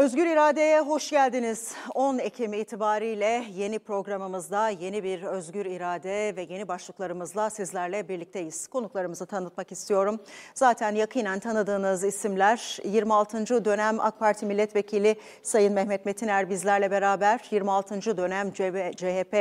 Özgür İrade'ye hoş geldiniz. 10 Ekim itibariyle yeni programımızda yeni bir özgür irade ve yeni başlıklarımızla sizlerle birlikteyiz. Konuklarımızı tanıtmak istiyorum. Zaten yakinen tanıdığınız isimler 26. dönem AK Parti Milletvekili Sayın Mehmet Metiner bizlerle beraber 26. dönem CHP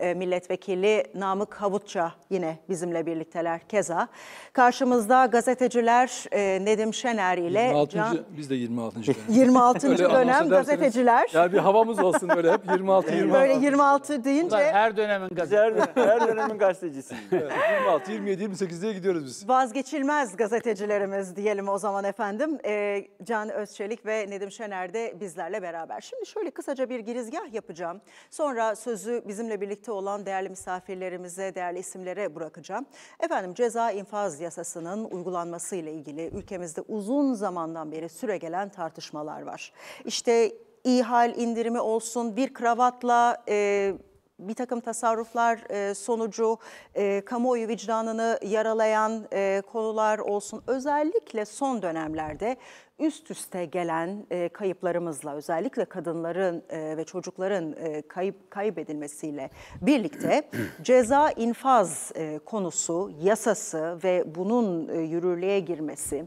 e, Milletvekili Namık Havutça yine bizimle birlikteler keza. Karşımızda gazeteciler e, Nedim Şener ile 26. Can... Biz de 26. 26. dönem gazeteciler. Ya bir havamız olsun böyle hep 26 26. Böyle 26 deyince Ulan her dönemin Biz her, her dönemin gazetecisi. 26 27 28 diye gidiyoruz biz. vazgeçilmez gazetecilerimiz diyelim o zaman efendim. Ee, Can Özçelik ve Nedim Şener de bizlerle beraber. Şimdi şöyle kısaca bir girizgah yapacağım. Sonra sözü bizimle birlikte olan değerli misafirlerimize, değerli isimlere bırakacağım. Efendim ceza infaz yasasının ile ilgili ülkemizde uzun zamandan beri süregelen tartışmalar var işte ihal indirimi olsun, bir kravatla e, bir takım tasarruflar e, sonucu e, kamuoyu vicdanını yaralayan e, konular olsun. Özellikle son dönemlerde üst üste gelen e, kayıplarımızla özellikle kadınların e, ve çocukların e, kayıp kaybedilmesiyle birlikte ceza infaz e, konusu, yasası ve bunun e, yürürlüğe girmesi,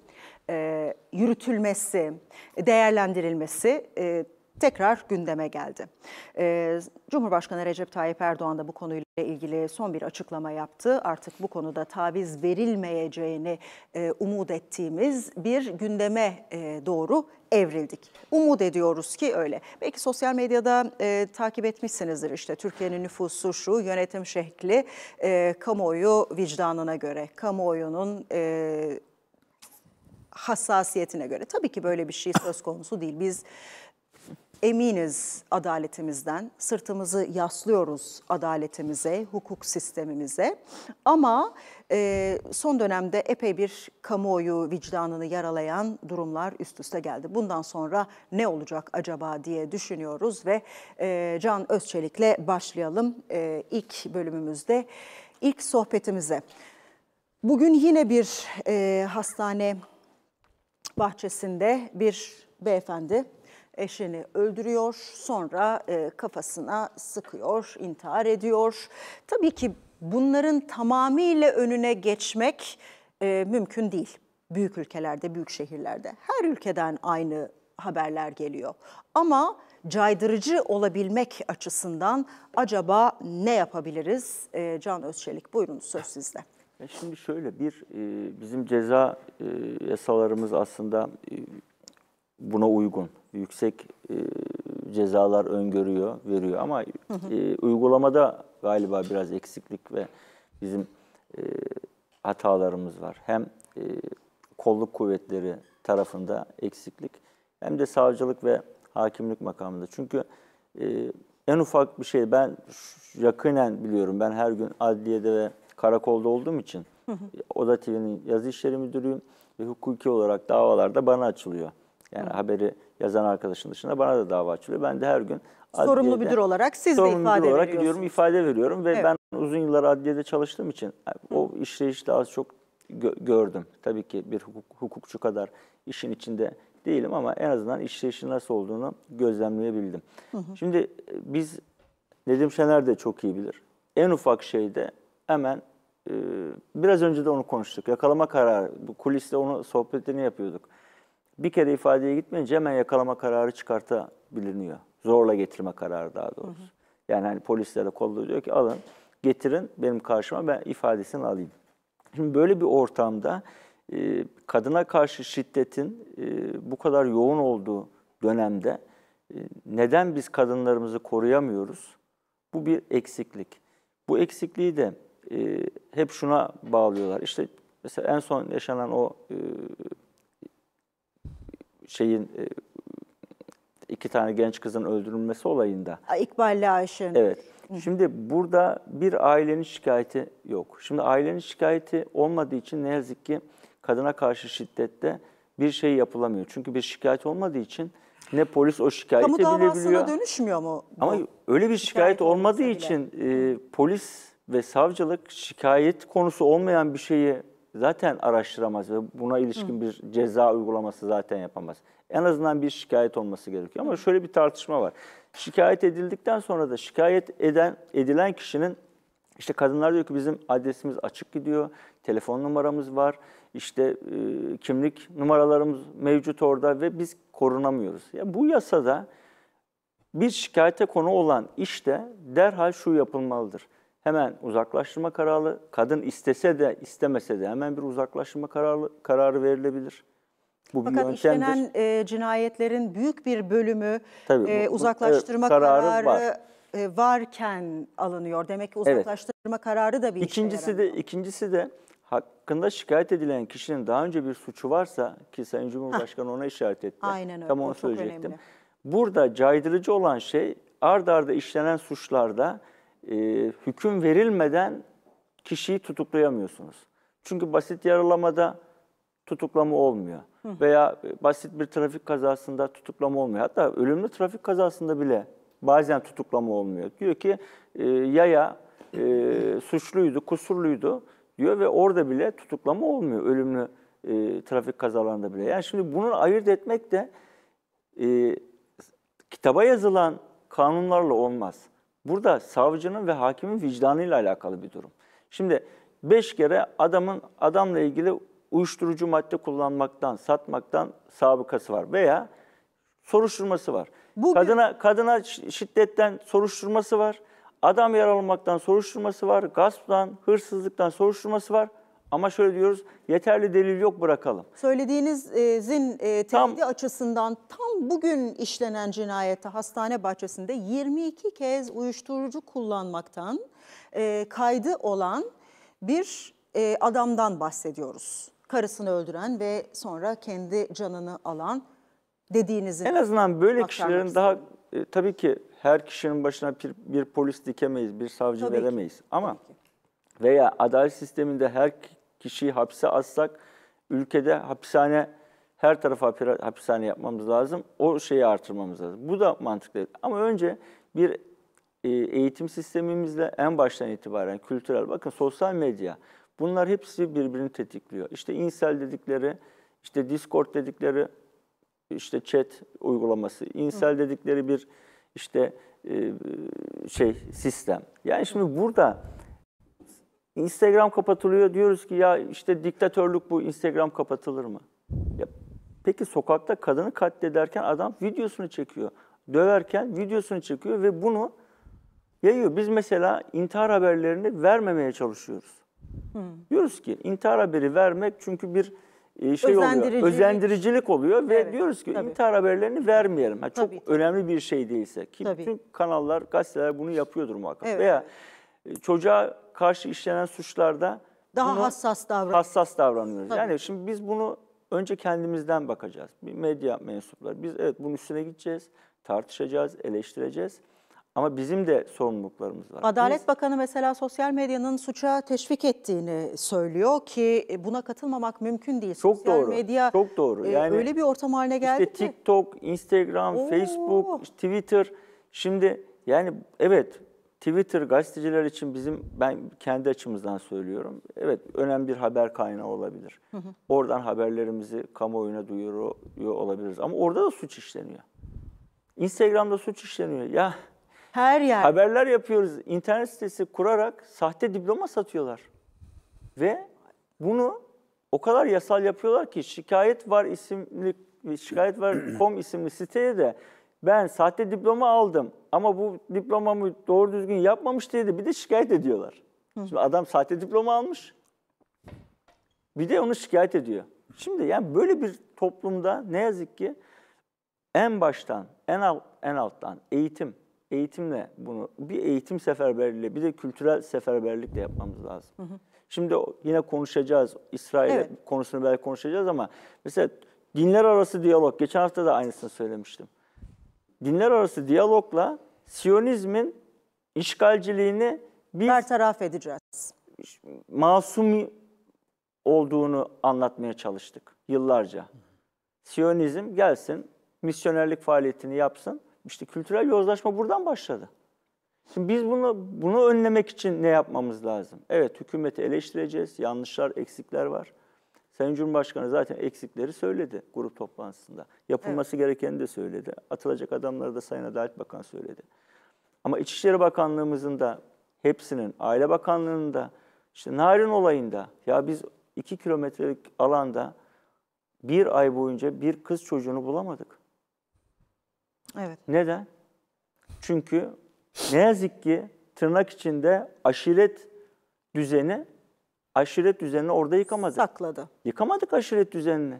e, yürütülmesi, değerlendirilmesi e, tekrar gündeme geldi. E, Cumhurbaşkanı Recep Tayyip Erdoğan da bu konuyla ilgili son bir açıklama yaptı. Artık bu konuda taviz verilmeyeceğini e, umut ettiğimiz bir gündeme e, doğru evrildik. Umut ediyoruz ki öyle. Belki sosyal medyada e, takip etmişsinizdir işte Türkiye'nin nüfusu şu, yönetim şekli e, kamuoyu vicdanına göre, kamuoyunun... E, hassasiyetine göre. Tabii ki böyle bir şey söz konusu değil. Biz eminiz adaletimizden, sırtımızı yaslıyoruz adaletimize, hukuk sistemimize. Ama e, son dönemde epey bir kamuoyu vicdanını yaralayan durumlar üst üste geldi. Bundan sonra ne olacak acaba diye düşünüyoruz ve e, Can Özçelik'le başlayalım e, ilk bölümümüzde, ilk sohbetimize. Bugün yine bir e, hastane bahçesinde bir beyefendi eşini öldürüyor, sonra e, kafasına sıkıyor, intihar ediyor. Tabii ki bunların tamamıyla önüne geçmek e, mümkün değil. Büyük ülkelerde, büyük şehirlerde her ülkeden aynı haberler geliyor. Ama caydırıcı olabilmek açısından acaba ne yapabiliriz? E, Can Özçelik buyurun söz sizde şimdi şöyle bir e, bizim ceza e, yasalarımız aslında e, buna uygun. Yüksek cezalar öngörüyor, veriyor ama e, uygulamada galiba biraz eksiklik ve bizim hatalarımız var. Hem kolluk kuvvetleri tarafında eksiklik hem de savcılık ve hakimlik makamında. Çünkü en ufak bir şey ben yakinen biliyorum. Ben her gün adliyede ve karakolda olduğum için hı hı. Oda TV'nin yazı işleri müdürüyüm ve hukuki olarak davalarda bana açılıyor. Yani hı. haberi yazan arkadaşın dışında bana da dava açılıyor. Ben de her gün sorumlu adliyeden, müdür olarak siz sorumlu de ifade müdür olarak gidiyorum, ifade veriyorum ve evet. ben uzun yıllar adliyede çalıştığım için hı. o işleyişi az çok gö gördüm. Tabii ki bir hukuk, hukukçu kadar işin içinde değilim ama en azından işleyişin nasıl olduğunu gözlemleyebildim. Hı hı. Şimdi e, biz Nedim Şener de çok iyi bilir. En ufak şeyde hemen e, biraz önce de onu konuştuk. Yakalama kararı, bu kuliste onu sohbetini yapıyorduk. Bir kere ifadeye gitmeyince hemen yakalama kararı çıkartabiliniyor. Zorla getirme kararı daha doğrusu. Hı hı. Yani hani polislere kolluyor diyor ki alın getirin benim karşıma ben ifadesini alayım. Şimdi böyle bir ortamda e, kadına karşı şiddetin e, bu kadar yoğun olduğu dönemde e, neden biz kadınlarımızı koruyamıyoruz? Bu bir eksiklik. Bu eksikliği de e, hep şuna bağlıyorlar. İşte mesela en son yaşanan o e, şeyin e, iki tane genç kızın öldürülmesi olayında. İkbal ile Ayşe'nin. Evet. Şimdi burada bir ailenin şikayeti yok. Şimdi ailenin şikayeti olmadığı için ne yazık ki kadına karşı şiddette bir şey yapılamıyor. Çünkü bir şikayet olmadığı için ne polis o şikayeti Kamu bilebiliyor. Kamu davasına dönüşmüyor mu? Ama öyle bir şikayet, şikayet olmadığı için e, polis ve savcılık şikayet konusu olmayan bir şeyi zaten araştıramaz ve buna ilişkin Hı. bir ceza uygulaması zaten yapamaz. En azından bir şikayet olması gerekiyor ama şöyle bir tartışma var. Şikayet edildikten sonra da şikayet eden edilen kişinin işte kadınlar diyor ki bizim adresimiz açık gidiyor, telefon numaramız var, işte e, kimlik numaralarımız mevcut orada ve biz korunamıyoruz. Ya bu yasada bir şikayete konu olan işte derhal şu yapılmalıdır hemen uzaklaştırma kararı, kadın istese de istemese de hemen bir uzaklaştırma kararı, kararı verilebilir. Bu Fakat bir yöntemdir. işlenen e, cinayetlerin büyük bir bölümü Tabii, e, uzaklaştırma bu, evet, kararı, kararı var. E, varken alınıyor. Demek ki uzaklaştırma evet. kararı da bir ikincisi de ikincisi de hakkında şikayet edilen kişinin daha önce bir suçu varsa ki Sayın Cumhurbaşkanı Hah. ona işaret etti. Aynen öyle. Tam onu söyleyecektim. Önemli. Burada caydırıcı olan şey ard arda işlenen suçlarda e, hüküm verilmeden kişiyi tutuklayamıyorsunuz. Çünkü basit yaralamada tutuklama olmuyor. Hı. Veya e, basit bir trafik kazasında tutuklama olmuyor. Hatta ölümlü trafik kazasında bile bazen tutuklama olmuyor. Diyor ki e, yaya e, suçluydu, kusurluydu diyor ve orada bile tutuklama olmuyor ölümlü e, trafik kazalarında bile. Yani şimdi bunu ayırt etmek de e, kitaba yazılan kanunlarla olmaz. Burada savcının ve hakimin vicdanıyla alakalı bir durum. Şimdi beş kere adamın adamla ilgili uyuşturucu madde kullanmaktan, satmaktan sabıkası var veya soruşturması var. Bugün... Kadına kadına şiddetten soruşturması var. Adam yaralamaktan soruşturması var. Gasptan, hırsızlıktan soruşturması var. Ama şöyle diyoruz, yeterli delil yok bırakalım. Söylediğinizin e, tehdidi tam, açısından tam bugün işlenen cinayete hastane bahçesinde 22 kez uyuşturucu kullanmaktan e, kaydı olan bir e, adamdan bahsediyoruz. Karısını öldüren ve sonra kendi canını alan dediğinizin. En azından böyle kişilerin daha e, tabii ki her kişinin başına bir, bir polis dikemeyiz, bir savcı tabii veremeyiz ki. ama... Tabii ki veya adalet sisteminde her kişiyi hapse atsak ülkede hapishane her tarafa hapishane yapmamız lazım. O şeyi artırmamız lazım. Bu da mantıklı. Ama önce bir e, eğitim sistemimizle en baştan itibaren kültürel, bakın sosyal medya bunlar hepsi birbirini tetikliyor. İşte insel dedikleri, işte Discord dedikleri, işte chat uygulaması, insel Hı. dedikleri bir işte e, şey sistem. Yani şimdi burada Instagram kapatılıyor diyoruz ki ya işte diktatörlük bu Instagram kapatılır mı? Ya, peki sokakta kadını katlederken adam videosunu çekiyor. Döverken videosunu çekiyor ve bunu yayıyor. Biz mesela intihar haberlerini vermemeye çalışıyoruz. Hmm. Diyoruz ki intihar haberi vermek çünkü bir e, şey özendiricilik. oluyor. Özendiricilik oluyor evet, ve diyoruz ki tabii. intihar haberlerini vermeyelim. Yani çok tabii, önemli bir şey değilse. Ki tabii. bütün kanallar, gazeteler bunu yapıyordur muhakkak. Evet. Veya e, çocuğa karşı işlenen suçlarda daha hassas davranıyoruz. Hassas davranıyoruz. Tabii. Yani şimdi biz bunu önce kendimizden bakacağız. Bir medya mensupları. Biz evet bunun üstüne gideceğiz, tartışacağız, eleştireceğiz. Ama bizim de sorumluluklarımız var. Adalet Biz, Bakanı mesela sosyal medyanın suça teşvik ettiğini söylüyor ki e, buna katılmamak mümkün değil. Çok sosyal doğru. medya çok doğru. E, yani öyle bir ortam haline geldi işte ki. TikTok, Instagram, Oo. Facebook, Twitter. Şimdi yani evet Twitter gazeteciler için bizim ben kendi açımızdan söylüyorum. Evet önemli bir haber kaynağı olabilir. Hı hı. Oradan haberlerimizi kamuoyuna duyuruyor olabiliriz ama orada da suç işleniyor. Instagram'da suç işleniyor. Ya her yer. Haberler yapıyoruz. İnternet sitesi kurarak sahte diploma satıyorlar. Ve bunu o kadar yasal yapıyorlar ki şikayet var isimli şikayet var kom isimli siteye de ben sahte diploma aldım ama bu diplomamı doğru düzgün yapmamış diye de bir de şikayet ediyorlar. Hı. Şimdi adam sahte diploma almış. Bir de onu şikayet ediyor. Şimdi yani böyle bir toplumda ne yazık ki en baştan, en alt, en alttan eğitim, eğitimle bunu bir eğitim seferberliğiyle bir de kültürel seferberlikle yapmamız lazım. Hı hı. Şimdi yine konuşacağız İsrail evet. konusunu belki konuşacağız ama mesela dinler arası diyalog geçen hafta da aynısını söylemiştim dinler arası diyalogla Siyonizmin işgalciliğini bir bertaraf edeceğiz. Masum olduğunu anlatmaya çalıştık yıllarca. Siyonizm gelsin, misyonerlik faaliyetini yapsın. İşte kültürel yozlaşma buradan başladı. Şimdi biz bunu bunu önlemek için ne yapmamız lazım? Evet, hükümeti eleştireceğiz. Yanlışlar, eksikler var. Sayın Cumhurbaşkanı zaten eksikleri söyledi grup toplantısında. Yapılması evet. gerekeni de söyledi. Atılacak adamları da Sayın Adalet Bakanı söyledi. Ama İçişleri Bakanlığımızın da hepsinin, Aile Bakanlığı'nın da, işte Narin olayında ya biz iki kilometrelik alanda bir ay boyunca bir kız çocuğunu bulamadık. Evet. Neden? Çünkü ne yazık ki tırnak içinde aşiret düzeni aşiret düzenini orada yıkamadık. Sakladı. Yıkamadık aşiret düzenini.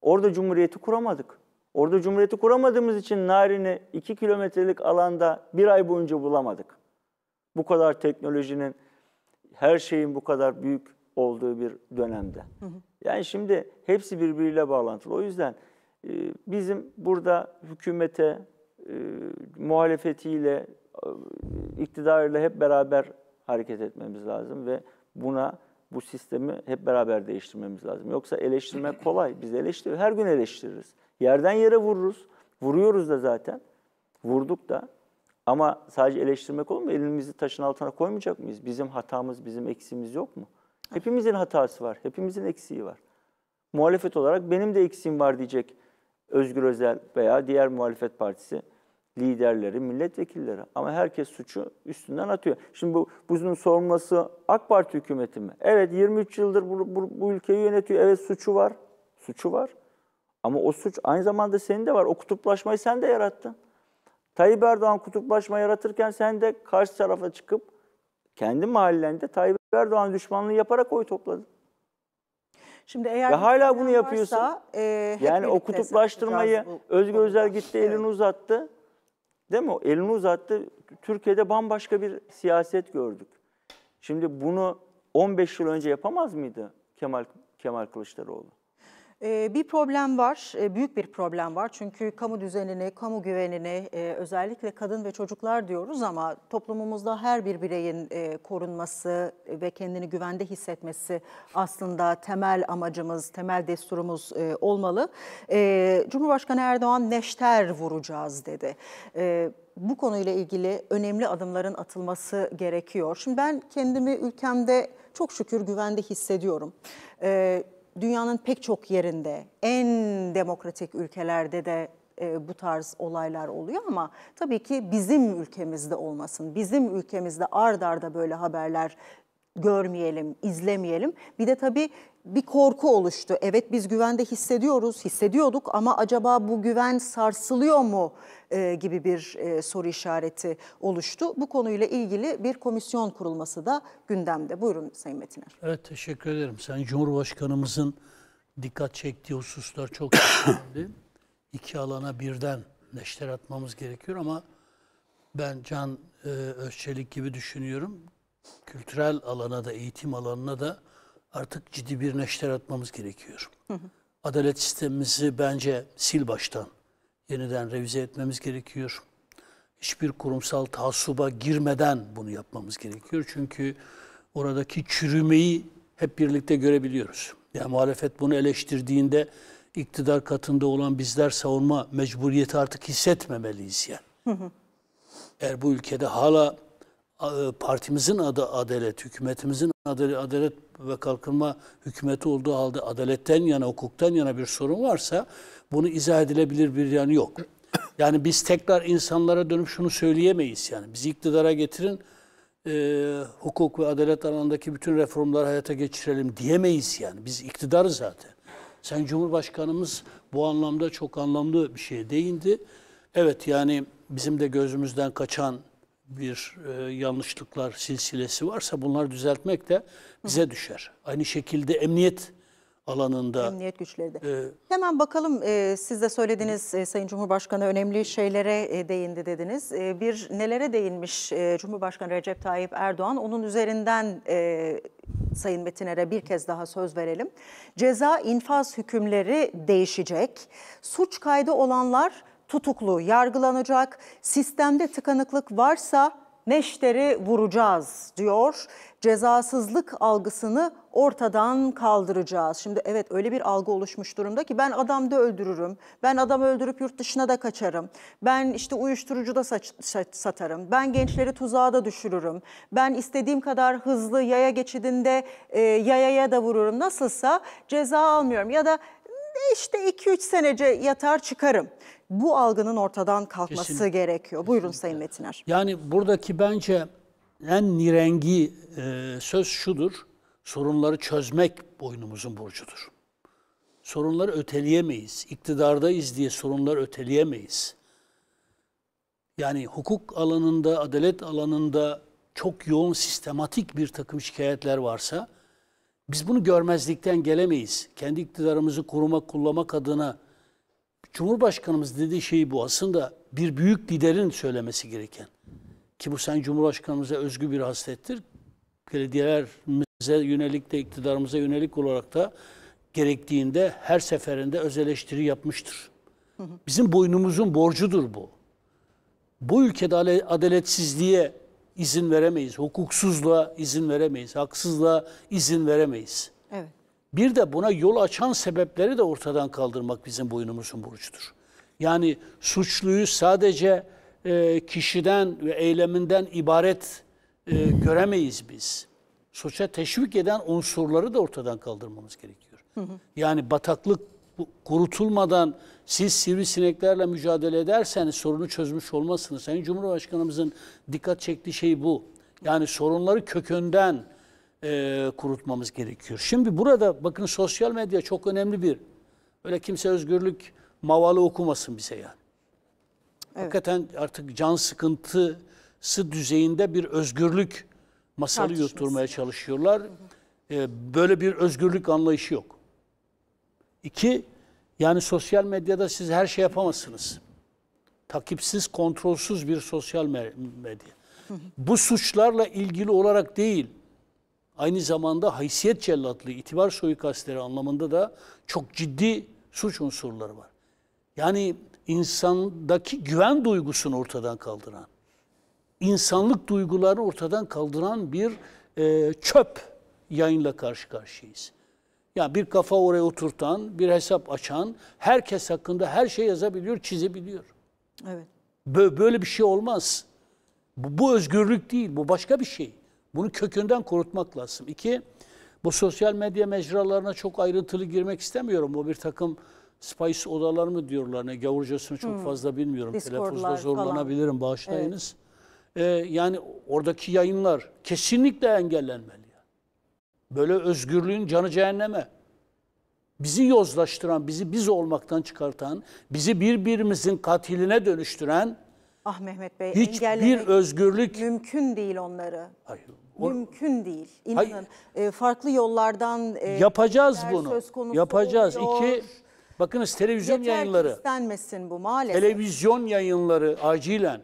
Orada cumhuriyeti kuramadık. Orada cumhuriyeti kuramadığımız için Narin'i 2 kilometrelik alanda bir ay boyunca bulamadık. Bu kadar teknolojinin, her şeyin bu kadar büyük olduğu bir dönemde. Hı hı. Yani şimdi hepsi birbiriyle bağlantılı. O yüzden e, bizim burada hükümete, e, muhalefetiyle, e, iktidarıyla hep beraber hareket etmemiz lazım ve buna bu sistemi hep beraber değiştirmemiz lazım. Yoksa eleştirme kolay. Biz eleştirir, her gün eleştiririz. Yerden yere vururuz. Vuruyoruz da zaten. Vurduk da. Ama sadece eleştirmek olmuyor. Elimizi taşın altına koymayacak mıyız? Bizim hatamız, bizim eksiğimiz yok mu? Hepimizin hatası var. Hepimizin eksiği var. Muhalefet olarak benim de eksiğim var diyecek Özgür Özel veya diğer muhalefet partisi liderleri, milletvekilleri. Ama herkes suçu üstünden atıyor. Şimdi bu bunun sorulması AK Parti hükümeti mi? Evet 23 yıldır bu, bu, bu ülkeyi yönetiyor. Evet suçu var. Suçu var. Ama o suç aynı zamanda senin de var. O kutuplaşmayı sen de yarattın. Tayyip Erdoğan kutuplaşma yaratırken sen de karşı tarafa çıkıp kendi mahallende Tayyip Erdoğan düşmanlığı yaparak oy topladın. Şimdi eğer ve hala bunu yapıyorsun. e, yani o kutuplaştırmayı Özgür Özel gitti elini uzattı. Değil mi? Elini uzattı. Türkiye'de bambaşka bir siyaset gördük. Şimdi bunu 15 yıl önce yapamaz mıydı Kemal Kemal Kılıçdaroğlu? Ee, bir problem var, e, büyük bir problem var. Çünkü kamu düzenini, kamu güvenini e, özellikle kadın ve çocuklar diyoruz ama toplumumuzda her bir bireyin e, korunması ve kendini güvende hissetmesi aslında temel amacımız, temel desturumuz olmalı. Cumhurbaşkanı Erdoğan neşter vuracağız dedi bu konuyla ilgili önemli adımların atılması gerekiyor. Şimdi ben kendimi ülkemde çok şükür güvende hissediyorum. Ee, dünyanın pek çok yerinde en demokratik ülkelerde de e, bu tarz olaylar oluyor ama tabii ki bizim ülkemizde olmasın. Bizim ülkemizde ard arda böyle haberler görmeyelim, izlemeyelim. Bir de tabii bir korku oluştu. Evet biz güvende hissediyoruz, hissediyorduk ama acaba bu güven sarsılıyor mu e, gibi bir e, soru işareti oluştu. Bu konuyla ilgili bir komisyon kurulması da gündemde. Buyurun Sayın Metiner. Evet teşekkür ederim. Sen Cumhurbaşkanımızın dikkat çektiği hususlar çok önemli. İki alana birden neşter atmamız gerekiyor ama ben Can e, Özçelik gibi düşünüyorum kültürel alana da eğitim alanına da artık ciddi bir neşter atmamız gerekiyor. Hı hı. Adalet sistemimizi bence sil baştan yeniden revize etmemiz gerekiyor. Hiçbir kurumsal taassuba girmeden bunu yapmamız gerekiyor. Çünkü oradaki çürümeyi hep birlikte görebiliyoruz. Yani muhalefet bunu eleştirdiğinde iktidar katında olan bizler savunma mecburiyeti artık hissetmemeliyiz yani. Hı hı. Eğer bu ülkede hala e, partimizin adı adalet, hükümetimizin adı adalet ve kalkınma hükümeti olduğu halde adaletten yana, hukuktan yana bir sorun varsa bunu izah edilebilir bir yanı yok. Yani biz tekrar insanlara dönüp şunu söyleyemeyiz yani. Bizi iktidara getirin, e, hukuk ve adalet alanındaki bütün reformları hayata geçirelim diyemeyiz yani. Biz iktidarız zaten. Sen Cumhurbaşkanımız bu anlamda çok anlamlı bir şeye değindi. Evet yani bizim de gözümüzden kaçan bir e, yanlışlıklar silsilesi varsa bunlar düzeltmek de bize Hı. düşer. Aynı şekilde emniyet alanında. Emniyet güçleri de. E, Hemen bakalım e, siz de söylediniz e, Sayın Cumhurbaşkanı önemli şeylere e, değindi dediniz. E, bir nelere değinmiş e, Cumhurbaşkanı Recep Tayyip Erdoğan onun üzerinden e, Sayın Metiner'e bir kez daha söz verelim. Ceza infaz hükümleri değişecek. Suç kaydı olanlar tutuklu yargılanacak. Sistemde tıkanıklık varsa neşteri vuracağız diyor. Cezasızlık algısını ortadan kaldıracağız. Şimdi evet öyle bir algı oluşmuş durumda ki ben adam da öldürürüm. Ben adam öldürüp yurt dışına da kaçarım. Ben işte uyuşturucu da satarım. Ben gençleri tuzağa da düşürürüm. Ben istediğim kadar hızlı yaya geçidinde e, yayaya da vururum. Nasılsa ceza almıyorum ya da işte 2-3 senece yatar çıkarım bu algının ortadan kalkması Kesinlikle. gerekiyor. Buyurun Kesinlikle. Sayın Metiner. Yani buradaki bence en nirengi e, söz şudur. Sorunları çözmek boynumuzun borcudur. Sorunları öteleyemeyiz. İktidardayız diye sorunları öteleyemeyiz. Yani hukuk alanında, adalet alanında çok yoğun, sistematik bir takım şikayetler varsa biz bunu görmezlikten gelemeyiz. Kendi iktidarımızı korumak, kullanmak adına Cumhurbaşkanımız dediği şey bu. Aslında bir büyük liderin söylemesi gereken. Ki bu sen Cumhurbaşkanımıza özgü bir haslettir. Belediyelerimize yönelik de iktidarımıza yönelik olarak da gerektiğinde her seferinde öz eleştiri yapmıştır. Bizim boynumuzun borcudur bu. Bu ülkede adaletsizliğe izin veremeyiz. Hukuksuzluğa izin veremeyiz. Haksızlığa izin veremeyiz. Evet. Bir de buna yol açan sebepleri de ortadan kaldırmak bizim boynumuzun borcudur. Yani suçluyu sadece e, kişiden ve eyleminden ibaret e, göremeyiz biz. Suça teşvik eden unsurları da ortadan kaldırmamız gerekiyor. Hı hı. Yani bataklık kurutulmadan siz sivrisineklerle mücadele ederseniz sorunu çözmüş olmazsınız. Sayın Cumhurbaşkanımızın dikkat çektiği şey bu. Yani sorunları kökünden e, kurutmamız gerekiyor. Şimdi burada bakın sosyal medya çok önemli bir. Öyle kimse özgürlük mavalı okumasın bize yani. Evet. Hakikaten artık can sıkıntısı düzeyinde bir özgürlük masalı yutturmaya çalışıyorlar. E, böyle bir özgürlük anlayışı yok. İki, yani sosyal medyada siz her şey yapamazsınız. Takipsiz, kontrolsüz bir sosyal medya. Bu suçlarla ilgili olarak değil, aynı zamanda haysiyet cellatlığı, itibar suikastleri anlamında da çok ciddi suç unsurları var. Yani insandaki güven duygusunu ortadan kaldıran, insanlık duygularını ortadan kaldıran bir e, çöp yayınla karşı karşıyayız. Yani bir kafa oraya oturtan, bir hesap açan, herkes hakkında her şey yazabiliyor, çizebiliyor. Evet. Böyle bir şey olmaz. Bu, bu özgürlük değil, bu başka bir şey. Bunu kökünden kurutmak lazım. İki, bu sosyal medya mecralarına çok ayrıntılı girmek istemiyorum. O bir takım spice odalar mı diyorlar ne gavurcasını çok hmm. fazla bilmiyorum. Discordlar Telaffuzda zorlanabilirim falan. bağışlayınız. Evet. Ee, yani oradaki yayınlar kesinlikle engellenmeli. Böyle özgürlüğün canı cehenneme. Bizi yozlaştıran, bizi biz olmaktan çıkartan, bizi birbirimizin katiline dönüştüren Ah Mehmet Bey hiçbir özgürlük mümkün değil onları. Hayır mümkün değil. İnanın Hayır. E, farklı yollardan e, yapacağız bunu. Söz Yapacağız. Oluyor. İki bakınız televizyon Yeter yayınları. istenmesin bu maalesef. Televizyon yayınları acilen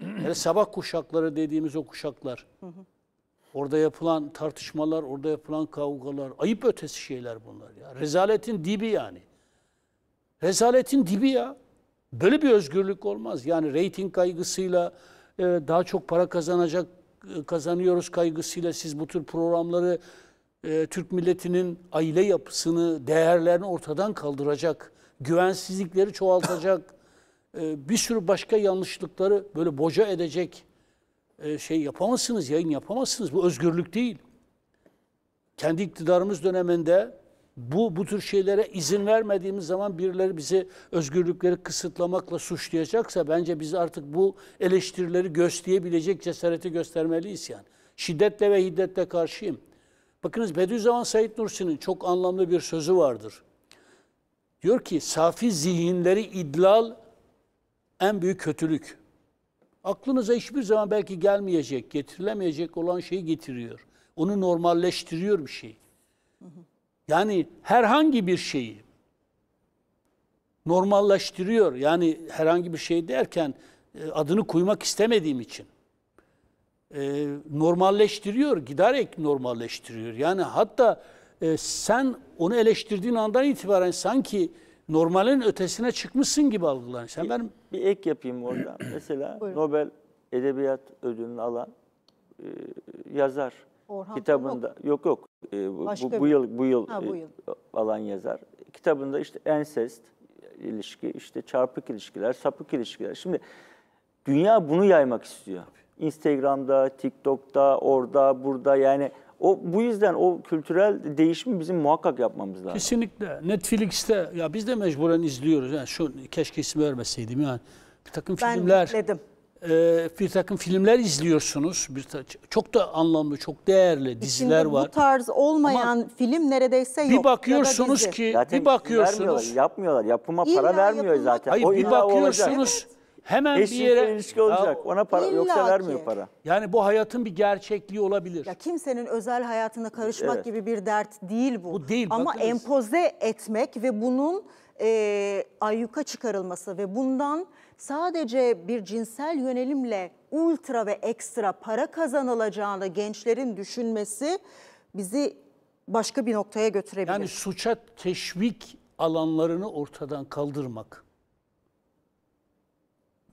yani sabah kuşakları dediğimiz o kuşaklar. Orada yapılan tartışmalar, orada yapılan kavgalar, ayıp ötesi şeyler bunlar ya. Rezaletin dibi yani. Rezaletin dibi ya. Böyle bir özgürlük olmaz. Yani reyting kaygısıyla e, daha çok para kazanacak kazanıyoruz kaygısıyla siz bu tür programları e, Türk milletinin aile yapısını, değerlerini ortadan kaldıracak, güvensizlikleri çoğaltacak, e, bir sürü başka yanlışlıkları böyle boca edecek e, şey yapamazsınız, yayın yapamazsınız. Bu özgürlük değil. Kendi iktidarımız döneminde bu bu tür şeylere izin vermediğimiz zaman birileri bizi özgürlükleri kısıtlamakla suçlayacaksa bence biz artık bu eleştirileri gösterebilecek cesareti göstermeliyiz yani. Şiddetle ve hiddetle karşıyım. Bakınız Bediüzzaman Said Nursi'nin çok anlamlı bir sözü vardır. Diyor ki safi zihinleri idlal en büyük kötülük. Aklınıza hiçbir zaman belki gelmeyecek, getirilemeyecek olan şeyi getiriyor. Onu normalleştiriyor bir şey. Hı hı. Yani herhangi bir şeyi normallaştırıyor. Yani herhangi bir şey derken e, adını koymak istemediğim için. E, normalleştiriyor, giderek normalleştiriyor. Yani hatta e, sen onu eleştirdiğin andan itibaren sanki normalin ötesine çıkmışsın gibi algılanıyor. Sen bir, benim... bir ek yapayım orada. Mesela Buyurun. Nobel Edebiyat Ödülünü alan e, yazar Orhan kitabında Pamuk. yok yok e, bu, bu, bu yıl bu yıl, ha, bu e, yıl. E, alan yazar. Kitabında işte ensest ilişki, işte çarpık ilişkiler, sapık ilişkiler. Şimdi dünya bunu yaymak istiyor. Instagram'da, TikTok'ta, orada, burada yani o bu yüzden o kültürel değişimi bizim muhakkak yapmamız lazım. Kesinlikle. Netflix'te ya biz de mecburen izliyoruz. Yani şu keşke ismi vermeseydim yani. Bir takım ben filmler. Ben e, bir takım filmler izliyorsunuz. Bir çok da anlamlı, çok değerli diziler var. Bu tarz olmayan Ama film neredeyse yok. Bir bakıyorsunuz ki, zaten bir bakıyorsunuz. Yapmıyorlar, yapıma İlla para vermiyor yapıma, zaten. Hayır, o bir bakıyorsunuz. Evet. Hemen Eşim bir yere ilişki olacak. Ona para yoksa vermiyor para. Yani bu hayatın bir gerçekliği olabilir. Ya kimsenin özel hayatına karışmak evet. gibi bir dert değil bu. Bu değil. Ama bakınız. empoze etmek ve bunun e, ayyuka çıkarılması ve bundan sadece bir cinsel yönelimle ultra ve ekstra para kazanılacağını gençlerin düşünmesi bizi başka bir noktaya götürebilir. Yani suça teşvik alanlarını ortadan kaldırmak.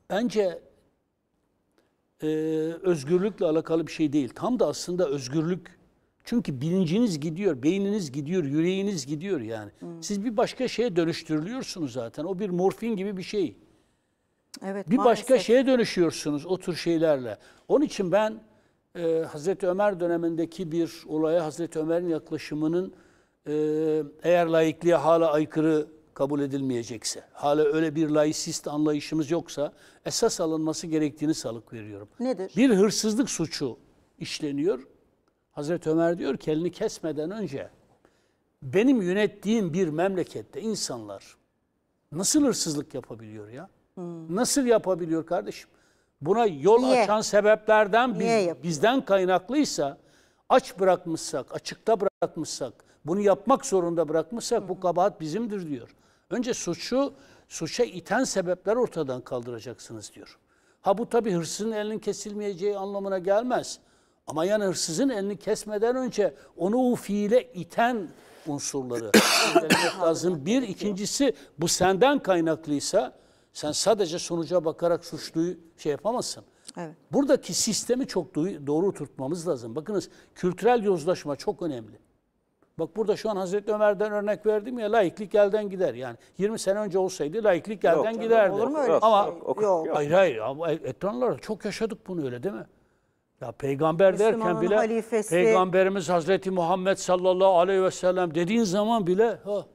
Bence e, özgürlükle alakalı bir şey değil. Tam da aslında özgürlük. Çünkü bilinciniz gidiyor, beyniniz gidiyor, yüreğiniz gidiyor yani. Hmm. Siz bir başka şeye dönüştürülüyorsunuz zaten. O bir morfin gibi bir şey. Evet, bir maalesef. başka şeye dönüşüyorsunuz o tür şeylerle. Onun için ben e, Hazreti Ömer dönemindeki bir olaya Hazreti Ömer'in yaklaşımının e, eğer laikliğe hala aykırı kabul edilmeyecekse, hala öyle bir laisist anlayışımız yoksa esas alınması gerektiğini salık veriyorum. Nedir? Bir hırsızlık suçu işleniyor. Hazreti Ömer diyor ki elini kesmeden önce benim yönettiğim bir memlekette insanlar nasıl hırsızlık yapabiliyor ya? Hmm. Nasıl yapabiliyor kardeşim? Buna yol Niye? açan sebeplerden biz, bizden kaynaklıysa, aç bırakmışsak, açıkta bırakmışsak, bunu yapmak zorunda bırakmışsak Hı. bu kabahat bizimdir diyor. Önce suçu suça iten sebepler ortadan kaldıracaksınız diyor. Ha bu tabii hırsızın elinin kesilmeyeceği anlamına gelmez. Ama yani hırsızın elini kesmeden önce onu o fiile iten unsurları lazım. Bir, ikincisi bu senden kaynaklıysa sen sadece sonuca bakarak suçluyu şey yapamazsın. Evet. Buradaki sistemi çok doğru tutmamız lazım. Bakınız kültürel yozlaşma çok önemli. Bak burada şu an Hazreti Ömer'den örnek verdim ya laiklik elden gider. Yani 20 sene önce olsaydı laiklik elden yok, giderdi. Olur mu öyle şey? Ama yok, yok. hayır hayır e, ekranlarda çok yaşadık bunu öyle değil mi? Ya peygamber Müslümanın derken bile halifesi. peygamberimiz Hazreti Muhammed sallallahu aleyhi ve sellem dediğin zaman bile ha,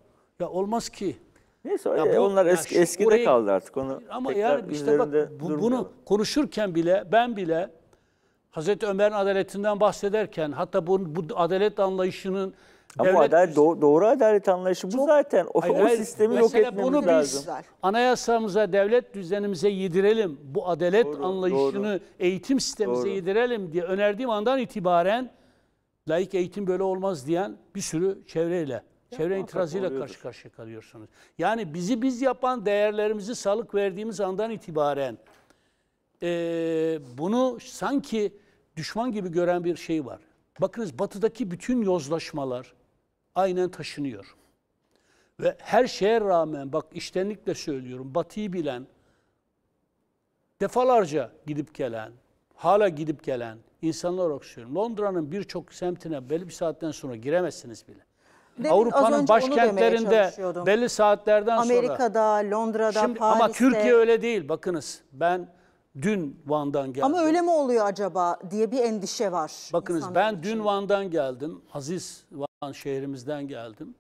ya olmaz ki. Neyse Ya bu, onlar eski, ya eskide oraya, kaldı artık. Onu ama yani işte bak bu, bunu konuşurken bile ben bile Hazreti Ömer'in adaletinden bahsederken hatta bu, bu adalet anlayışının ama devlet, bu adalet, doğru, doğru adalet anlayışı bu zaten. O, hayır, o sistemi yok etmemiz bunu lazım. Biz anayasamıza, devlet düzenimize yedirelim. Bu adalet doğru, anlayışını doğru. eğitim sistemimize doğru. yedirelim diye önerdiğim andan itibaren layık eğitim böyle olmaz diyen bir sürü çevreyle Çevre itirazıyla karşı karşıya kalıyorsunuz. Yani bizi biz yapan değerlerimizi salık verdiğimiz andan itibaren e, bunu sanki düşman gibi gören bir şey var. Bakınız batıdaki bütün yozlaşmalar aynen taşınıyor. Ve her şeye rağmen bak iştenlikle söylüyorum batıyı bilen, defalarca gidip gelen, hala gidip gelen insanlar olarak söylüyorum. Londra'nın birçok semtine belli bir saatten sonra giremezsiniz bile. Demin Avrupa'nın başkentlerinde belli saatlerden Amerika'da, sonra. Amerika'da, Londra'da, şimdi, Paris'te. Ama Türkiye öyle değil. Bakınız ben dün Van'dan geldim. Ama öyle mi oluyor acaba diye bir endişe var. Bakınız ben için. dün Van'dan geldim. Aziz Van şehrimizden geldim.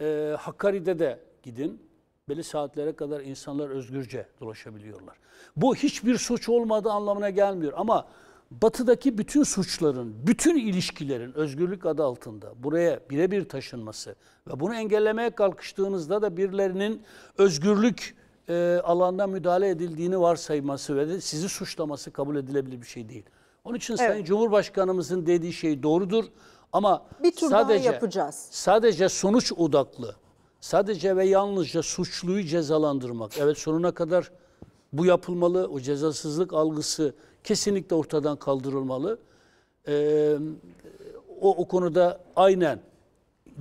Ee, Hakkari'de de gidin. Belli saatlere kadar insanlar özgürce dolaşabiliyorlar. Bu hiçbir suç olmadığı anlamına gelmiyor ama batıdaki bütün suçların, bütün ilişkilerin özgürlük adı altında buraya birebir taşınması ve bunu engellemeye kalkıştığınızda da birilerinin özgürlük e, alanda müdahale edildiğini varsayması ve de sizi suçlaması kabul edilebilir bir şey değil. Onun için evet. Sayın Cumhurbaşkanımızın dediği şey doğrudur ama bir tür sadece, daha yapacağız. sadece sonuç odaklı, sadece ve yalnızca suçluyu cezalandırmak, evet sonuna kadar bu yapılmalı, o cezasızlık algısı kesinlikle ortadan kaldırılmalı. Ee, o, o konuda aynen.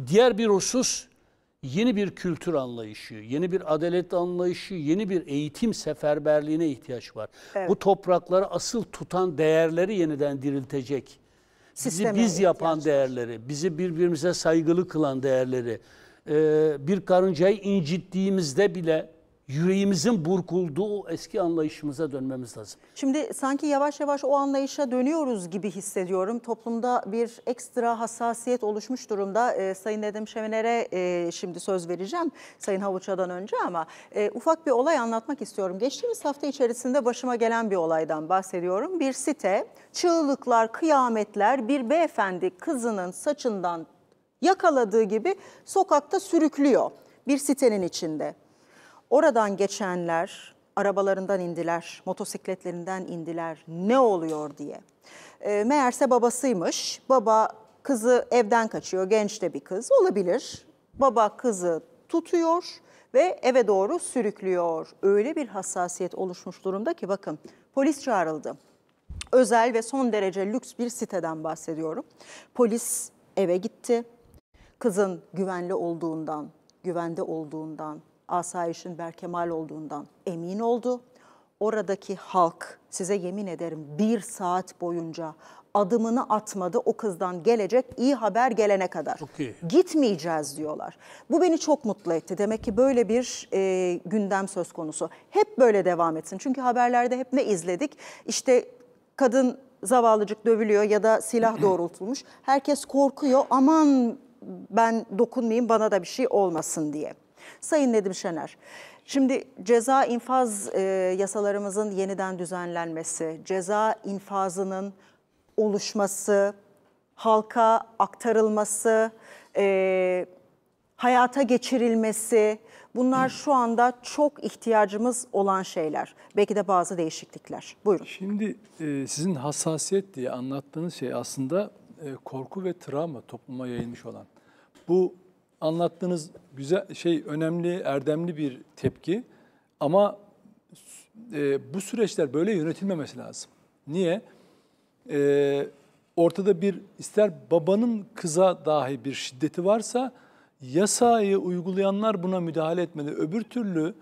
Diğer bir husus yeni bir kültür anlayışı, yeni bir adalet anlayışı, yeni bir eğitim seferberliğine ihtiyaç var. Evet. Bu toprakları asıl tutan değerleri yeniden diriltecek. Sisteme bizi biz yapan değerleri, bizi birbirimize saygılı kılan değerleri, ee, bir karıncayı incittiğimizde bile yüreğimizin burkulduğu o eski anlayışımıza dönmemiz lazım. Şimdi sanki yavaş yavaş o anlayışa dönüyoruz gibi hissediyorum. Toplumda bir ekstra hassasiyet oluşmuş durumda. Ee, Sayın Nedim Şevener'e e, şimdi söz vereceğim Sayın Havuça'dan önce ama e, ufak bir olay anlatmak istiyorum. Geçtiğimiz hafta içerisinde başıma gelen bir olaydan bahsediyorum. Bir site çığlıklar, kıyametler bir beyefendi kızının saçından yakaladığı gibi sokakta sürüklüyor bir sitenin içinde. Oradan geçenler arabalarından indiler, motosikletlerinden indiler ne oluyor diye. E, meğerse babasıymış. Baba kızı evden kaçıyor, genç de bir kız olabilir. Baba kızı tutuyor ve eve doğru sürüklüyor. Öyle bir hassasiyet oluşmuş durumda ki bakın polis çağrıldı. Özel ve son derece lüks bir siteden bahsediyorum. Polis eve gitti. Kızın güvenli olduğundan, güvende olduğundan, asayişin berkemal olduğundan emin oldu. Oradaki halk size yemin ederim bir saat boyunca adımını atmadı o kızdan gelecek iyi haber gelene kadar. Çok iyi. Gitmeyeceğiz diyorlar. Bu beni çok mutlu etti. Demek ki böyle bir e, gündem söz konusu. Hep böyle devam etsin. Çünkü haberlerde hep ne izledik? İşte kadın zavallıcık dövülüyor ya da silah doğrultulmuş. Herkes korkuyor aman ben dokunmayayım bana da bir şey olmasın diye. Sayın Nedim Şener, şimdi ceza infaz e, yasalarımızın yeniden düzenlenmesi, ceza infazının oluşması, halka aktarılması, e, hayata geçirilmesi bunlar şu anda çok ihtiyacımız olan şeyler. Belki de bazı değişiklikler. Buyurun. Şimdi e, sizin hassasiyet diye anlattığınız şey aslında e, korku ve travma topluma yayılmış olan. Bu anlattığınız güzel şey önemli, erdemli bir tepki. Ama e, bu süreçler böyle yönetilmemesi lazım. Niye? E, ortada bir ister babanın kıza dahi bir şiddeti varsa yasayı uygulayanlar buna müdahale etmeli. Öbür türlü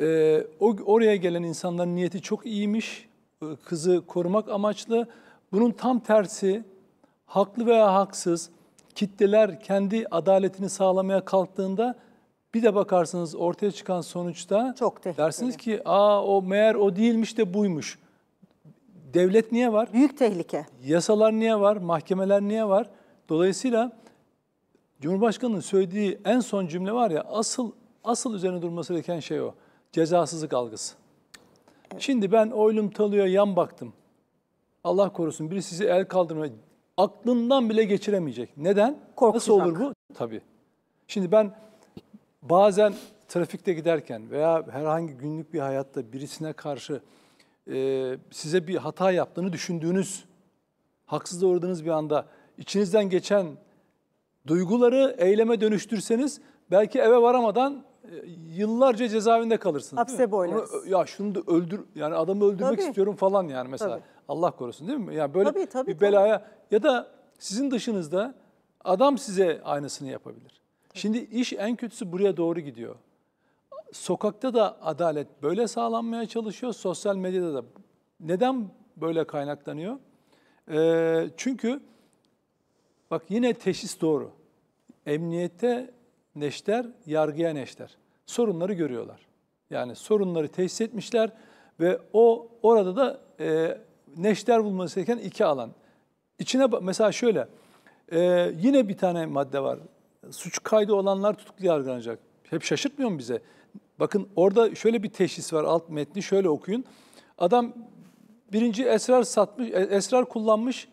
e, o, oraya gelen insanların niyeti çok iyiymiş, e, kızı korumak amaçlı. Bunun tam tersi haklı veya haksız kitleler kendi adaletini sağlamaya kalktığında bir de bakarsınız ortaya çıkan sonuçta Çok dersiniz ki aa o meğer o değilmiş de buymuş. Devlet niye var? Büyük tehlike. Yasalar niye var? Mahkemeler niye var? Dolayısıyla Cumhurbaşkanı'nın söylediği en son cümle var ya asıl asıl üzerine durması gereken şey o. Cezasızlık algısı. Evet. Şimdi ben oylum talıyor yan baktım. Allah korusun biri sizi el kaldırmaya aklından bile geçiremeyecek. Neden? Korkacak. Nasıl olur bu? Tabii. Şimdi ben bazen trafikte giderken veya herhangi günlük bir hayatta birisine karşı e, size bir hata yaptığını düşündüğünüz, haksız doğurduğunuz bir anda içinizden geçen duyguları eyleme dönüştürseniz belki eve varamadan e, yıllarca cezaevinde kalırsınız. Hapse boylarız. Ya şunu da öldür, yani adamı öldürmek Tabii. istiyorum falan yani mesela. Tabii. Allah korusun değil mi? Yani böyle tabii, tabii, bir belaya tabii. ya da sizin dışınızda adam size aynısını yapabilir. Tabii. Şimdi iş en kötüsü buraya doğru gidiyor. Sokakta da adalet böyle sağlanmaya çalışıyor, sosyal medyada da. Neden böyle kaynaklanıyor? Ee, çünkü bak yine teşhis doğru. Emniyette neşter, yargıya neşter. Sorunları görüyorlar. Yani sorunları teşhis etmişler ve o orada da e, neşter bulması gereken iki alan. İçine mesela şöyle, e, yine bir tane madde var. Suç kaydı olanlar tutuklu yargılanacak. Hep şaşırtmıyor mu bize? Bakın orada şöyle bir teşhis var alt metni şöyle okuyun. Adam birinci esrar satmış, e, esrar kullanmış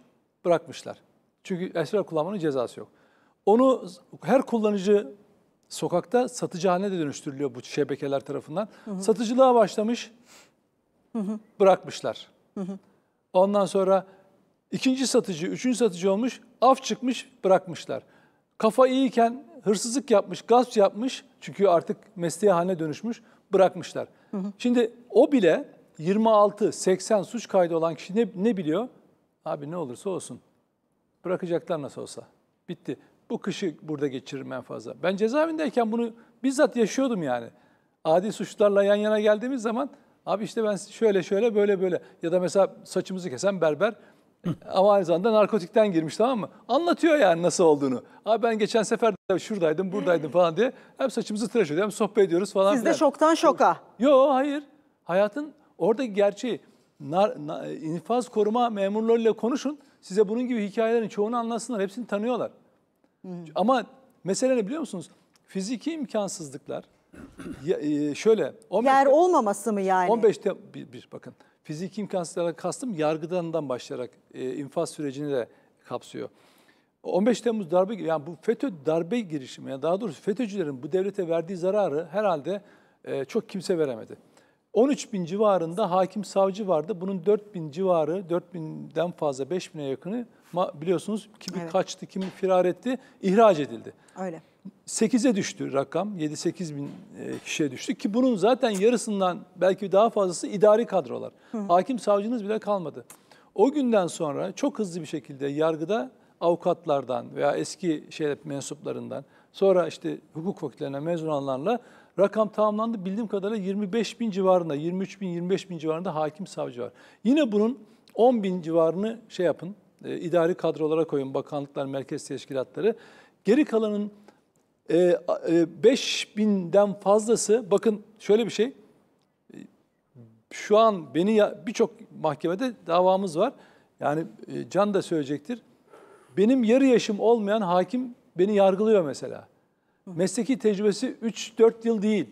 bırakmışlar. Çünkü esrar kullanmanın cezası yok. Onu her kullanıcı sokakta satıcı haline de dönüştürülüyor bu şebekeler tarafından. Hı hı. Satıcılığa başlamış, hı hı. bırakmışlar. Hı hı. Ondan sonra ikinci satıcı, üçüncü satıcı olmuş, af çıkmış, bırakmışlar. Kafa iyiyken hırsızlık yapmış, gasp yapmış. Çünkü artık mesleğe haline dönüşmüş, bırakmışlar. Hı hı. Şimdi o bile 26, 80 suç kaydı olan kişi ne, ne biliyor? Abi ne olursa olsun. Bırakacaklar nasıl olsa. Bitti. Bu kışı burada geçiririm en fazla. Ben cezaevindeyken bunu bizzat yaşıyordum yani. Adi suçlarla yan yana geldiğimiz zaman Abi işte ben şöyle şöyle böyle böyle ya da mesela saçımızı kesen berber ama aynı zamanda narkotikten girmiş tamam mı? Anlatıyor yani nasıl olduğunu. Abi ben geçen sefer de şuradaydım buradaydım hmm. falan diye hep saçımızı tıraş ediyor hem sohbet ediyoruz falan. Siz de şoktan şoka. Yo hayır. Hayatın oradaki gerçeği nar, na, infaz koruma memurlarıyla konuşun. Size bunun gibi hikayelerin çoğunu anlatsınlar. Hepsini tanıyorlar. Hı. Hmm. Ama mesele ne biliyor musunuz? Fiziki imkansızlıklar ya, e, şöyle 15 yer olmaması mı yani? 15'te bir, bir bakın fiziki imkansızlara kastım yargıdandan başlayarak e, infaz sürecini de kapsıyor. 15 Temmuz darbe yani bu FETÖ darbe girişimi yani daha doğrusu FETÖ'cülerin bu devlete verdiği zararı herhalde e, çok kimse veremedi. 13 bin civarında hakim savcı vardı. Bunun 4 bin civarı, 4 binden fazla 5 bine yakını biliyorsunuz kimi evet. kaçtı, kimi firar etti, ihraç edildi. Öyle. 8'e düştü rakam. 7-8 bin e, kişiye düştü ki bunun zaten yarısından belki daha fazlası idari kadrolar. Hı. Hakim savcınız bile kalmadı. O günden sonra çok hızlı bir şekilde yargıda avukatlardan veya eski şey mensuplarından sonra işte hukuk fakültelerine mezun olanlarla rakam tamamlandı. Bildiğim kadarıyla 25 bin civarında, 23 bin, 25 bin civarında hakim savcı var. Yine bunun 10 bin civarını şey yapın, e, idari kadrolara koyun bakanlıklar, merkez teşkilatları. Geri kalanın ee, e, 5000'den fazlası bakın şöyle bir şey. Ee, şu an beni birçok mahkemede davamız var. Yani e, Can da söyleyecektir. Benim yarı yaşım olmayan hakim beni yargılıyor mesela. Mesleki tecrübesi 3-4 yıl değil.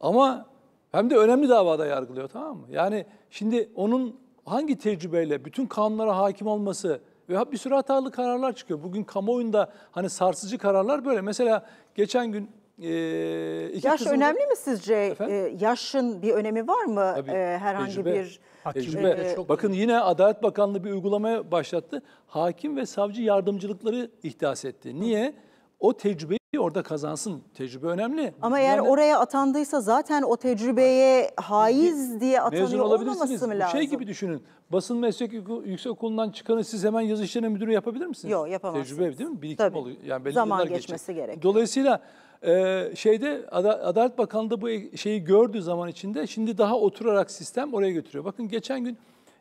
Ama hem de önemli davada yargılıyor tamam mı? Yani şimdi onun hangi tecrübeyle bütün kanunlara hakim olması, ve bir sürü hatalı kararlar çıkıyor. Bugün kamuoyunda hani sarsıcı kararlar böyle. Mesela geçen gün e, iki Yaş kızımda... önemli mi sizce? E, yaşın bir önemi var mı Tabii, e, herhangi tecrübe, bir... Tecrübe. E, Bakın yine Adalet Bakanlığı bir uygulamaya başlattı. Hakim ve savcı yardımcılıkları ihdas etti. Niye? O tecrübe orada kazansın. Tecrübe önemli. Ama eğer oraya atandıysa zaten o tecrübeye haiz diye atanıyor olmaması mı şey lazım? Şey gibi düşünün. Basın meslek yüksek okulundan çıkanı siz hemen yazı işlerine müdürü yapabilir misiniz? Yok yapamazsınız. Tecrübe değil mi? Birikim Tabii. oluyor. Yani belli Zaman geçmesi gerek. Dolayısıyla e, şeyde Adalet Bakanlığı bu e, şeyi gördüğü zaman içinde şimdi daha oturarak sistem oraya götürüyor. Bakın geçen gün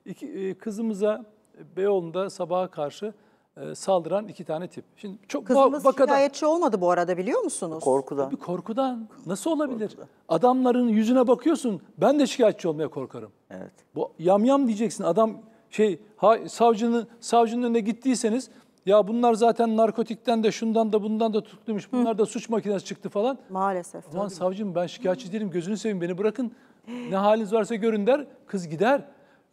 iki, e, kızımıza Beyoğlu'nda sabaha karşı e, saldıran iki tane tip. Şimdi çok Kızımız vakada, şikayetçi olmadı bu arada biliyor musunuz? Korkudan. Bir korkudan. Nasıl olabilir? Korkudan. Adamların yüzüne bakıyorsun. Ben de şikayetçi olmaya korkarım. Evet. Bu yamyam yam diyeceksin. Adam şey ha, savcının savcının önüne gittiyseniz ya bunlar zaten narkotikten de şundan da bundan da tutukluymuş. Bunlar Hı. da suç makinesi çıktı falan. Maalesef. Aman savcım ben şikayetçi değilim. Gözünü seveyim beni bırakın. Ne haliniz varsa görün der. Kız gider.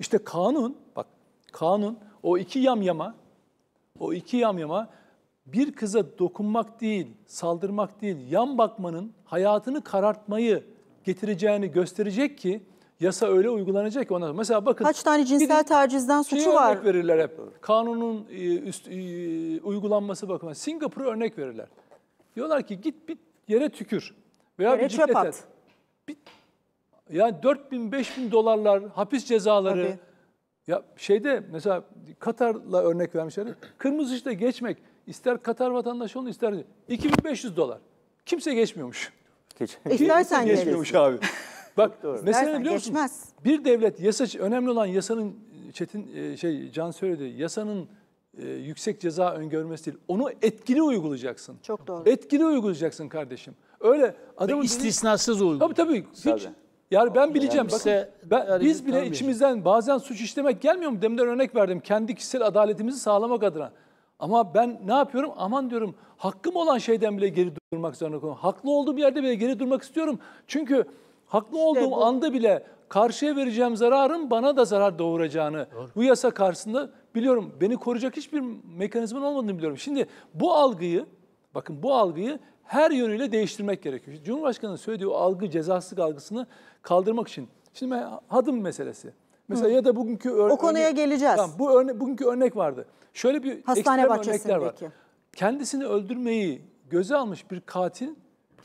İşte kanun bak kanun o iki yamyama o iki yamyama bir kıza dokunmak değil, saldırmak değil, yan bakmanın hayatını karartmayı getireceğini gösterecek ki yasa öyle uygulanacak ki ona. Mesela bakın kaç tane cinsel tacizden suçu şey var. Örnek verirler hep. Kanunun e, üst, e, uygulanması bakımından Singapur'a örnek verirler. Diyorlar ki git bir yere tükür veya yere bir ciklet et. Bir, yani 4000 5000 dolarlar hapis cezaları Tabii ya şeyde mesela Katar'la örnek vermişler. Kırmızı ışıkta geçmek ister Katar vatandaşı olun ister 2500 dolar. Kimse geçmiyormuş. Geç. İstersen geçmiyormuş abi. Bak mesela biliyor musun? Geçmez. Bir devlet yasa önemli olan yasanın Çetin e, şey Can söyledi. Yasanın e, yüksek ceza öngörmesi değil. Onu etkili uygulayacaksın. Çok doğru. Etkili uygulayacaksın kardeşim. Öyle adamın istisnasız uygulayacaksın. Tabii tabii. Hiç, tabii yani ben bileceğim. Yani bakın, ben, yani biz bile içimizden bazen suç işlemek gelmiyor mu? Demden örnek verdim. Kendi kişisel adaletimizi sağlamak adına. Ama ben ne yapıyorum? Aman diyorum hakkım olan şeyden bile geri durmak zorunda kalıyorum. Haklı olduğum yerde bile geri durmak istiyorum. Çünkü haklı işte olduğum bu. anda bile karşıya vereceğim zararın bana da zarar doğuracağını Doğru. bu yasa karşısında biliyorum. Beni koruyacak hiçbir mekanizmanın olmadığını biliyorum. Şimdi bu algıyı bakın bu algıyı her yönüyle değiştirmek gerekiyor. Cumhurbaşkanı'nın söylediği o algı, cezasızlık algısını kaldırmak için. Şimdi hadım meselesi. Mesela Hı. ya da bugünkü örnek... O konuya geleceğiz. Tamam, bu örne bugünkü örnek vardı. Şöyle bir Hastane ekstrem örnekler var. Kendisini öldürmeyi göze almış bir katil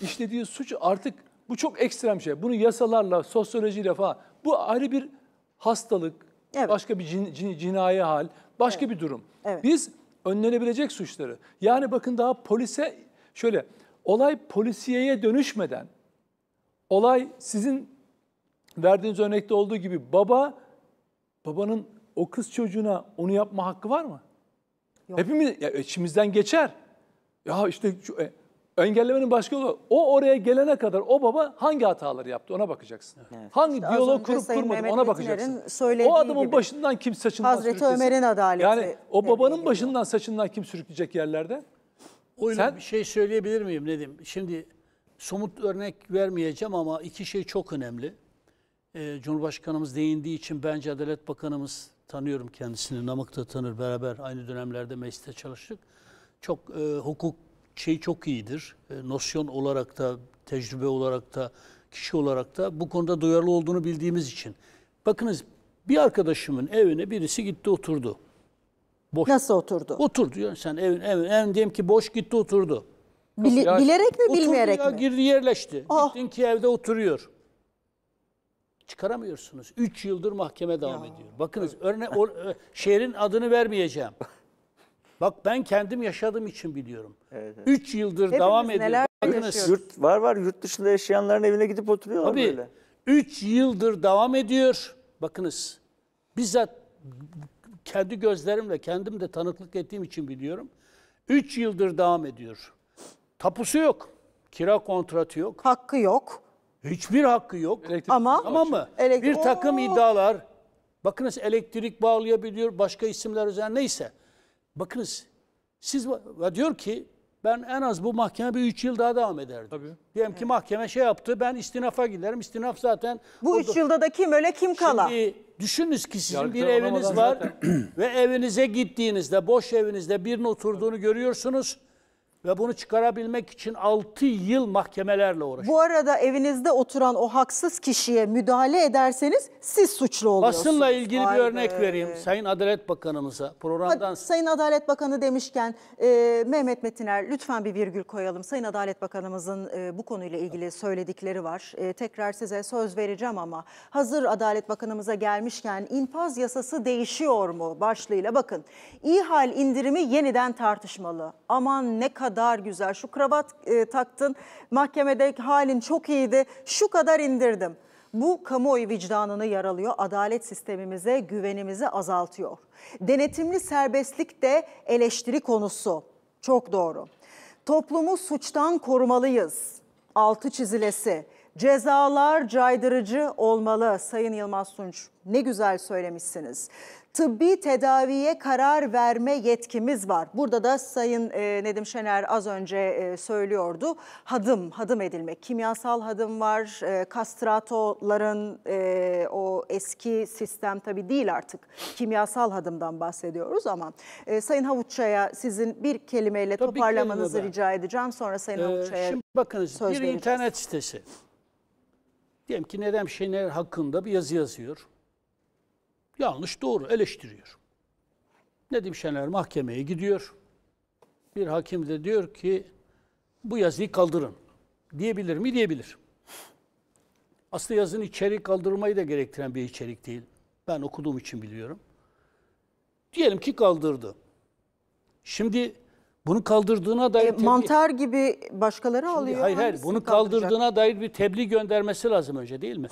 işlediği suç artık bu çok ekstrem şey. Bunu yasalarla, sosyolojiyle falan. Bu ayrı bir hastalık, evet. başka bir cin, cin, cinayi hal, başka evet. bir durum. Evet. Biz önlenebilecek suçları. Yani bakın daha polise şöyle olay polisiyeye dönüşmeden, olay sizin verdiğiniz örnekte olduğu gibi baba, babanın o kız çocuğuna onu yapma hakkı var mı? Yok. Hepimiz ya içimizden geçer. Ya işte şu, e, engellemenin başka yolu. O oraya gelene kadar o baba hangi hataları yaptı ona bakacaksın. Evet. Hangi işte diyalog kurup Sayın kurmadı Mehmet ona bakacaksın. O adamın gibi, başından kim saçından Hazreti sürüklesin? Hazreti Ömer'in adaleti. Yani o babanın başından saçından kim sürükleyecek yerlerde? Oyuna Sen... bir şey söyleyebilir miyim Nedim? Şimdi somut örnek vermeyeceğim ama iki şey çok önemli. Ee, Cumhurbaşkanımız değindiği için bence Adalet Bakanımız tanıyorum kendisini. Namık da tanır beraber aynı dönemlerde mecliste çalıştık. Çok e, hukuk şey çok iyidir. E, nosyon olarak da, tecrübe olarak da, kişi olarak da bu konuda duyarlı olduğunu bildiğimiz için. Bakınız bir arkadaşımın evine birisi gitti oturdu. Boş. Nasıl oturdu? Oturdu yani sen evin, evin, evin diyelim ki boş gitti oturdu. Bili, ya, bilerek mi bilmeyerek ya, mi? Girdi yerleşti. Oh. Gittin ki evde oturuyor. Çıkaramıyorsunuz. Üç yıldır mahkeme devam ya. ediyor. Bakınız örne, o, e, şehrin adını vermeyeceğim. Bak ben kendim yaşadığım için biliyorum. Evet, evet. Üç yıldır Hepimiz devam ediyor. Bakınız, yaşıyoruz. yurt, var var yurt dışında yaşayanların evine gidip oturuyorlar Tabii, böyle. Üç yıldır devam ediyor. Bakınız bizzat kendi gözlerimle kendim de tanıklık ettiğim için biliyorum. Üç yıldır devam ediyor. Tapusu yok. Kira kontratı yok. Hakkı yok. Hiçbir hakkı yok. Elektrik Ama tamam mı? bir takım Oo. iddialar. Bakınız elektrik bağlayabiliyor, başka isimler üzerine neyse. Bakınız siz va- diyor ki ben en az bu mahkeme bir 3 yıl daha devam ederdim. Tabii. Diyelim evet. ki mahkeme şey yaptı ben istinafa giderim. İstinaf zaten... Bu 3 yılda da kim öyle kim kala? Şimdi düşününüz ki sizin Yargıta bir eviniz var ve evinize gittiğinizde boş evinizde birinin oturduğunu evet. görüyorsunuz ve bunu çıkarabilmek için 6 yıl mahkemelerle uğraşıyor. Bu arada evinizde oturan o haksız kişiye müdahale ederseniz siz suçlu oluyorsunuz. Basınla ilgili Vay bir örnek be. vereyim Sayın Adalet Bakanımıza programdan. Hadi, Sayın Adalet Bakanı demişken e, Mehmet Metiner lütfen bir virgül koyalım. Sayın Adalet Bakanımızın e, bu konuyla ilgili söyledikleri var. E, tekrar size söz vereceğim ama hazır Adalet Bakanımıza gelmişken infaz yasası değişiyor mu başlığıyla bakın. İhal indirimi yeniden tartışmalı. Aman ne kadar kadar güzel. Şu kravat e, taktın, Mahkemedeki halin çok iyiydi. Şu kadar indirdim. Bu kamuoyu vicdanını yaralıyor, adalet sistemimize güvenimizi azaltıyor. Denetimli serbestlik de eleştiri konusu. Çok doğru. Toplumu suçtan korumalıyız. Altı çizilesi. Cezalar caydırıcı olmalı Sayın Yılmaz Sunç. Ne güzel söylemişsiniz. Tıbbi tedaviye karar verme yetkimiz var. Burada da Sayın e, Nedim Şener az önce e, söylüyordu. Hadım, hadım edilmek. Kimyasal hadım var. E, kastratoların e, o eski sistem tabii değil artık. Kimyasal hadımdan bahsediyoruz ama Sayın Havuççaya sizin bir kelimeyle tabii toparlamanızı rica edeceğim. Sonra Sayın ee, Havuççaya söz vereceğiz. Bakın bir internet sitesi. Diyelim ki Nerem Şener hakkında bir yazı yazıyor. Yanlış doğru eleştiriyor. Nedim Şener mahkemeye gidiyor. Bir hakim de diyor ki bu yazıyı kaldırın. Diyebilir mi? Diyebilir. Aslı yazının içerik kaldırmayı da gerektiren bir içerik değil. Ben okuduğum için biliyorum. Diyelim ki kaldırdı. Şimdi bunu kaldırdığına dair... E, tebliğ... Mantar gibi başkaları Şimdi, alıyor. Hayır hayır bunu kaldırdığına dair bir tebliğ göndermesi lazım önce değil mi?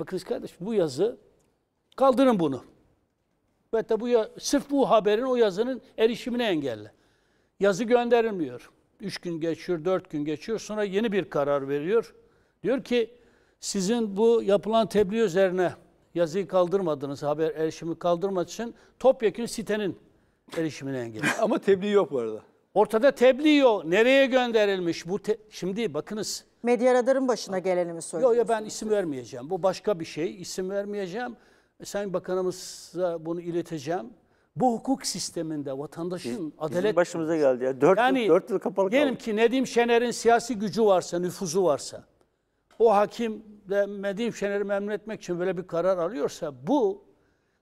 Bakınız kardeş bu yazı kaldırın bunu. Ve hatta bu ya, sırf bu haberin o yazının erişimini engelle. Yazı gönderilmiyor. Üç gün geçiyor, dört gün geçiyor. Sonra yeni bir karar veriyor. Diyor ki sizin bu yapılan tebliğ üzerine yazıyı kaldırmadınız, haber erişimi kaldırmak için topyekun sitenin erişimini engelle. Ama tebliğ yok bu arada. Ortada tebliğ yok. Nereye gönderilmiş? Bu şimdi bakınız. Medya radarın başına geleni mi söylüyorsunuz? Yok ya ben isim vermeyeceğim. Bu başka bir şey. İsim vermeyeceğim. E, Sayın Bakanımıza bunu ileteceğim. Bu hukuk sisteminde vatandaşın Bizim adalet... başımıza geldi ya. Dört, yani, yıl, dört yıl kapalı kaldı. Diyelim ki Nedim Şener'in siyasi gücü varsa, nüfuzu varsa, o hakim de Nedim Şener'i memnun etmek için böyle bir karar alıyorsa, bu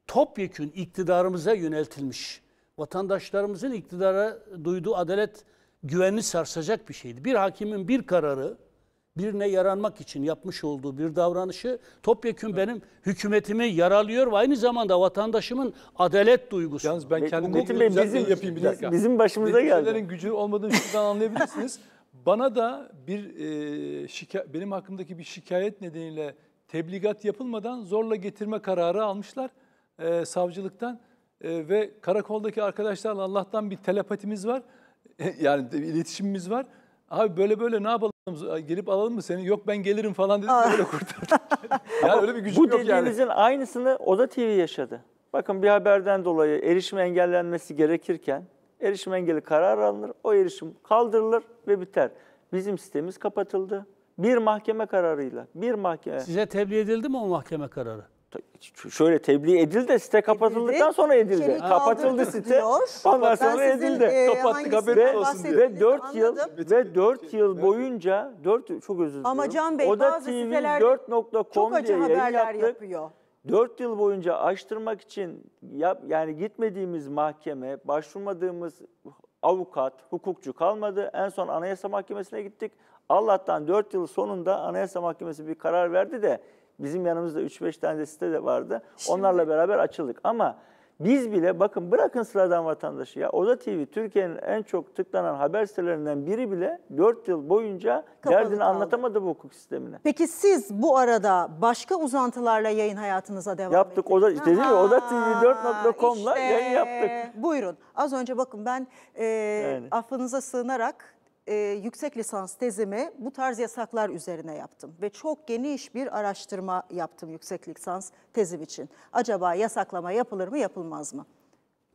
topyekün iktidarımıza yöneltilmiş vatandaşlarımızın iktidara duyduğu adalet güveni sarsacak bir şeydi. Bir hakimin bir kararı birine yaranmak için yapmış olduğu bir davranışı topyekün evet. benim hükümetimi yaralıyor ve aynı zamanda vatandaşımın adalet duygusu. Yalnız ben kendim Metin Bey bizim, yapayım bir dakika. Bizim başımıza Dedikçelerin geldi. gücü olmadığını şuradan anlayabilirsiniz. Bana da bir e, şikayet, benim hakkımdaki bir şikayet nedeniyle tebligat yapılmadan zorla getirme kararı almışlar e, savcılıktan e, ve karakoldaki arkadaşlarla Allah'tan bir telepatimiz var. yani iletişimimiz var. Abi böyle böyle ne yapalım? Gelip alalım mı seni? Yok ben gelirim falan dedim böyle kurtardım. yani öyle bir gücüm yok yani. Bu dediğinizin aynısını Oda TV yaşadı. Bakın bir haberden dolayı erişim engellenmesi gerekirken erişim engeli karar alınır, o erişim kaldırılır ve biter. Bizim sistemimiz kapatıldı. Bir mahkeme kararıyla, bir mahkeme. Size tebliğ edildi mi o mahkeme kararı? şöyle tebliğ edildi de site kapatıldıktan edildi. sonra edildi. Çelik Kapatıldı site. Diyor. Ondan sonra e, edildi. E, Kapattık haberin olsun diye. Ve 4 anladım. yıl ve 4 yıl boyunca 4 çok özür diliyorum. Ama Can Bey Oda bazı TV 4.com diye haberler yaptık. Yapıyor. 4 yıl boyunca açtırmak için yap, yani gitmediğimiz mahkeme, başvurmadığımız avukat, hukukçu kalmadı. En son Anayasa Mahkemesi'ne gittik. Allah'tan 4 yıl sonunda Anayasa Mahkemesi bir karar verdi de Bizim yanımızda 3-5 tane de site de vardı. Şimdi... Onlarla beraber açıldık. Ama biz bile bakın bırakın sıradan vatandaşı ya. Oda TV Türkiye'nin en çok tıklanan haber sitelerinden biri bile 4 yıl boyunca Kapalı derdini kaldı. anlatamadı bu hukuk sistemine. Peki siz bu arada başka uzantılarla yayın hayatınıza devam yaptık. ettiniz. Yaptık. Oda, dedi Oda TV 4.com'la işte, yayın yaptık. Buyurun. Az önce bakın ben e, yani. affınıza sığınarak e, yüksek lisans tezimi bu tarz yasaklar üzerine yaptım. Ve çok geniş bir araştırma yaptım yüksek lisans tezim için. Acaba yasaklama yapılır mı yapılmaz mı?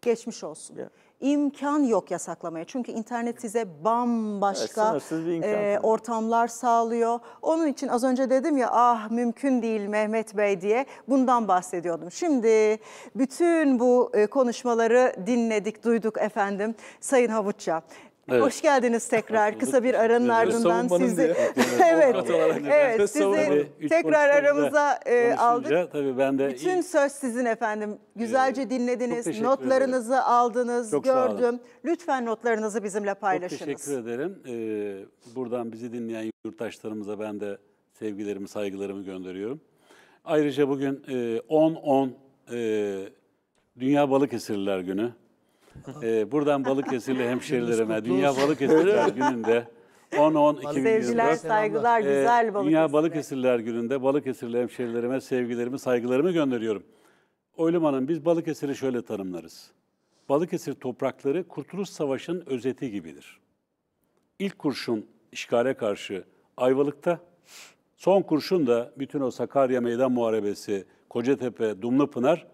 Geçmiş olsun. Yeah. İmkan yok yasaklamaya. Çünkü internet size bambaşka e, ortamlar sağlıyor. Onun için az önce dedim ya ah mümkün değil Mehmet Bey diye bundan bahsediyordum. Şimdi bütün bu e, konuşmaları dinledik, duyduk efendim. Sayın Havuçça Evet. Hoş geldiniz tekrar. Kısa bir aranın ardından sizi Evet. evet, sizi tekrar aramıza e, aldık. Tabii ben de Bütün söz sizin efendim. Güzelce ee, dinlediniz, notlarınızı ederim. aldınız, çok gördüm. Lütfen notlarınızı bizimle paylaşınız. Çok teşekkür ederim. Ee, buradan bizi dinleyen yurttaşlarımıza ben de sevgilerimi, saygılarımı gönderiyorum. Ayrıca bugün 10-10 e, e, Dünya Balıkesirliler Günü. Ee, buradan Balıkesirli hemşerilerime Dünya Balıkesirler Günü'nde 10-10-2024 Sevgiler, saygılar, ee, güzel balık. Dünya Balıkesirler Günü'nde Balıkesirli hemşerilerime sevgilerimi, saygılarımı gönderiyorum. Oylum Hanım biz Balıkesir'i şöyle tanımlarız. Balıkesir toprakları Kurtuluş Savaşı'nın özeti gibidir. İlk kurşun işgale karşı Ayvalık'ta, son kurşun da bütün o Sakarya Meydan Muharebesi, Kocatepe, Dumlupınar,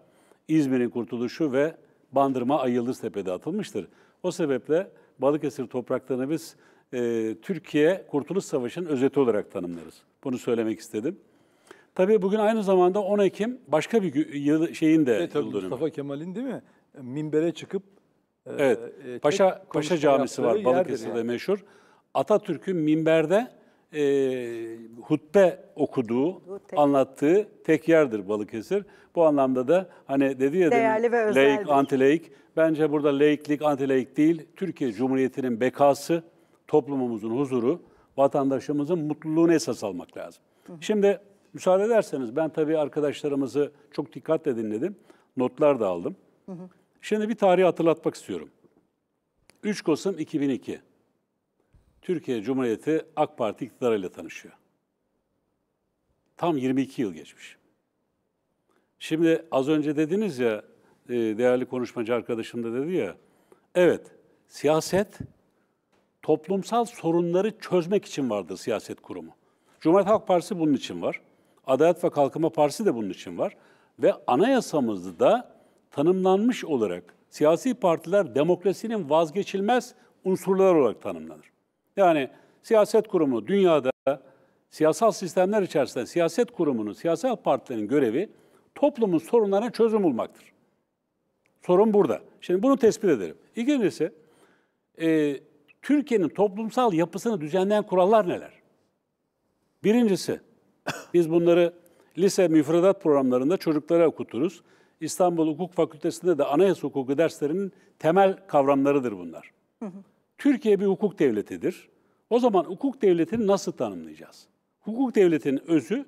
İzmir'in kurtuluşu ve Bandırma Ayıldız Tepe'de atılmıştır. O sebeple Balıkesir topraklarını biz e, Türkiye Kurtuluş Savaşı'nın özeti olarak tanımlarız. Bunu söylemek istedim. Tabii bugün aynı zamanda 10 Ekim başka bir yıl, şeyin de e, tabii Mustafa Kemal'in değil mi? Minbere çıkıp e, Evet. E, Paşa Paşa Camisi var Balıkesir'de yani. meşhur. Atatürk'ün minberde e, hutbe okuduğu, Hutbe. anlattığı tek yerdir Balıkesir. Bu anlamda da hani dedi ya Değerli demin, ve özeldir. laik, antilaik. Bence burada laiklik, antilaik değil. Türkiye Cumhuriyeti'nin bekası, toplumumuzun huzuru, vatandaşımızın mutluluğunu esas almak lazım. Hı. Şimdi müsaade ederseniz ben tabii arkadaşlarımızı çok dikkatle dinledim. Notlar da aldım. Hı hı. Şimdi bir tarihi hatırlatmak istiyorum. 3 Kasım 2002. Türkiye Cumhuriyeti AK Parti iktidarıyla tanışıyor. Tam 22 yıl geçmiş. Şimdi az önce dediniz ya, e, değerli konuşmacı arkadaşım da dedi ya, evet siyaset toplumsal sorunları çözmek için vardır siyaset kurumu. Cumhuriyet Halk Partisi bunun için var. Adalet ve Kalkınma Partisi de bunun için var. Ve anayasamızda tanımlanmış olarak siyasi partiler demokrasinin vazgeçilmez unsurlar olarak tanımlanır. Yani siyaset kurumu dünyada siyasal sistemler içerisinde siyaset kurumunun, siyasal partilerin görevi toplumun sorunlarına çözüm bulmaktır. Sorun burada. Şimdi bunu tespit ederim. İkincisi, e, Türkiye'nin toplumsal yapısını düzenleyen kurallar neler? Birincisi, biz bunları lise müfredat programlarında çocuklara okuturuz. İstanbul Hukuk Fakültesi'nde de anayasa hukuku derslerinin temel kavramlarıdır bunlar. Hı hı. Türkiye bir hukuk devletidir. O zaman hukuk devletini nasıl tanımlayacağız? Hukuk devletinin özü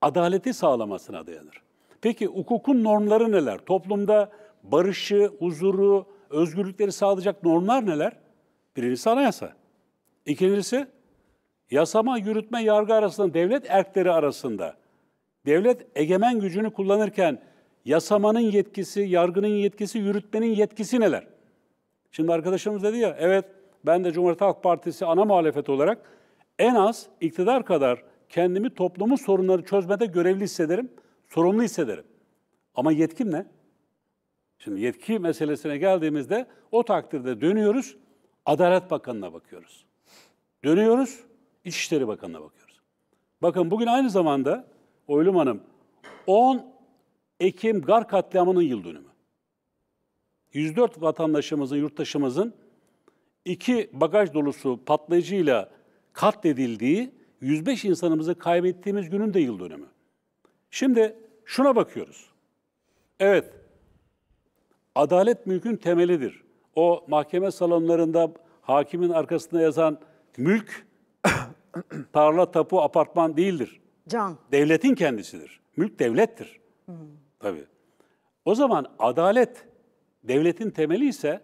adaleti sağlamasına dayanır. Peki hukukun normları neler? Toplumda barışı, huzuru, özgürlükleri sağlayacak normlar neler? Birincisi anayasa. İkincisi yasama, yürütme, yargı arasında, devlet erkleri arasında. Devlet egemen gücünü kullanırken yasamanın yetkisi, yargının yetkisi, yürütmenin yetkisi neler? Şimdi arkadaşımız dedi ya, evet ben de Cumhuriyet Halk Partisi ana muhalefet olarak en az iktidar kadar kendimi toplumun sorunları çözmede görevli hissederim, sorumlu hissederim. Ama yetkim ne? Şimdi yetki meselesine geldiğimizde o takdirde dönüyoruz, Adalet Bakanı'na bakıyoruz. Dönüyoruz, İçişleri Bakanı'na bakıyoruz. Bakın bugün aynı zamanda Oylum Hanım 10 Ekim Gar katliamının yıl dönümü. 104 vatandaşımızın, yurttaşımızın iki bagaj dolusu patlayıcıyla katledildiği 105 insanımızı kaybettiğimiz günün de yıl dönümü. Şimdi şuna bakıyoruz. Evet, adalet mülkün temelidir. O mahkeme salonlarında hakimin arkasında yazan mülk tarla, tapu, apartman değildir. Can. Devletin kendisidir. Mülk devlettir. Hı. Hmm. Tabii. O zaman adalet devletin temeli ise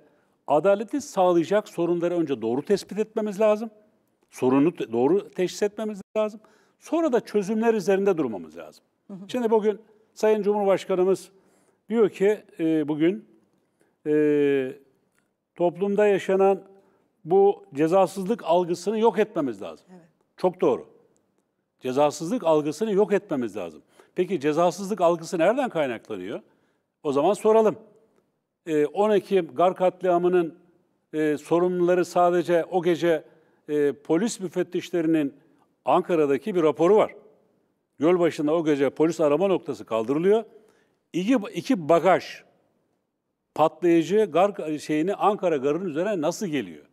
adaleti sağlayacak sorunları önce doğru tespit etmemiz lazım. Sorunu doğru teşhis etmemiz lazım. Sonra da çözümler üzerinde durmamız lazım. Şimdi bugün Sayın Cumhurbaşkanımız diyor ki e, bugün e, toplumda yaşanan bu cezasızlık algısını yok etmemiz lazım. Evet. Çok doğru. Cezasızlık algısını yok etmemiz lazım. Peki cezasızlık algısı nereden kaynaklanıyor? O zaman soralım e, ee, 10 Ekim Gar katliamının e, sorumluları sadece o gece e, polis müfettişlerinin Ankara'daki bir raporu var. Gölbaşı'nda o gece polis arama noktası kaldırılıyor. İki, iki bagaj patlayıcı gar şeyini Ankara garının üzerine nasıl geliyor?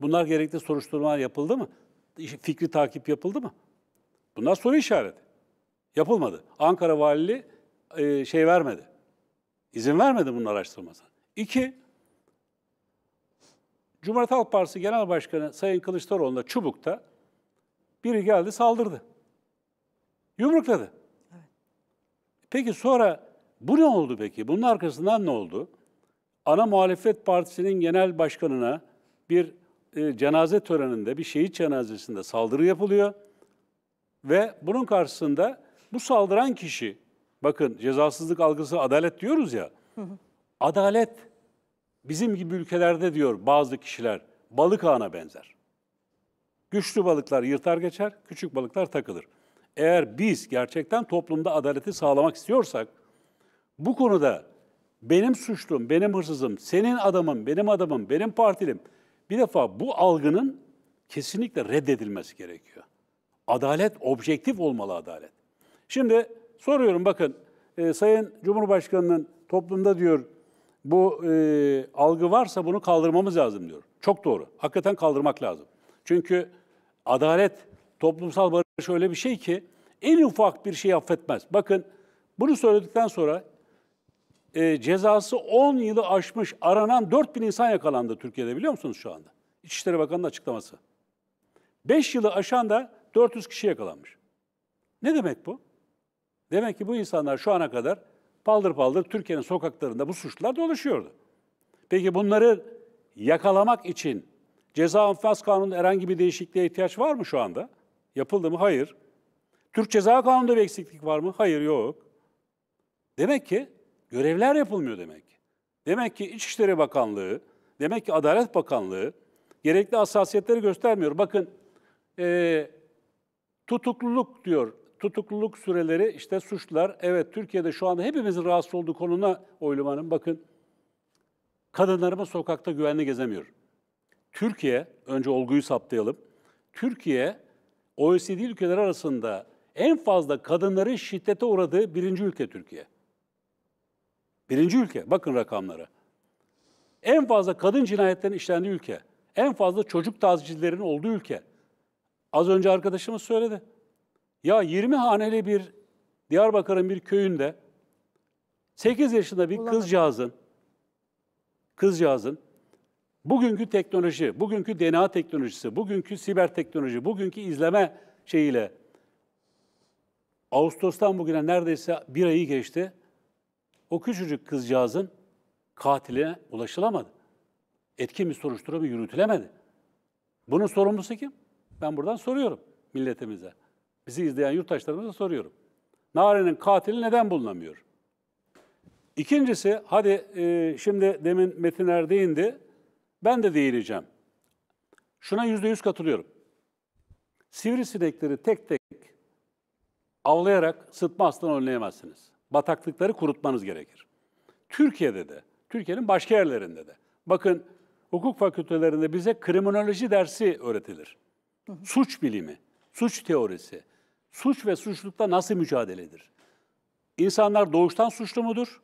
Bunlar gerekli soruşturma yapıldı mı? Fikri takip yapıldı mı? Bunlar soru işareti. Yapılmadı. Ankara valiliği e, şey vermedi. İzin vermedi bunun araştırılmasına. İki, Cumhuriyet Halk Partisi Genel Başkanı Sayın Kılıçdaroğlu'na Çubuk'ta biri geldi saldırdı. Yumrukladı. Evet. Peki sonra bu ne oldu peki? Bunun arkasından ne oldu? Ana Muhalefet Partisi'nin genel başkanına bir e, cenaze töreninde, bir şehit cenazesinde saldırı yapılıyor. Ve bunun karşısında bu saldıran kişi Bakın cezasızlık algısı adalet diyoruz ya. Adalet bizim gibi ülkelerde diyor bazı kişiler balık ağına benzer. Güçlü balıklar yırtar geçer, küçük balıklar takılır. Eğer biz gerçekten toplumda adaleti sağlamak istiyorsak bu konuda benim suçlum, benim hırsızım, senin adamım, benim adamım, benim partilim bir defa bu algının kesinlikle reddedilmesi gerekiyor. Adalet objektif olmalı adalet. Şimdi soruyorum bakın e, Sayın Cumhurbaşkanı'nın toplumda diyor bu e, algı varsa bunu kaldırmamız lazım diyor. Çok doğru. Hakikaten kaldırmak lazım. Çünkü adalet, toplumsal barış öyle bir şey ki en ufak bir şey affetmez. Bakın bunu söyledikten sonra e, cezası 10 yılı aşmış aranan 4 bin insan yakalandı Türkiye'de biliyor musunuz şu anda? İçişleri Bakanı'nın açıklaması. 5 yılı aşan da 400 kişi yakalanmış. Ne demek bu? Demek ki bu insanlar şu ana kadar paldır paldır Türkiye'nin sokaklarında bu suçlar dolaşıyordu. Peki bunları yakalamak için ceza infaz kanununda herhangi bir değişikliğe ihtiyaç var mı şu anda? Yapıldı mı? Hayır. Türk ceza kanununda bir eksiklik var mı? Hayır yok. Demek ki görevler yapılmıyor demek Demek ki İçişleri Bakanlığı, demek ki Adalet Bakanlığı gerekli hassasiyetleri göstermiyor. Bakın e, tutukluluk diyor tutukluluk süreleri, işte suçlar. Evet Türkiye'de şu anda hepimizin rahatsız olduğu konuna Oylum Hanım bakın. Kadınlarımız sokakta güvenli gezemiyor. Türkiye, önce olguyu saptayalım. Türkiye, OECD ülkeleri arasında en fazla kadınların şiddete uğradığı birinci ülke Türkiye. Birinci ülke. Bakın rakamları. En fazla kadın cinayetlerinin işlendiği ülke. En fazla çocuk tacizlerinin olduğu ülke. Az önce arkadaşımız söyledi. Ya 20 haneli bir Diyarbakır'ın bir köyünde 8 yaşında bir Bulamadım. kızcağızın kızcağızın bugünkü teknoloji, bugünkü DNA teknolojisi, bugünkü siber teknoloji, bugünkü izleme şeyiyle Ağustos'tan bugüne neredeyse bir ayı geçti. O küçücük kızcağızın katiline ulaşılamadı. Etkin bir soruşturma yürütülemedi. Bunun sorumlusu kim? Ben buradan soruyorum milletimize. Bizi izleyen yurttaşlarımıza soruyorum. Nare'nin katili neden bulunamıyor? İkincisi, hadi e, şimdi demin Metin Er ben de değineceğim. Şuna yüzde yüz katılıyorum. Sivrisinekleri tek tek avlayarak sıtma hastalığını önleyemezsiniz. Bataklıkları kurutmanız gerekir. Türkiye'de de, Türkiye'nin başka yerlerinde de. Bakın hukuk fakültelerinde bize kriminoloji dersi öğretilir. Hı hı. Suç bilimi, suç teorisi, suç ve suçlulukla nasıl mücadeledir? İnsanlar doğuştan suçlu mudur?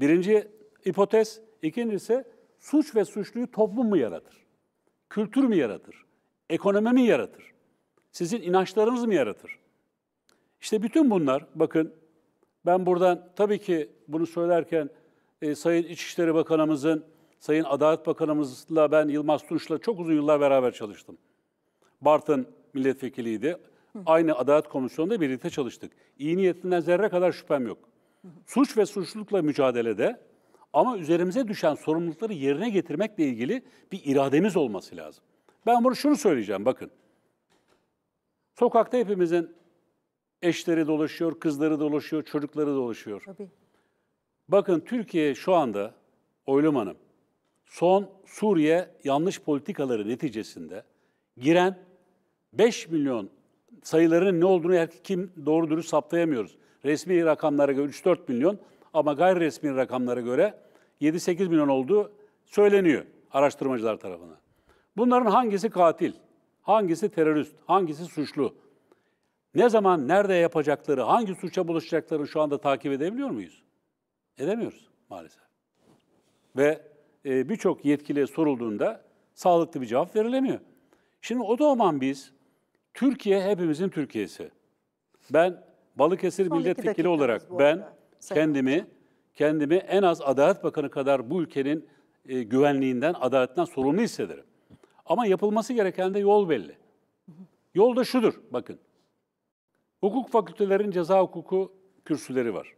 Birinci hipotez. İkincisi suç ve suçluyu toplum mu yaratır? Kültür mü yaratır? Ekonomi mi yaratır? Sizin inançlarınız mı yaratır? İşte bütün bunlar bakın ben buradan tabii ki bunu söylerken e, Sayın İçişleri Bakanımızın, Sayın Adalet Bakanımızla ben Yılmaz Tunç'la çok uzun yıllar beraber çalıştım. Bartın milletvekiliydi. Aynı Adalet Komisyonu'nda birlikte çalıştık. İyi niyetinden zerre kadar şüphem yok. Suç ve suçlulukla mücadelede ama üzerimize düşen sorumlulukları yerine getirmekle ilgili bir irademiz olması lazım. Ben bunu şunu söyleyeceğim bakın. Sokakta hepimizin eşleri dolaşıyor, kızları dolaşıyor, çocukları dolaşıyor. Tabii. Bakın Türkiye şu anda Oylum Hanım son Suriye yanlış politikaları neticesinde giren 5 milyon sayılarının ne olduğunu kim doğru dürüst saptayamıyoruz. Resmi rakamlara göre 3-4 milyon ama gayri resmi rakamlara göre 7-8 milyon olduğu söyleniyor araştırmacılar tarafından. Bunların hangisi katil, hangisi terörist, hangisi suçlu? Ne zaman, nerede yapacakları, hangi suça bulaşacaklarını şu anda takip edebiliyor muyuz? Edemiyoruz maalesef. Ve e, birçok yetkiliye sorulduğunda sağlıklı bir cevap verilemiyor. Şimdi o zaman biz Türkiye hepimizin Türkiye'si. Ben Balıkesir Son milletvekili olarak ben arada, kendimi kendimi en az Adalet Bakanı kadar bu ülkenin e, güvenliğinden, adaletten sorumlu hissederim. Ama yapılması gereken de yol belli. Yol da şudur bakın. Hukuk fakültelerin ceza hukuku kürsüleri var.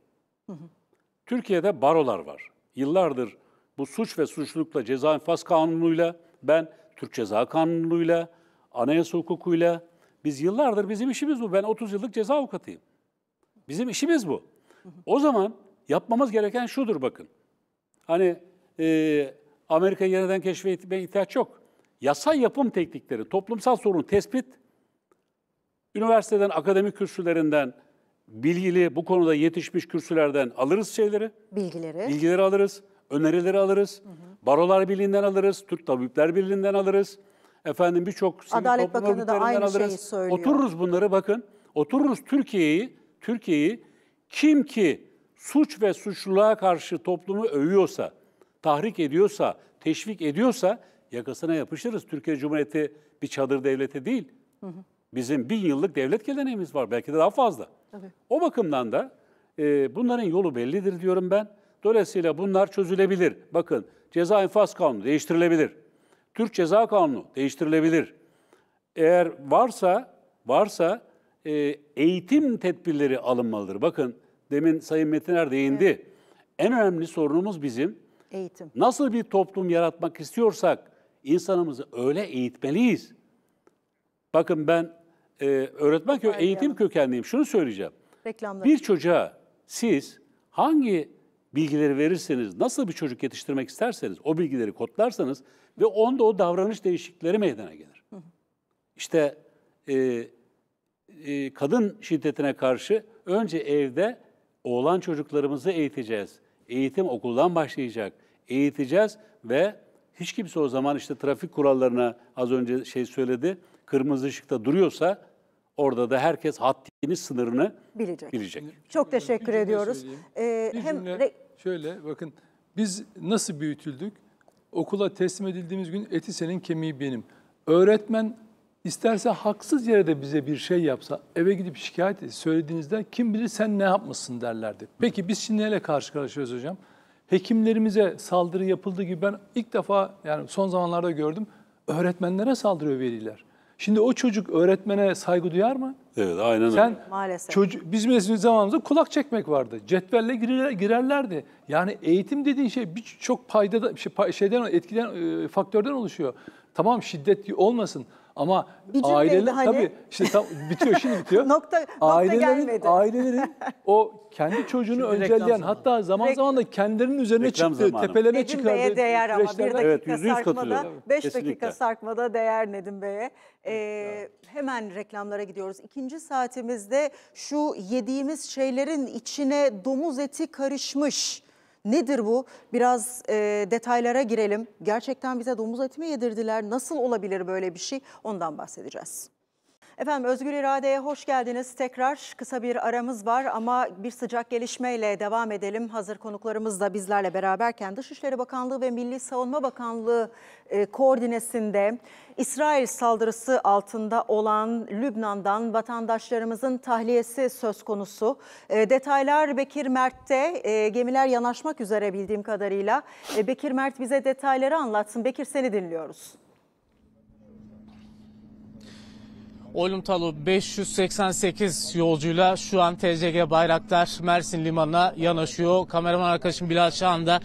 Türkiye'de barolar var. Yıllardır bu suç ve suçlulukla ceza infaz kanunuyla ben Türk Ceza Kanunu'yla, anayasa hukukuyla, biz yıllardır bizim işimiz bu. Ben 30 yıllık ceza avukatıyım. Bizim işimiz bu. O zaman yapmamız gereken şudur bakın. Hani e, Amerika'yı yeniden keşfetme ihtiyaç yok. Yasal yapım teknikleri, toplumsal sorun tespit, üniversiteden, akademik kürsülerinden, bilgili bu konuda yetişmiş kürsülerden alırız şeyleri. Bilgileri. Bilgileri alırız, önerileri alırız. Hı hı. Barolar Birliği'nden alırız, Türk Tabipler Birliği'nden alırız. Efendim birçok sivil Adalet Bakanı da aynı alırız. şeyi söylüyor. Otururuz bunları bakın. Otururuz Türkiye'yi, Türkiye'yi kim ki suç ve suçluluğa karşı toplumu övüyorsa, tahrik ediyorsa, teşvik ediyorsa yakasına yapışırız. Türkiye Cumhuriyeti bir çadır devleti değil. Hı hı. Bizim bin yıllık devlet geleneğimiz var. Belki de daha fazla. Tabii. O bakımdan da e, bunların yolu bellidir diyorum ben. Dolayısıyla bunlar çözülebilir. Bakın ceza infaz kanunu değiştirilebilir. Türk Ceza Kanunu değiştirilebilir. Eğer varsa varsa e, eğitim tedbirleri alınmalıdır. Bakın demin Sayın Metiner değindi. Evet. En önemli sorunumuz bizim eğitim. Nasıl bir toplum yaratmak istiyorsak insanımızı öyle eğitmeliyiz. Bakın ben e, öğretmen kö eğitim kökenliyim. Şunu söyleyeceğim. Reklamları. Bir çocuğa siz hangi bilgileri verirseniz, nasıl bir çocuk yetiştirmek isterseniz o bilgileri kodlarsanız ve onda o davranış değişiklikleri meydana gelir. İşte e, e, kadın şiddetine karşı önce evde oğlan çocuklarımızı eğiteceğiz. Eğitim okuldan başlayacak. Eğiteceğiz ve hiç kimse o zaman işte trafik kurallarına az önce şey söyledi. Kırmızı ışıkta duruyorsa Orada da herkes haddini, sınırını bilecek. bilecek. Çok teşekkür ee, bir ediyoruz. Ee, hem cümle, şöyle bakın biz nasıl büyütüldük? Okula teslim edildiğimiz gün eti senin kemiği benim. Öğretmen isterse haksız yere de bize bir şey yapsa, eve gidip şikayet et, söylediğinizde kim bilir sen ne yapmışsın derlerdi. Peki biz şimdi neyle karşı karşıyayız hocam? Hekimlerimize saldırı yapıldığı gibi ben ilk defa yani son zamanlarda gördüm öğretmenlere saldırıyor veliler. Şimdi o çocuk öğretmene saygı duyar mı? Evet aynen öyle. Sen Maalesef. Çocuk, bizim eski zamanımızda kulak çekmek vardı. Cetvelle girer, girerlerdi. Yani eğitim dediğin şey birçok payda şey, şeyden etkiden faktörden oluşuyor. Tamam şiddet olmasın ama bir aileler hani... tabii işte tam bitiyor şimdi bitiyor. nokta, nokta ailelerin gelmedi. ailelerin o kendi çocuğunu şimdi önceleyen hatta zaman zaman da kendilerinin üzerine reklam çıktığı, zamanı. tepelere Nedim Bey'e değer ama bir dakika evet, sarkmada, beş Kesinlikle. dakika sarkmada değer Nedim Bey'e. Ee, Hemen reklamlara gidiyoruz. İkinci saatimizde şu yediğimiz şeylerin içine domuz eti karışmış Nedir bu? Biraz e, detaylara girelim. Gerçekten bize domuz eti mi yedirdiler? Nasıl olabilir böyle bir şey? Ondan bahsedeceğiz. Efendim Özgür İrade'ye hoş geldiniz. Tekrar kısa bir aramız var ama bir sıcak gelişmeyle devam edelim. Hazır konuklarımız da bizlerle beraberken Dışişleri Bakanlığı ve Milli Savunma Bakanlığı e, koordinesinde İsrail saldırısı altında olan Lübnan'dan vatandaşlarımızın tahliyesi söz konusu. E, detaylar Bekir Mert'te e, gemiler yanaşmak üzere bildiğim kadarıyla. Bekir Mert bize detayları anlatsın. Bekir seni dinliyoruz. Olumtalu 588 yolcuyla şu an TCG Bayraktar Mersin Limanı'na yanaşıyor. Kameraman arkadaşım Bilal şu anda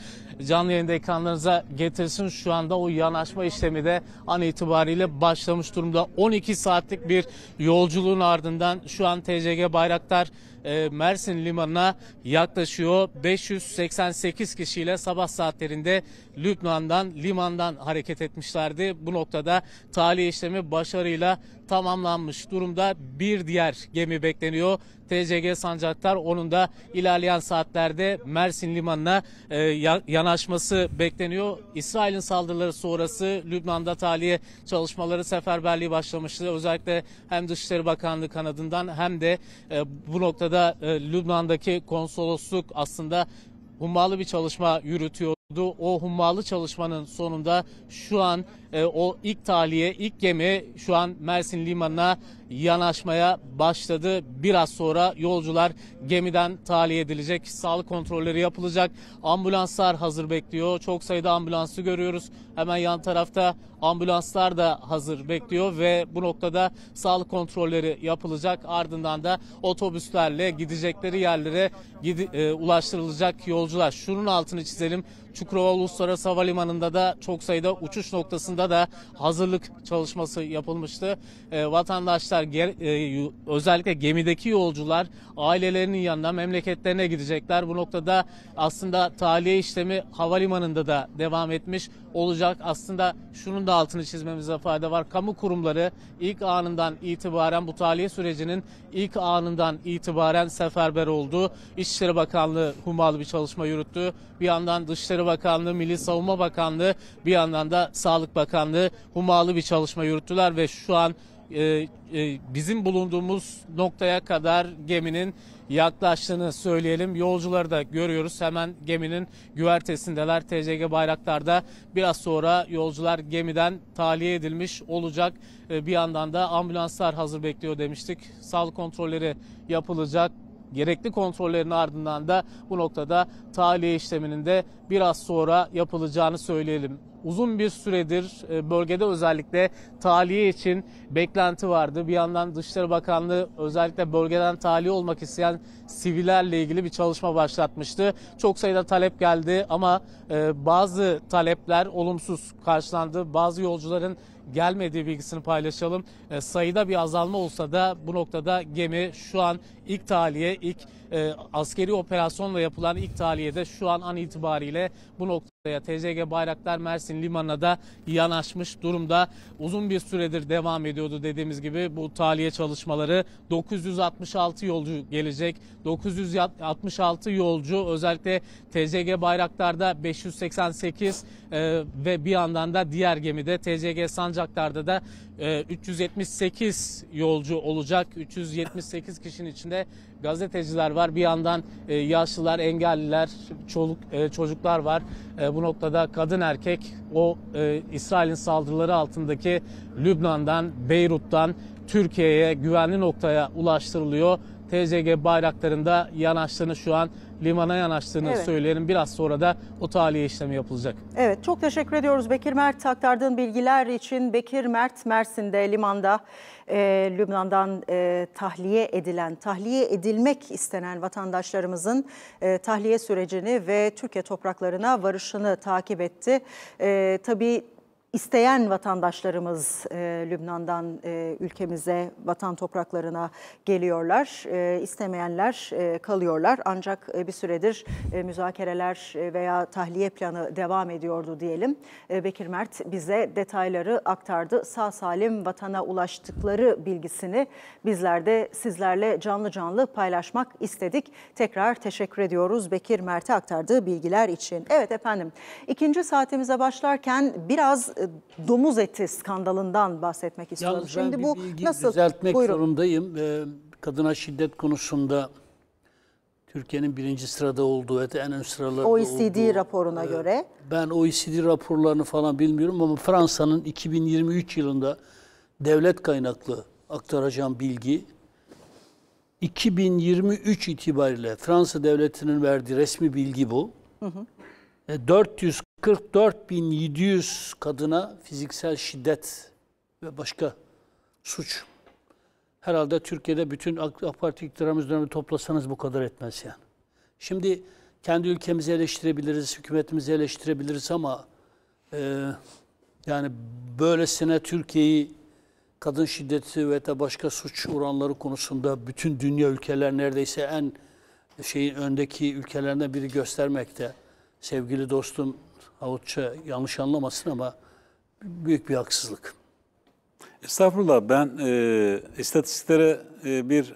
canlı yayında ekranlarınıza getirsin. Şu anda o yanaşma işlemi de an itibariyle başlamış durumda. 12 saatlik bir yolculuğun ardından şu an TCG Bayraktar e, Mersin Limanı'na yaklaşıyor. 588 kişiyle sabah saatlerinde Lübnan'dan, limandan hareket etmişlerdi. Bu noktada tali işlemi başarıyla tamamlanmış durumda. Bir diğer gemi bekleniyor. TCG Sancaktar onun da ilerleyen saatlerde Mersin limanına e, yanaşması bekleniyor. İsrail'in saldırıları sonrası Lübnan'da taliye çalışmaları seferberliği başlamıştı. Özellikle hem Dışişleri Bakanlığı kanadından hem de e, bu noktada e, Lübnan'daki konsolosluk aslında hummalı bir çalışma yürütüyor. O hummalı çalışmanın sonunda şu an e, o ilk taliye, ilk gemi şu an Mersin Limanı'na yanaşmaya başladı. Biraz sonra yolcular gemiden tahliye edilecek. Sağlık kontrolleri yapılacak. Ambulanslar hazır bekliyor. Çok sayıda ambulansı görüyoruz. Hemen yan tarafta ambulanslar da hazır bekliyor ve bu noktada sağlık kontrolleri yapılacak. Ardından da otobüslerle gidecekleri yerlere gidi, e, ulaştırılacak yolcular. Şunun altını çizelim. Çukurova Uluslararası Havalimanı'nda da çok sayıda uçuş noktasında da hazırlık çalışması yapılmıştı. E, vatandaşlar ger, e, özellikle gemideki yolcular ailelerinin yanına memleketlerine gidecekler. Bu noktada aslında tahliye işlemi havalimanında da devam etmiş olacak. Aslında şunun da altını çizmemize fayda var. Kamu kurumları ilk anından itibaren bu tahliye sürecinin ilk anından itibaren seferber oldu. İçişleri Bakanlığı humalı bir çalışma yürüttü. Bir yandan Dışişleri Bakanlığı, Milli Savunma Bakanlığı, bir yandan da Sağlık Bakanlığı humalı bir çalışma yürüttüler ve şu an e, e, bizim bulunduğumuz noktaya kadar geminin yaklaştığını söyleyelim. Yolcuları da görüyoruz. Hemen geminin güvertesindeler. TCG Bayraktar'da biraz sonra yolcular gemiden tahliye edilmiş olacak. Ee, bir yandan da ambulanslar hazır bekliyor demiştik. Sağlık kontrolleri yapılacak gerekli kontrollerin ardından da bu noktada tahliye işleminin de biraz sonra yapılacağını söyleyelim uzun bir süredir e, bölgede özellikle tahliye için beklenti vardı. Bir yandan Dışişleri Bakanlığı özellikle bölgeden tahliye olmak isteyen sivillerle ilgili bir çalışma başlatmıştı. Çok sayıda talep geldi ama e, bazı talepler olumsuz karşılandı. Bazı yolcuların gelmediği bilgisini paylaşalım. E, sayıda bir azalma olsa da bu noktada gemi şu an ilk tahliye, ilk e, askeri operasyonla yapılan ilk de şu an an itibariyle bu noktaya TCG Bayraktar Mersin Limanı'na da yanaşmış durumda. Uzun bir süredir devam ediyordu dediğimiz gibi bu tahliye çalışmaları. 966 yolcu gelecek. 966 yolcu özellikle TCG Bayraktar'da 588 e, ve bir yandan da diğer gemide TCG Sancaktar'da da 378 ee, yolcu olacak. 378 kişinin içinde gazeteciler var. Bir yandan e, yaşlılar, engelliler, çoluk, e, çocuklar var. E, bu noktada kadın erkek o İsrail'in saldırıları altındaki Lübnan'dan, Beyrut'tan Türkiye'ye güvenli noktaya ulaştırılıyor. TCG bayraklarında yanaştığını şu an limana yanaştığını evet. söyleyelim. Biraz sonra da o tahliye işlemi yapılacak. Evet çok teşekkür ediyoruz Bekir Mert aktardığın bilgiler için. Bekir Mert Mersin'de limanda e, Lübnan'dan e, tahliye edilen, tahliye edilmek istenen vatandaşlarımızın e, tahliye sürecini ve Türkiye topraklarına varışını takip etti. E, tabii isteyen vatandaşlarımız e, Lübnan'dan e, ülkemize, vatan topraklarına geliyorlar. E, istemeyenler e, kalıyorlar. Ancak e, bir süredir e, müzakereler e, veya tahliye planı devam ediyordu diyelim. E, Bekir Mert bize detayları aktardı. Sağ salim vatana ulaştıkları bilgisini bizler de sizlerle canlı canlı paylaşmak istedik. Tekrar teşekkür ediyoruz Bekir Mert'e aktardığı bilgiler için. Evet efendim, ikinci saatimize başlarken biraz e, e, domuz eti skandalından bahsetmek istiyorum. Yalnız Şimdi bu nasıl düzeltmek Buyurun. zorundayım. Ee, kadına şiddet konusunda Türkiye'nin birinci sırada olduğu, en ön sıralarda OECD olduğu, e e, raporuna e, göre. Ben OECD raporlarını falan bilmiyorum ama Fransa'nın 2023 yılında devlet kaynaklı aktaracağım bilgi 2023 itibariyle Fransa devletinin verdiği resmi bilgi bu. Hı hı. 400 44.700 kadına fiziksel şiddet ve başka suç. Herhalde Türkiye'de bütün AK Parti iktidarımız dönemi toplasanız bu kadar etmez yani. Şimdi kendi ülkemizi eleştirebiliriz, hükümetimizi eleştirebiliriz ama e, yani böylesine Türkiye'yi kadın şiddeti ve de başka suç oranları konusunda bütün dünya ülkeler neredeyse en şeyin öndeki ülkelerden biri göstermekte. Sevgili dostum Avutça yanlış anlamasın ama büyük bir haksızlık. Estağfurullah ben e, istatistiklere e, bir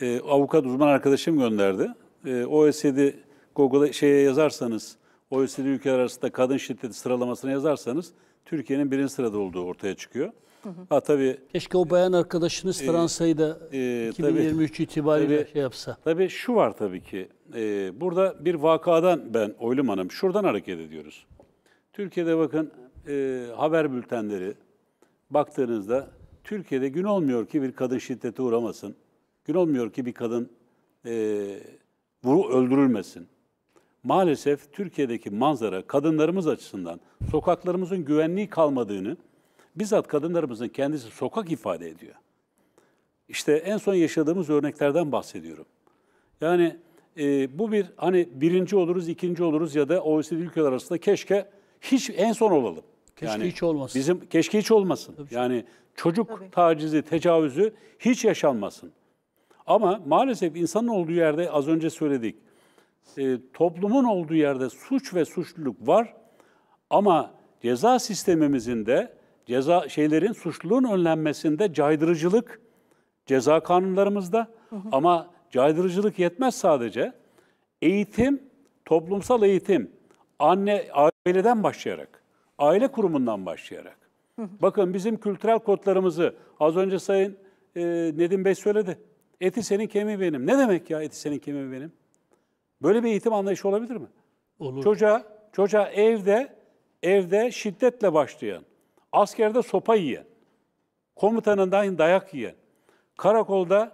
e, avukat uzman arkadaşım gönderdi. E, OECD Google'a şeye yazarsanız, OECD ülkeler arasında kadın şiddeti sıralamasına yazarsanız Türkiye'nin birinci sırada olduğu ortaya çıkıyor. Hı hı. Ha tabii. Keşke o bayan arkadaşınız e, Fransa'yı da e, 2023 tabii, itibariyle tabii, şey yapsa. Tabii şu var tabii ki. E, burada bir vakadan ben Oylum Hanım şuradan hareket ediyoruz. Türkiye'de bakın e, haber bültenleri baktığınızda Türkiye'de gün olmuyor ki bir kadın şiddete uğramasın. Gün olmuyor ki bir kadın e, vuru öldürülmesin. Maalesef Türkiye'deki manzara kadınlarımız açısından sokaklarımızın güvenliği kalmadığını bizzat kadınlarımızın kendisi sokak ifade ediyor. İşte en son yaşadığımız örneklerden bahsediyorum. Yani e, bu bir hani birinci oluruz, ikinci oluruz ya da OECD ülkeler arasında keşke hiç en son olalım. Keşke yani hiç olmasın. Bizim keşke hiç olmasın. Tabii yani çocuk Tabii. tacizi, tecavüzü hiç yaşanmasın. Ama maalesef insanın olduğu yerde az önce söyledik. E, toplumun olduğu yerde suç ve suçluluk var ama ceza sistemimizin de ceza şeylerin suçluluğun önlenmesinde caydırıcılık ceza kanunlarımızda hı hı. ama caydırıcılık yetmez sadece. Eğitim, toplumsal eğitim anne aileden başlayarak, aile kurumundan başlayarak. Hı hı. Bakın bizim kültürel kodlarımızı az önce Sayın e, Nedim Bey söyledi. Eti senin kemiği benim. Ne demek ya eti senin kemiği benim? Böyle bir eğitim anlayışı olabilir mi? Olur. Çocuğa, çocuğa evde evde şiddetle başlayan, askerde sopa yiyen, komutanından dayak yiyen, karakolda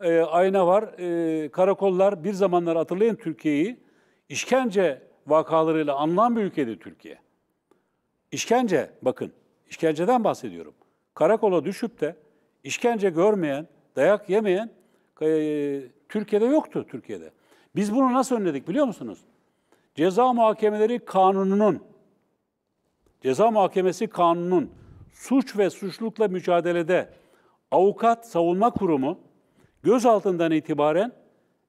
e, ayna var, e, karakollar bir zamanlar hatırlayın Türkiye'yi, işkence vakalarıyla anılan bir ülkedi Türkiye. İşkence, bakın, işkenceden bahsediyorum. Karakola düşüp de işkence görmeyen, dayak yemeyen e, Türkiye'de yoktu Türkiye'de. Biz bunu nasıl önledik biliyor musunuz? Ceza muhakemeleri kanununun Ceza Mahkemesi Kanunu'nun suç ve suçlulukla mücadelede avukat savunma kurumu gözaltından itibaren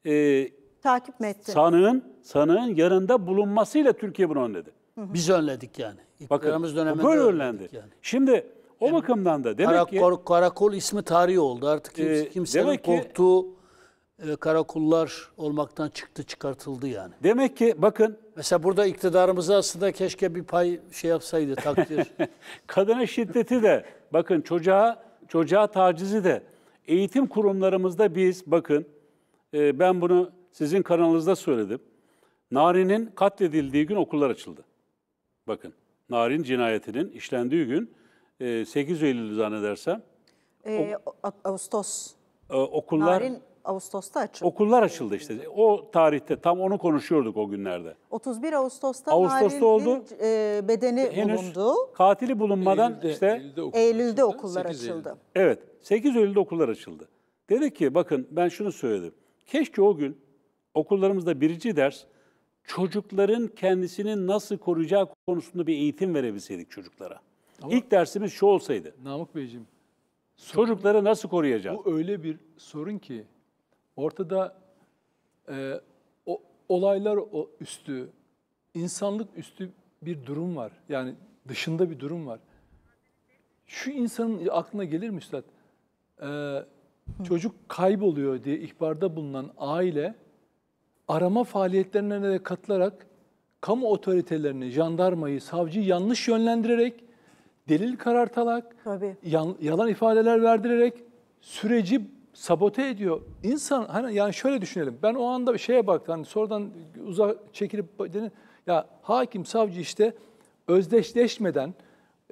e, takip etti. Sanığın, sanığın yanında bulunmasıyla Türkiye bunu önledi. Hı hı. Biz önledik yani. İktidarımız döneminde böyle önlendi. Yani. Şimdi o yani, bakımdan da demek karakol, ki... Karakol ismi tarihi oldu artık kimse, e, kimsenin demek korktuğu... Ki, karakullar olmaktan çıktı çıkartıldı yani. Demek ki bakın. Mesela burada iktidarımızı aslında keşke bir pay şey yapsaydı takdir. Kadına şiddeti de bakın çocuğa çocuğa tacizi de eğitim kurumlarımızda biz bakın e, ben bunu sizin kanalınızda söyledim. Narin'in katledildiği gün okullar açıldı. Bakın Narin cinayetinin işlendiği gün e, 8 Eylül zannedersem. E, ok Ağustos. E, okullar Narin Ağustos'ta açıldı. Okullar açıldı işte. O tarihte tam onu konuşuyorduk o günlerde. 31 Ağustos'ta, Ağustos'ta oldu. E, bedeni Henüz bulundu. Katili bulunmadan Eylül'de, işte Eylül'de, okullar, Eylül'de açıldı. okullar açıldı. Eylül. Evet. 8 Eylül'de okullar açıldı. Dedi ki bakın ben şunu söyledim. Keşke o gün okullarımızda birinci ders çocukların kendisini nasıl koruyacağı konusunda bir eğitim verebilseydik çocuklara. Ama İlk dersimiz şu olsaydı. Namık Beyciğim. Sorun, çocukları nasıl koruyacağız? Bu öyle bir sorun ki Ortada e, o, olaylar o üstü, insanlık üstü bir durum var. Yani dışında bir durum var. Şu insanın aklına gelir mi Üstad? Ee, çocuk kayboluyor diye ihbarda bulunan aile arama faaliyetlerine de katılarak kamu otoritelerini, jandarmayı, savcıyı yanlış yönlendirerek, delil karartarak, Tabii. yan, yalan ifadeler verdirerek süreci sabote ediyor. İnsan hani yani şöyle düşünelim. Ben o anda bir şeye baktım. Hani sonradan uzak çekilip dedim, ya hakim savcı işte özdeşleşmeden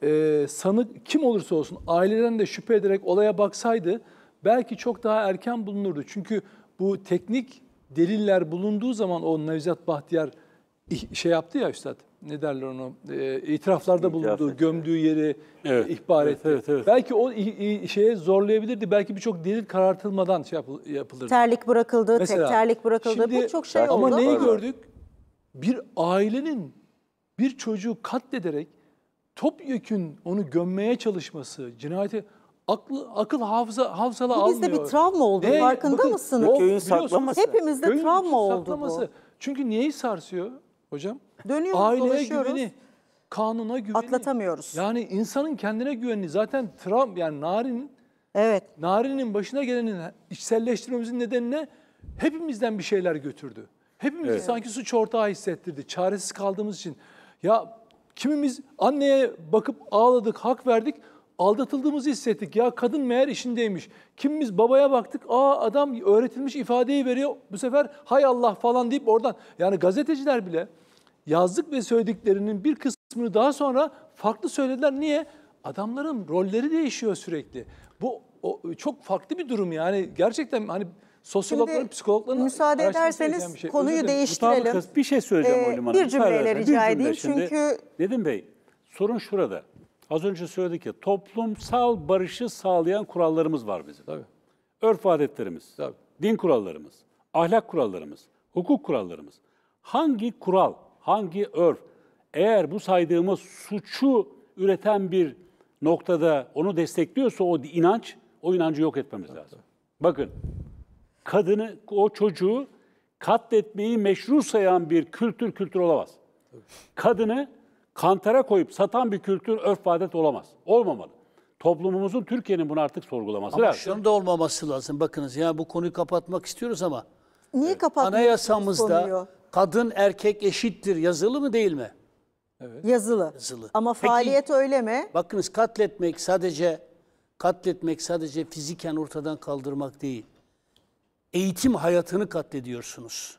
e, sanık kim olursa olsun aileden de şüphe ederek olaya baksaydı belki çok daha erken bulunurdu. Çünkü bu teknik deliller bulunduğu zaman o Nevzat Bahtiyar şey yaptı ya üstad ne derler ona e, itiraflarda bulunduğu, İtiraf gömdüğü yeri evet. ihbar evet, etti. Evet, evet. Belki o şeye zorlayabilirdi. Belki birçok delil karartılmadan şey yapıl yapılırdı. Terlik bırakıldı, Mesela, tek terlik bırakıldı. çok şey ama oldu. Ama neyi gördük? Bir ailenin bir çocuğu katlederek topyekün onu gömmeye çalışması, cinayeti aklı, akıl hafıza hafızalı bu almıyor. Bizde bir travma oldu. Ne? Farkında Bakın, mısınız? O, köyün saklaması. Hepimizde köyün travma oldu saklaması. bu. Çünkü neyi sarsıyor hocam? Dönüyoruz, Aileye güveni, kanuna güveni. Atlatamıyoruz. Yani insanın kendine güveni. Zaten Trump yani Nari'nin evet. Nari'nin başına gelenin içselleştirmemizin nedeni ne? Hepimizden bir şeyler götürdü. Hepimizi evet. sanki suç ortağı hissettirdi. Çaresiz kaldığımız için. Ya kimimiz anneye bakıp ağladık, hak verdik aldatıldığımızı hissettik. Ya kadın meğer işindeymiş. Kimimiz babaya baktık. Aa adam öğretilmiş ifadeyi veriyor. Bu sefer hay Allah falan deyip oradan. Yani gazeteciler bile yazdık ve söylediklerinin bir kısmını daha sonra farklı söylediler. Niye? Adamların rolleri değişiyor sürekli. Bu o, çok farklı bir durum yani. Gerçekten hani sosyologların, Şimdi, psikologların müsaade ederseniz şey. konuyu değiştirelim. bir şey söyleyeceğim ee, Hanım. Bir cümleyle rica edeyim çünkü... Nedim Bey, sorun şurada. Az önce söyledik ya, toplumsal barışı sağlayan kurallarımız var bizim. Tabii. Örf adetlerimiz, Tabii. din kurallarımız, ahlak kurallarımız, hukuk kurallarımız. Hangi kural hangi örf? Eğer bu saydığımız suçu üreten bir noktada onu destekliyorsa o inanç, o inancı yok etmemiz evet. lazım. Bakın, kadını, o çocuğu katletmeyi meşru sayan bir kültür kültür olamaz. Kadını kantara koyup satan bir kültür örf adet olamaz. Olmamalı. Toplumumuzun, Türkiye'nin bunu artık sorgulaması ama lazım. Ama şunu da olmaması lazım. Bakınız ya bu konuyu kapatmak istiyoruz ama Niye e, kapatmak anayasamızda kadın erkek eşittir yazılı mı değil mi? Evet. Yazılı. Yazılı. Ama Peki, faaliyet öyle mi? Bakınız katletmek sadece katletmek sadece fiziken ortadan kaldırmak değil. Eğitim hayatını katlediyorsunuz.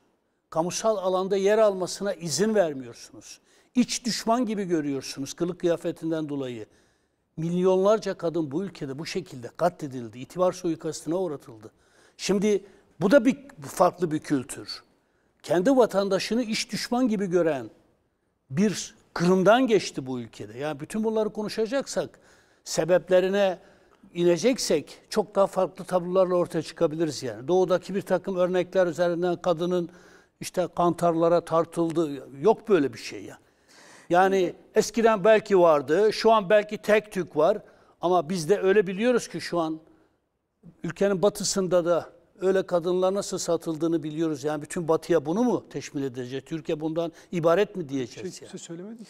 Kamusal alanda yer almasına izin vermiyorsunuz. İç düşman gibi görüyorsunuz kılık kıyafetinden dolayı. Milyonlarca kadın bu ülkede bu şekilde katledildi. İtibar suikastına uğratıldı. Şimdi bu da bir farklı bir kültür kendi vatandaşını iş düşman gibi gören bir kırımdan geçti bu ülkede. Yani bütün bunları konuşacaksak, sebeplerine ineceksek çok daha farklı tablolarla ortaya çıkabiliriz yani. Doğudaki bir takım örnekler üzerinden kadının işte kantarlara tartıldığı Yok böyle bir şey ya. Yani. yani eskiden belki vardı, şu an belki tek tük var. Ama biz de öyle biliyoruz ki şu an ülkenin batısında da öyle kadınlar nasıl satıldığını biliyoruz. Yani bütün batıya bunu mu teşmil edecek? Türkiye bundan ibaret mi diyeceğiz? Şey, yani? Şey söylemedik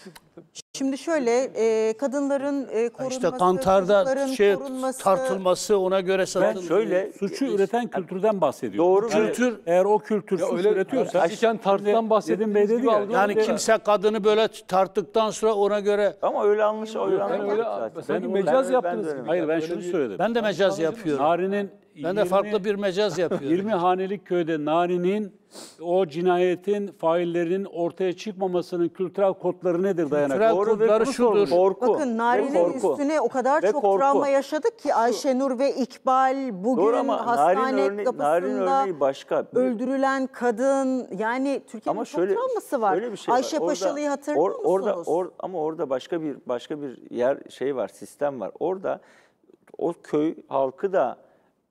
Şimdi şöyle e, kadınların e, korunması, işte kantarda şey, korunması... tartılması ona göre satılması. Ben şöyle suçu e, üreten e, kültürden bahsediyorum. Doğru. Kültür yani, eğer o kültür suç öyle, üretiyorsa açken tartıdan bahsedin bey dedi ya. Yani kimse ya. kadını böyle tarttıktan sonra ona göre Ama öyle anlaşılıyor. Öyle, öyle, anlamış, öyle, anlamış, ben mecaz ben, yaptınız. Ben, Hayır ben şunu söyledim. Ben de mecaz yapıyorum. Narin'in ben 20, de farklı bir mecaz yapıyorum. 20 hanelik köyde Nari'nin o cinayetin faillerinin ortaya çıkmamasının kültürel kodları nedir dayanak? Kültürel Doğru kodları ve şudur. Korku. Bakın Nari'nin üstüne o kadar ve çok korku. travma yaşadık ki Ayşenur ve İkbal bugün Doğru ama hastane örneği, kapısında başka. öldürülen kadın yani Türkiye'nin çok şöyle, travması var. Şöyle bir şey Ayşe Paşalı'yı hatırlıyor or, musunuz? Orada, or, ama orada başka bir başka bir yer şey var sistem var. Orada o köy halkı da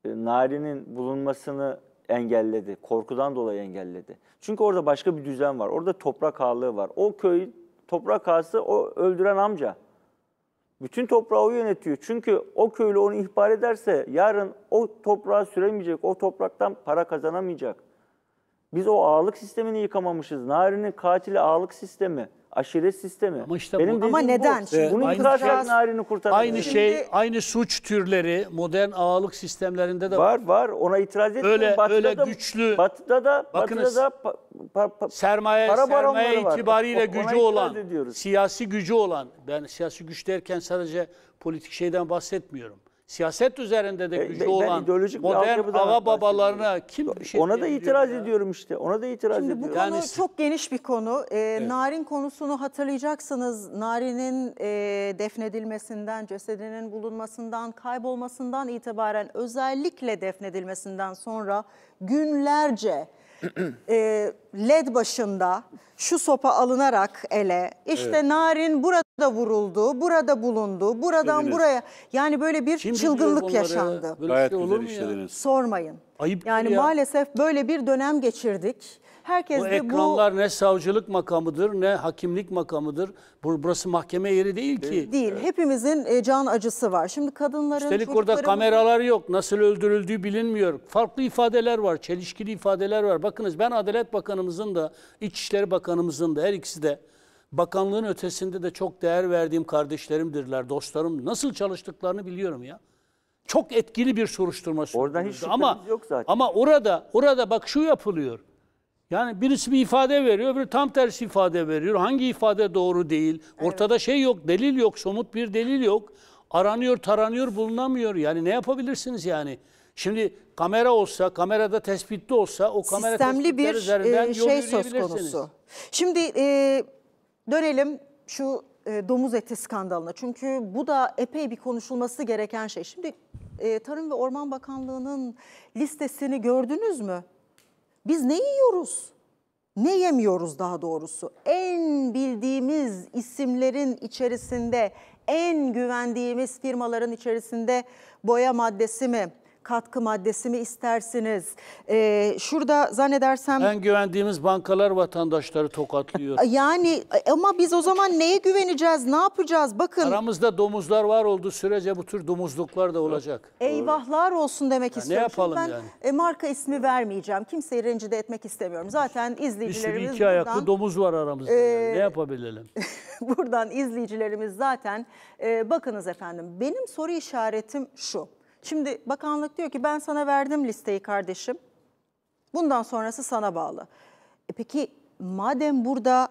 e, Nari'nin bulunmasını engelledi. Korkudan dolayı engelledi. Çünkü orada başka bir düzen var. Orada toprak ağalığı var. O köy toprak ağası o öldüren amca. Bütün toprağı o yönetiyor. Çünkü o köylü onu ihbar ederse yarın o toprağı süremeyecek, o topraktan para kazanamayacak. Biz o ağalık sistemini yıkamamışız. Nari'nin katili ağalık sistemi aşiret sistemi. Ama, işte Benim bu, ama neden? Bu. Bunun Trabzon narini kurtarabilir. Aynı Şimdi, şey, aynı suç türleri modern ağalık sistemlerinde de var. Var var. Ona itiraz etmiyorum. Öyle, batıda öyle da, güçlü. Batıda da, bakınız, batıda da pa, pa, pa, sermaye, para sermaye itibariyle var. gücü olan, ediyoruz. siyasi gücü olan, ben siyasi güç derken sadece politik şeyden bahsetmiyorum siyaset üzerinde de e, gücü ben, olan modern ağa babalarına kim bir şey Ona da itiraz ya. ediyorum işte. Ona da itiraz Şimdi ediyorum. Bu konu yani... çok geniş bir konu. Ee, evet. Narin konusunu hatırlayacaksınız. Narin'in e, defnedilmesinden, cesedinin bulunmasından, kaybolmasından itibaren özellikle defnedilmesinden sonra günlerce e, led başında şu sopa alınarak ele işte Evet. narin burada vuruldu, burada bulundu, buradan Söylediniz. buraya yani böyle bir Kim çılgınlık yaşandı. Böyle şey Gayet şey olur güzel mu ya? Sormayın. Ayıptır yani ya. maalesef böyle bir dönem geçirdik. Herkes bu de bu... ekranlar ne savcılık makamıdır ne hakimlik makamıdır. Burası mahkeme yeri değil ki. Değil. Evet. Hepimizin e, can acısı var. Şimdi kadınların... Üstelik çocukların... orada kameralar yok. Nasıl öldürüldüğü bilinmiyor. Farklı ifadeler var. Çelişkili ifadeler var. Bakınız ben Adalet Bakanımızın da İçişleri Bakanımızın da her ikisi de bakanlığın ötesinde de çok değer verdiğim kardeşlerimdirler, dostlarım. Nasıl çalıştıklarını biliyorum ya. Çok etkili bir soruşturma sürdürüldü. Oradan hiç ama, yok zaten. Ama orada, orada bak şu yapılıyor. Yani birisi bir ifade veriyor, öbürü tam tersi ifade veriyor. Hangi ifade doğru değil? Ortada evet. şey yok, delil yok, somut bir delil yok. Aranıyor, taranıyor, bulunamıyor. Yani ne yapabilirsiniz yani? Şimdi kamera olsa, kamerada tespitli olsa o kamera Sistemli bir üzerinden e, şey söz konusu. Şimdi e, dönelim şu e, domuz eti skandalına. Çünkü bu da epey bir konuşulması gereken şey. Şimdi e, Tarım ve Orman Bakanlığı'nın listesini gördünüz mü? Biz ne yiyoruz? Ne yemiyoruz daha doğrusu? En bildiğimiz isimlerin içerisinde, en güvendiğimiz firmaların içerisinde boya maddesi mi? katkı maddesi mi istersiniz? E, şurada zannedersem... En güvendiğimiz bankalar vatandaşları tokatlıyor. Yani ama biz o zaman neye güveneceğiz, ne yapacağız? Bakın... Aramızda domuzlar var olduğu sürece bu tür domuzluklar da olacak. Eyvahlar olsun demek ya istiyorum. Ne yapalım ben yani? Ben marka ismi vermeyeceğim. Kimseyi rencide etmek istemiyorum. Zaten izleyicilerimiz... Bir sürü iki ayaklı buradan... domuz var aramızda. Ee... Yani. Ne ee, yapabilelim? buradan izleyicilerimiz zaten... E, bakınız efendim benim soru işaretim şu. Şimdi bakanlık diyor ki ben sana verdim listeyi kardeşim. Bundan sonrası sana bağlı. E peki madem burada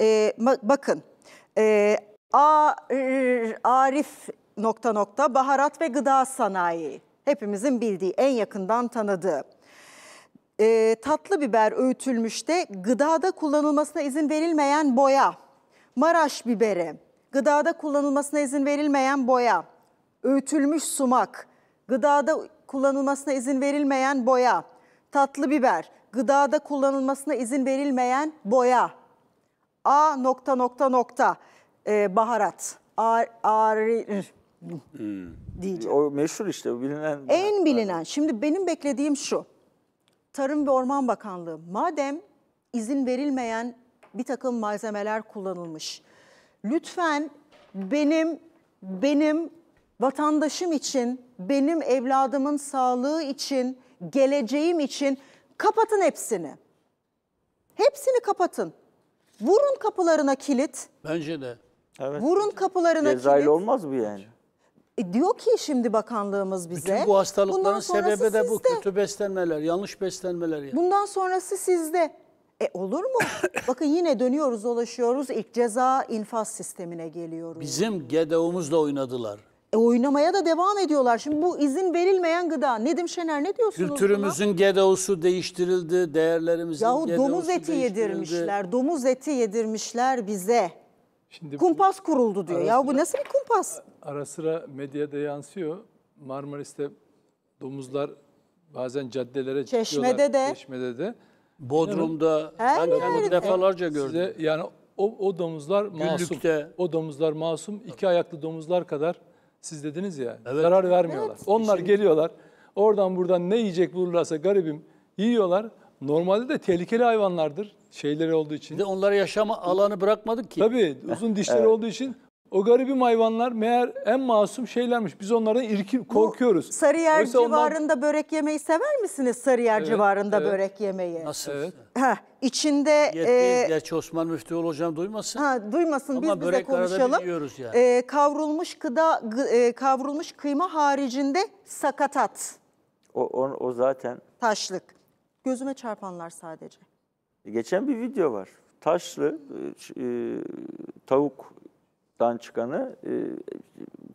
e, bakın e, Arif nokta nokta baharat ve gıda sanayi hepimizin bildiği en yakından tanıdığı. E, tatlı biber öğütülmüşte gıdada kullanılmasına izin verilmeyen boya. Maraş biberi, gıdada kullanılmasına izin verilmeyen boya, öğütülmüş sumak, gıdada kullanılmasına izin verilmeyen boya, tatlı biber, gıdada kullanılmasına izin verilmeyen boya, A nokta nokta nokta e, baharat, ağır, ağır hmm. diyeceğim. O meşhur işte bilinen. En bilinen. Şimdi benim beklediğim şu. Tarım ve Orman Bakanlığı madem izin verilmeyen bir takım malzemeler kullanılmış. Lütfen benim benim vatandaşım için, benim evladımın sağlığı için, geleceğim için kapatın hepsini. Hepsini kapatın. Vurun kapılarına kilit. Bence de. Evet. Vurun kapılarına Cezayir kilit. olmaz mı yani. E diyor ki şimdi bakanlığımız bize. Bütün bu hastalıkların sebebi de bu kötü beslenmeler, yanlış beslenmeler. Yani. Bundan sonrası sizde. E olur mu? Bakın yine dönüyoruz dolaşıyoruz İlk ceza infaz sistemine geliyoruz. Bizim GDO'muzla oynadılar. E, oynamaya da devam ediyorlar. Şimdi bu izin verilmeyen gıda. Nedim Şener ne diyorsunuz? Kültürümüzün gedeusu değiştirildi, değerlerimizin Yahu domuz eti yedirmişler, domuz eti yedirmişler bize. Şimdi kumpas kuruldu diyor. Ara ya bu nasıl bir kumpas? Ara sıra medyada yansıyor. Marmaris'te domuzlar bazen caddelere Çeşmede çıkıyorlar. de. Çeşmede de. Bodrum'da Her ben yerde. kendimi defalarca gördüm. Size yani o, o domuzlar masum. Günlükte. O domuzlar masum. İki ayaklı domuzlar kadar siz dediniz ya evet. zarar vermiyorlar. Evet, Onlar şey... geliyorlar oradan buradan ne yiyecek bulurlarsa garibim yiyorlar. Normalde de tehlikeli hayvanlardır şeyleri olduğu için. Bir de onlara yaşam alanı bırakmadık ki. Tabii uzun dişleri evet. olduğu için o garibim hayvanlar meğer en masum şeylermiş. Biz onlardan irki korkuyoruz. Bu Sarıyer Oysa civarında ondan... börek yemeyi sever misiniz? Sarıyer evet, civarında evet. börek yemeyi. Nasıl? Evet. Ha, içinde... Yetmeyiz, e, gerçi Osman Müftüoğlu hocam duymasın. Ha, duymasın Ama biz bize konuşalım. yani. E, kavrulmuş gıda, e, kavrulmuş kıyma haricinde sakatat. O, o, o zaten... Taşlık. Gözüme çarpanlar sadece. Geçen bir video var. Taşlı e, e tavuk dan çıkanı e,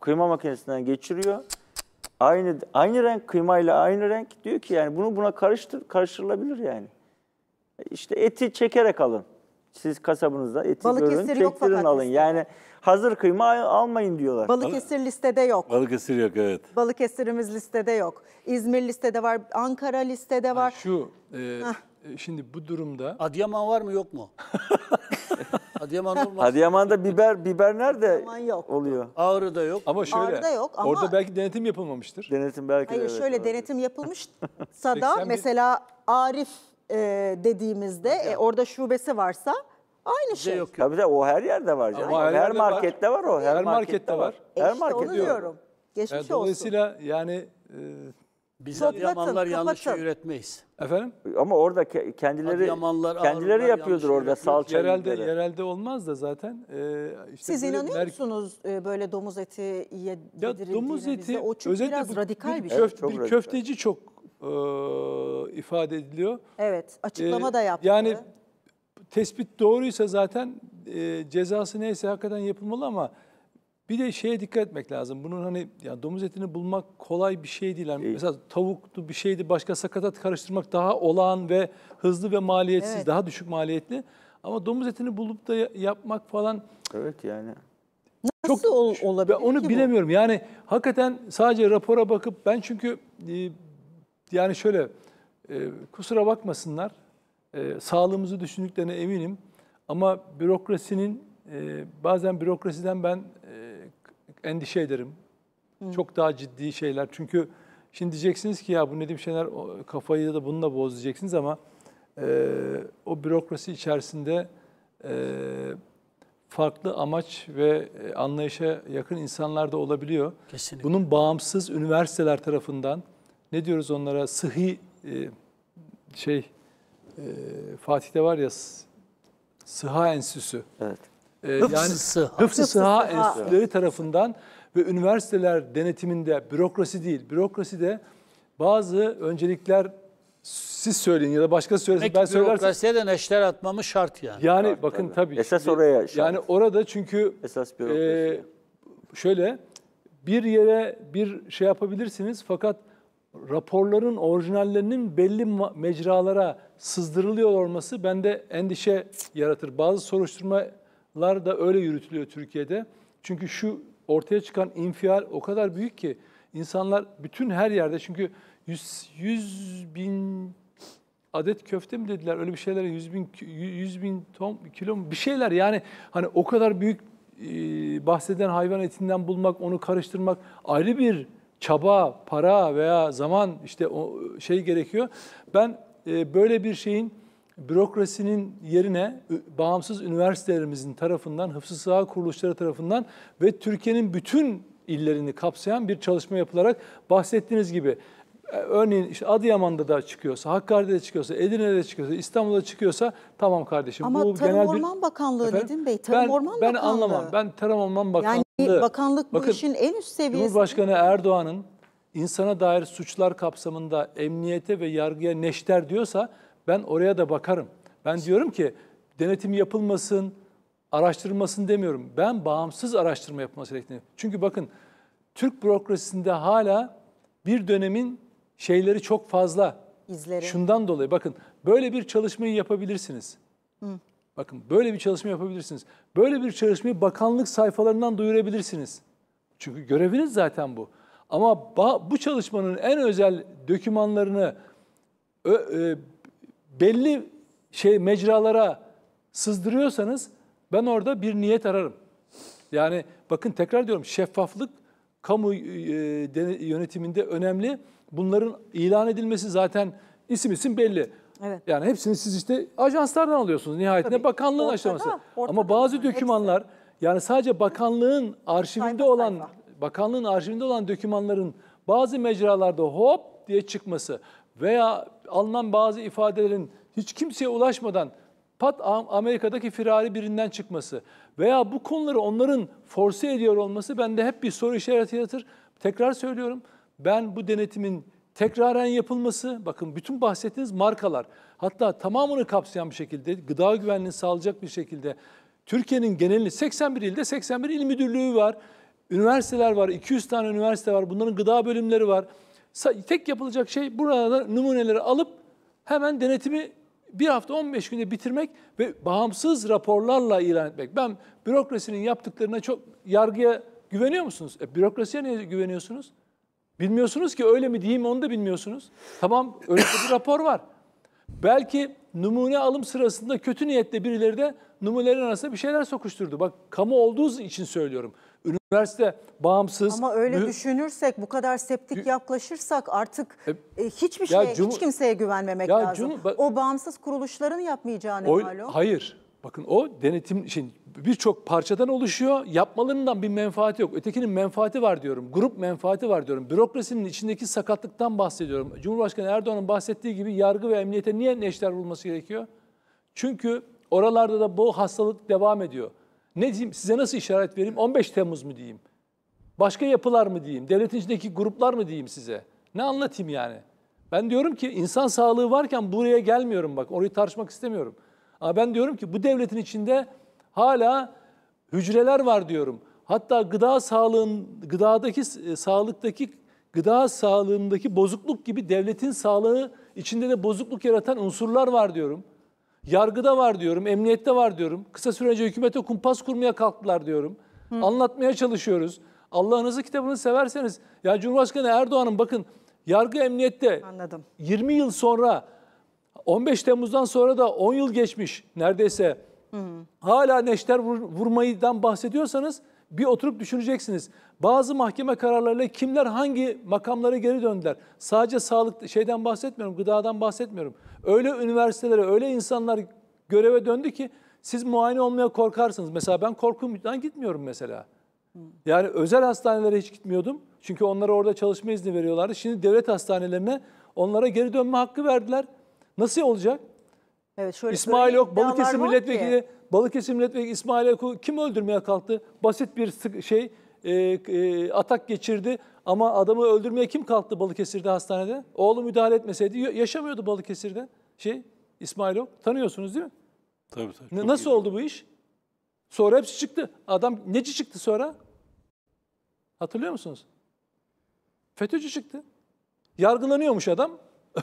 kıyma makinesinden geçiriyor. Aynı aynı renk kıymayla aynı renk diyor ki yani bunu buna karıştır karıştırılabilir yani. E, işte eti çekerek alın. Siz kasabınızda eti Balıkesir görün, çektirin alın. Listede. Yani hazır kıyma almayın diyorlar. Balıkesir listede yok. Balıkesir yok evet. Balıkesir'imiz listede yok. İzmir listede var, Ankara listede var. Yani şu e, e, şimdi bu durumda... Adıyaman var mı yok mu? Adıyaman olmaz. Adıyaman'da biber biber nerede Adıyaman yok. oluyor? Ağrı da yok. Ama şöyle Ağrı'da yok ama- orada belki denetim yapılmamıştır. Denetim belki Hayır evet, şöyle olabilir. denetim yapılmışsa da 81 mesela Arif e, dediğimizde e, orada şubesi varsa aynı şey. yok yok. Tabii tabii o her yerde var canım. her her, yerde var. markette var. o. Her, Her markette var. E Her işte markette var. diyorum. Geçmiş e, Yani olsun. dolayısıyla yani e, biz Kapatın, Adıyamanlar yanlış kapatın. şey üretmeyiz. Efendim? Ama orada kendileri Adıyamanlar, kendileri Ağrılar yapıyordur orada üretiyor. salça. Yerelde yerelde olmaz da zaten. Ee, işte Siz böyle inanıyor mer- musunuz e, böyle domuz eti yedirildiğinizde? domuz eti o çünkü özellikle biraz bu- radikal bir şey. köf- Evet, bir radikal. köfteci çok e, ifade ediliyor. Evet, açıklama Ee, da yaptı. Yani tespit doğruysa zaten e, cezası neyse hakikaten yapılmalı ama bir de şeye dikkat etmek lazım. Bunun hani yani domuz etini bulmak kolay bir şey değil. Yani mesela tavuktu bir şeydi başka sakatat karıştırmak daha olağan ve hızlı ve maliyetsiz, evet. daha düşük maliyetli. Ama domuz etini bulup da yapmak falan Evet yani. çok, ol, olabilir ben onu ki bilemiyorum. Bu? Yani hakikaten sadece rapora bakıp ben çünkü e, yani şöyle e, kusura bakmasınlar. E, sağlığımızı düşündüklerine eminim. Ama bürokrasinin e, bazen bürokrasiden ben e, endişe ederim. Hı. Çok daha ciddi şeyler. Çünkü şimdi diyeceksiniz ki ya bu Nedim Şener kafayı da bununla boz diyeceksiniz ama e, o bürokrasi içerisinde e, farklı amaç ve e, anlayışa yakın insanlar da olabiliyor. Kesinlikle. Bunun bağımsız üniversiteler tarafından ne diyoruz onlara sıhhi e, şey e, Fatih'te var ya Sıha ensüsü. Evet e, Hıfzı yani Sıha. Enstitüleri tarafından ve üniversiteler denetiminde bürokrasi değil, bürokrasi de bazı öncelikler siz söyleyin ya da başkası söylesin Demek ben söylersem. Bürokrasiye de neşter atmamı şart yani. Yani şart, bakın tabii. tabii. Esas oraya şart. Yani orada çünkü Esas e, bürokrasi. E, şöyle bir yere bir şey yapabilirsiniz fakat raporların orijinallerinin belli mecralara sızdırılıyor olması bende endişe yaratır. Bazı soruşturma lar da öyle yürütülüyor Türkiye'de. Çünkü şu ortaya çıkan infial o kadar büyük ki insanlar bütün her yerde çünkü 100, 100 bin adet köfte mi dediler öyle bir şeyler 100 bin 100 bin ton kilo mu bir şeyler yani hani o kadar büyük e, bahseden hayvan etinden bulmak onu karıştırmak ayrı bir çaba para veya zaman işte o şey gerekiyor. Ben e, böyle bir şeyin bürokrasinin yerine bağımsız üniversitelerimizin tarafından, hıfzı sağ kuruluşları tarafından ve Türkiye'nin bütün illerini kapsayan bir çalışma yapılarak bahsettiğiniz gibi e, örneğin işte Adıyaman'da da çıkıyorsa, Hakkari'de de çıkıyorsa, Edirne'de de çıkıyorsa, İstanbul'da çıkıyorsa tamam kardeşim. Ama bu Tarım genel Orman bir... Bakanlığı Efendim? Nedim Bey, Tarım ben, Orman ben Bakanlığı. Ben anlamam. Ben Tarım Orman Bakanlığı. Yani bakanlık Bakın, bu işin en üst seviyesi. Cumhurbaşkanı Erdoğan'ın insana dair suçlar kapsamında emniyete ve yargıya neşter diyorsa ben oraya da bakarım. Ben diyorum ki denetim yapılmasın, araştırılmasın demiyorum. Ben bağımsız araştırma yapılması gerektiğini. Çünkü bakın Türk bürokrasisinde hala bir dönemin şeyleri çok fazla. İzleri. Şundan dolayı bakın böyle bir çalışmayı yapabilirsiniz. Hı. Bakın böyle bir çalışma yapabilirsiniz. Böyle bir çalışmayı bakanlık sayfalarından duyurabilirsiniz. Çünkü göreviniz zaten bu. Ama bu çalışmanın en özel dokümanlarını e, belli şey mecralara sızdırıyorsanız ben orada bir niyet ararım. Yani bakın tekrar diyorum şeffaflık kamu e, yönetiminde önemli. Bunların ilan edilmesi zaten isim isim belli. Evet. Yani hepsini siz işte ajanslardan alıyorsunuz nihayetinde Tabii, bakanlığın ortada, aşaması. Ortada, Ama bazı ortada, dokümanlar hepsi. yani sadece bakanlığın arşivinde sayfa, olan sayfa. bakanlığın arşivinde olan dokümanların bazı mecralarda hop diye çıkması veya alınan bazı ifadelerin hiç kimseye ulaşmadan pat Amerika'daki firari birinden çıkması veya bu konuları onların force ediyor olması bende hep bir soru işareti yaratır. Tekrar söylüyorum ben bu denetimin tekraren yapılması, bakın bütün bahsettiğiniz markalar, hatta tamamını kapsayan bir şekilde gıda güvenliğini sağlayacak bir şekilde Türkiye'nin genelini 81 ilde 81 il müdürlüğü var. Üniversiteler var, 200 tane üniversite var. Bunların gıda bölümleri var. Tek yapılacak şey burada numuneleri alıp hemen denetimi bir hafta 15 günde bitirmek ve bağımsız raporlarla ilan etmek. Ben bürokrasinin yaptıklarına çok yargıya güveniyor musunuz? E, bürokrasiye niye güveniyorsunuz? Bilmiyorsunuz ki öyle mi diyeyim onu da bilmiyorsunuz. Tamam öyle bir rapor var. Belki numune alım sırasında kötü niyetle birileri de numunelerin arasında bir şeyler sokuşturdu. Bak kamu olduğu için söylüyorum. Üniversite bağımsız. Ama öyle mü- düşünürsek, bu kadar septik yaklaşırsak artık e, e hiçbir şeye, cum- hiç kimseye güvenmemek ya lazım. cum- o bağımsız kuruluşların yapmayacağını o, malo. Hayır. Bakın o denetim için şey, birçok parçadan oluşuyor. Yapmalarından bir menfaati yok. Ötekinin menfaati var diyorum. Grup menfaati var diyorum. Bürokrasinin içindeki sakatlıktan bahsediyorum. Cumhurbaşkanı Erdoğan'ın bahsettiği gibi yargı ve emniyete niye neşter bulması gerekiyor? Çünkü oralarda da bu hastalık devam ediyor. Ne diyeyim? Size nasıl işaret vereyim? 15 Temmuz mu diyeyim? Başka yapılar mı diyeyim? Devletin içindeki gruplar mı diyeyim size? Ne anlatayım yani? Ben diyorum ki insan sağlığı varken buraya gelmiyorum bak. Orayı tartışmak istemiyorum. Ama ben diyorum ki bu devletin içinde hala hücreler var diyorum. Hatta gıda sağlığın gıdadaki e, sağlıktaki gıda sağlığındaki bozukluk gibi devletin sağlığı içinde de bozukluk yaratan unsurlar var diyorum. Yargıda var diyorum, emniyette var diyorum. Kısa süre önce hükümete kumpas kurmaya kalktılar diyorum. Hı. Anlatmaya çalışıyoruz. Allah'ınızı kitabını severseniz. Ya Cumhurbaşkanı Erdoğan'ın bakın yargı emniyette Anladım. 20 yıl sonra 15 Temmuz'dan sonra da 10 yıl geçmiş neredeyse. Hı. Hala neşter vur, vurmayıdan bahsediyorsanız bir oturup düşüneceksiniz. Bazı mahkeme kararlarıyla kimler hangi makamlara geri döndüler? Sadece sağlık şeyden bahsetmiyorum, gıdadan bahsetmiyorum. Öyle üniversitelere, öyle insanlar göreve döndü ki siz muayene olmaya korkarsınız. Mesela ben korkum korkumdan gitmiyorum mesela. Yani özel hastanelere hiç gitmiyordum. Çünkü onlara orada çalışma izni veriyorlardı. Şimdi devlet hastanelerine onlara geri dönme hakkı verdiler. Nasıl olacak? Evet, şöyle İsmail Ok, Balıkesir milletvekili Balıkesir Milletvekili İsmail Ekul kim öldürmeye kalktı? Basit bir şey e, e, atak geçirdi ama adamı öldürmeye kim kalktı Balıkesir'de hastanede? Oğlu müdahale etmeseydi yaşamıyordu Balıkesir'de. Şey İsmail Ekul tanıyorsunuz değil mi? Tabii tabii. Nasıl iyi. oldu bu iş? Sonra hepsi çıktı. Adam neci çıktı sonra? Hatırlıyor musunuz? FETÖ'cü çıktı. Yargılanıyormuş adam.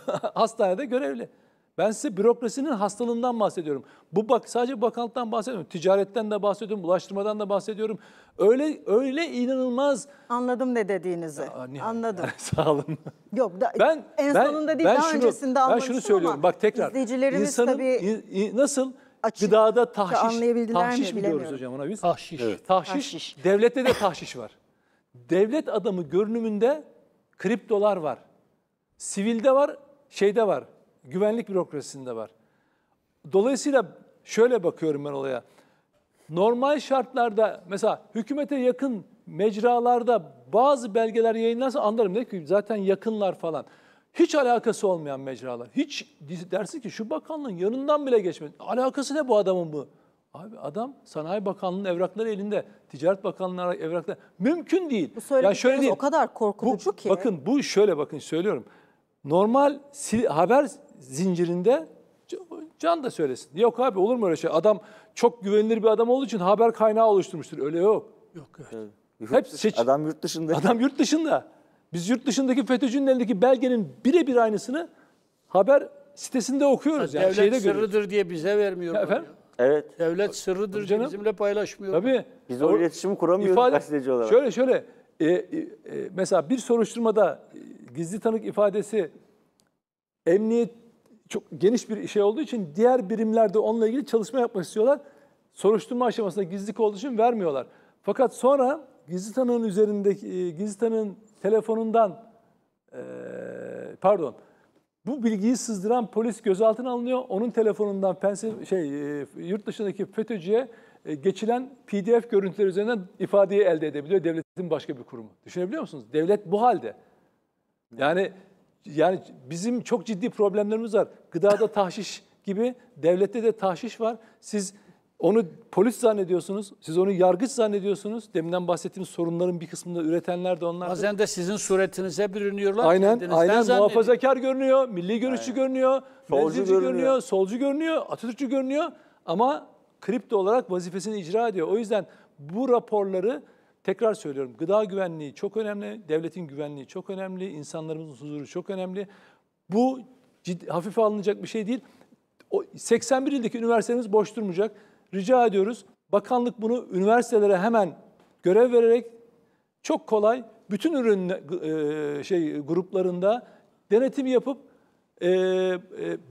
Hastanede görevli. Ben size bürokrasinin hastalığından bahsediyorum. Bu bak sadece bakanlıktan bahsediyorum, Ticaretten de bahsediyorum, ulaştırmadan da bahsediyorum. Öyle öyle inanılmaz. Anladım ne dediğinizi. Ya, niye? Anladım. Sağ olun. Yok da, ben en ben, sonunda değil ben daha şunu, öncesinde Ben şunu söylüyorum. Bak tekrar. İzleyicilerimiz insanın, tabii in, nasıl açık, gıdada tahşiş tahşiş mi, mi hocam ona biz? Tahşiş. Evet. Tahşiş. tahşiş. Devlette de tahşiş var. Devlet adamı görünümünde kriptolar var. Sivilde var, şeyde var güvenlik bürokrasisinde var. Dolayısıyla şöyle bakıyorum ben olaya. Normal şartlarda mesela hükümete yakın mecralarda bazı belgeler yayınlarsa anlarım. Ne ki zaten yakınlar falan. Hiç alakası olmayan mecralar. Hiç dersin ki şu bakanlığın yanından bile geçmedi. Alakası ne bu adamın bu? Abi adam Sanayi Bakanlığı'nın evrakları elinde. Ticaret Bakanlığı'nın evrakları. Mümkün değil. Bu ya şöyle değil. o kadar korkutucu ki. Bakın bu şöyle bakın söylüyorum. Normal haber zincirinde Can da söylesin. Yok abi olur mu öyle şey? Adam çok güvenilir bir adam olduğu için haber kaynağı oluşturmuştur. Öyle yok. Yok evet. Hep seç... Adam yurt dışında. Adam yurt dışında. Biz yurt dışındaki FETÖ'cünün elindeki belgenin birebir aynısını haber sitesinde okuyoruz. Ha, yani devlet şeyde sırrıdır görüyoruz. diye bize vermiyorlar. Efendim? Ya. Evet. Devlet sırrıdır canım. bizimle paylaşmıyor. Tabii. Biz o, o iletişimi kuramıyoruz ifade, gazeteci olarak. Şöyle şöyle. E, e, e mesela bir soruşturmada gizli tanık ifadesi emniyet çok geniş bir şey olduğu için diğer birimlerde onunla ilgili çalışma yapmak istiyorlar. Soruşturma aşamasında gizlilik olduğu için vermiyorlar. Fakat sonra gizli tanığın üzerindeki, e, gizli tanığın telefonundan, e, pardon, bu bilgiyi sızdıran polis gözaltına alınıyor. Onun telefonundan pense, şey, e, yurt dışındaki FETÖ'cüye e, geçilen PDF görüntüler üzerinden ifadeyi elde edebiliyor devletin başka bir kurumu. Düşünebiliyor musunuz? Devlet bu halde. Yani yani bizim çok ciddi problemlerimiz var. Gıdada tahşiş gibi devlette de tahşiş var. Siz onu polis zannediyorsunuz, siz onu yargıç zannediyorsunuz. Deminden bahsettiğim sorunların bir kısmını üretenler de onlar. Bazen de sizin suretinize bürünüyorlar. Aynen, aynen muhafazakar görünüyor, milli görüşçü aynen. görünüyor, solcu görünüyor. görünüyor, solcu görünüyor, Atatürkçü görünüyor. Ama kripto olarak vazifesini icra ediyor. O yüzden bu raporları Tekrar söylüyorum gıda güvenliği çok önemli, devletin güvenliği çok önemli, insanlarımızın huzuru çok önemli. Bu ciddi, hafife alınacak bir şey değil. O 81 ildeki üniversitemiz boş durmayacak. Rica ediyoruz bakanlık bunu üniversitelere hemen görev vererek çok kolay bütün ürün e, şey gruplarında denetim yapıp e, e,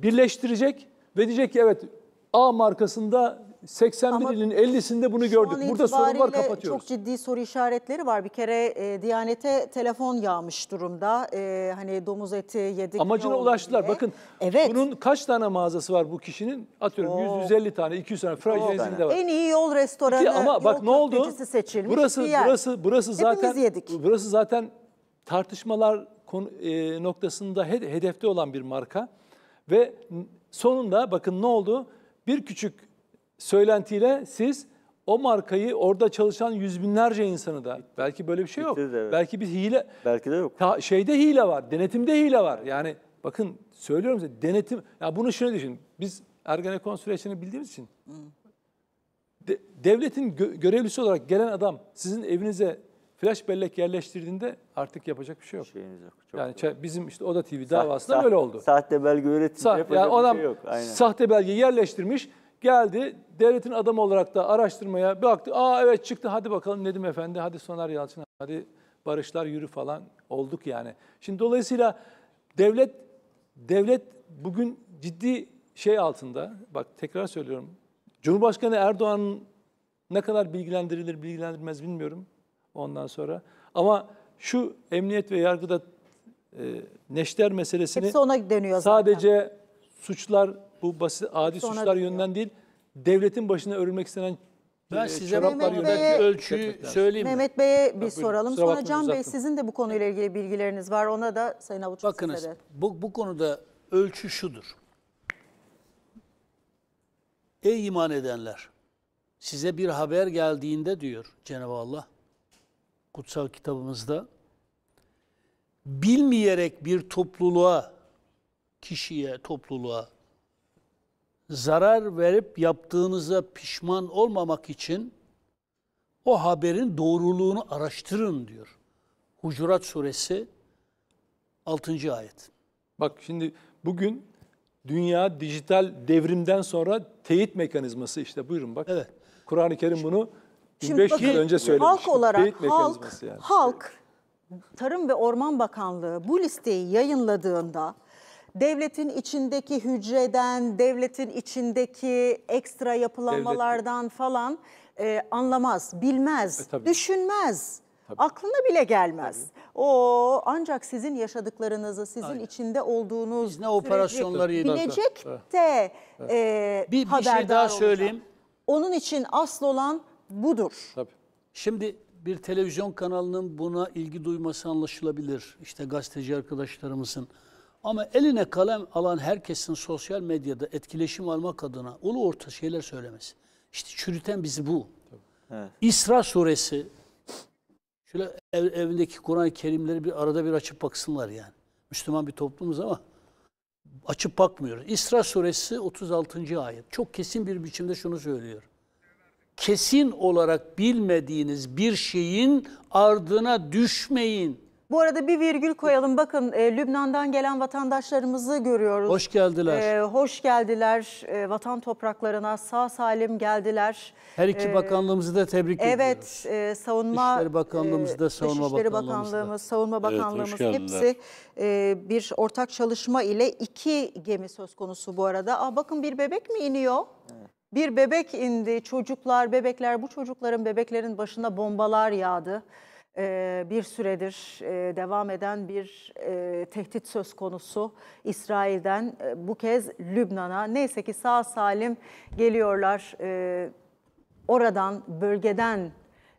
birleştirecek ve diyecek ki evet A markasında 81 ilin 50'sinde bunu gördük. Burada sorun var kapatıyoruz. Çok ciddi soru işaretleri var. Bir kere e, Diyanet'e telefon yağmış durumda. E, hani domuz eti yedik. Amacına ulaştılar. Diye. Bakın evet. bunun kaç tane mağazası var bu kişinin? Atıyorum Oo. 150 tane, 200 tane franchising'de var. En iyi yol restoranı. İki, ama bak ne oldu? Seçilmiş burası bir yer. burası burası zaten yedik. burası zaten tartışmalar konu, e, noktasında hedefte olan bir marka ve sonunda bakın ne oldu? Bir küçük söylentiyle siz o markayı orada çalışan yüz binlerce insanı da belki böyle bir şey yok. De, evet. Belki bir hile. Belki de yok. Ta, şeyde hile var. Denetimde hile var. Yani bakın söylüyorum size denetim. Ya bunu şunu düşün. Biz Ergenekon süreçlerini bildiğimiz için de, devletin gö- görevlisi olarak gelen adam sizin evinize flash bellek yerleştirdiğinde artık yapacak bir şey yok. Şeyiniz yok. Çok yani doğru. bizim işte Oda TV davasında Sa- böyle oldu. Sahte belge üretince Sa- yapacak yani adam bir şey yok. Aynen. Sahte belge yerleştirmiş Geldi devletin adamı olarak da araştırmaya baktı. Aa evet çıktı hadi bakalım Nedim Efendi, hadi Soner Yalçın, hadi Barışlar Yürü falan olduk yani. Şimdi dolayısıyla devlet devlet bugün ciddi şey altında. Bak tekrar söylüyorum. Cumhurbaşkanı Erdoğan'ın ne kadar bilgilendirilir, bilgilendirmez bilmiyorum ondan sonra. Ama şu emniyet ve yargıda e, neşter meselesini Hepsi ona dönüyor sadece zaten. suçlar bu basit adi Sonra suçlar dönüyor. yönünden değil, devletin başına örülmek istenen ben e, size Mehmet Bey'e ölçüyü söyleyeyim. Mehmet Bey'e bir Buyurun. soralım. Sıra Sonra Can Bey sizin de bu konuyla ilgili bilgileriniz var. Ona da Sayın Avuç Bakınız size de. bu, bu konuda ölçü şudur. Ey iman edenler size bir haber geldiğinde diyor Cenab-ı Allah kutsal kitabımızda bilmeyerek bir topluluğa kişiye, topluluğa zarar verip yaptığınıza pişman olmamak için o haberin doğruluğunu araştırın diyor. Hucurat suresi 6. ayet. Bak şimdi bugün dünya dijital devrimden sonra teyit mekanizması işte buyurun bak. Evet. Kur'an-ı Kerim bunu 5 yıl önce söylemiş. Halk olarak teyit halk, yani. halk Tarım ve Orman Bakanlığı bu listeyi yayınladığında devletin içindeki hücreden, devletin içindeki ekstra yapılanmalardan falan e, anlamaz, bilmez, E, tabii. düşünmez. Aklına bile gelmez. O ancak sizin yaşadıklarınızı, sizin içinde olduğunuz Biz ne operasyonları operasyonlarıydı. bilecek de e, Bir, bir şey daha olacak. söyleyeyim. Onun için asıl olan budur. Tabii. Şimdi bir televizyon kanalının buna ilgi duyması anlaşılabilir. İşte gazeteci arkadaşlarımızın. Ama eline kalem alan herkesin sosyal medyada etkileşim almak adına ulu orta şeyler söylemesi. İşte çürüten bizi bu. Evet. İsra suresi, şöyle ev, evindeki Kur'an-ı Kerimleri bir arada bir açıp baksınlar yani. Müslüman bir toplumuz ama açıp bakmıyoruz. İsra suresi 36. ayet. Çok kesin bir biçimde şunu söylüyor. Kesin olarak bilmediğiniz bir şeyin ardına düşmeyin. Bu arada bir virgül koyalım. Bakın e, Lübnan'dan gelen vatandaşlarımızı görüyoruz. Hoş geldiler. E, hoş geldiler. E, vatan topraklarına sağ salim geldiler. Her iki e, bakanlığımızı da tebrik evet, ediyoruz. Evet. savunma İşleri e, Bakanlığımızı da Savunma İşleri Bakanlığımız, da. Savunma Bakanlığımız evet, hepsi e, bir ortak çalışma ile iki gemi söz konusu bu arada. Aa, bakın bir bebek mi iniyor? Evet. Bir bebek indi. Çocuklar, bebekler bu çocukların bebeklerin başına bombalar yağdı. Ee, bir süredir e, devam eden bir e, tehdit söz konusu İsrail'den ee, bu kez Lübnan'a. Neyse ki sağ salim geliyorlar ee, oradan bölgeden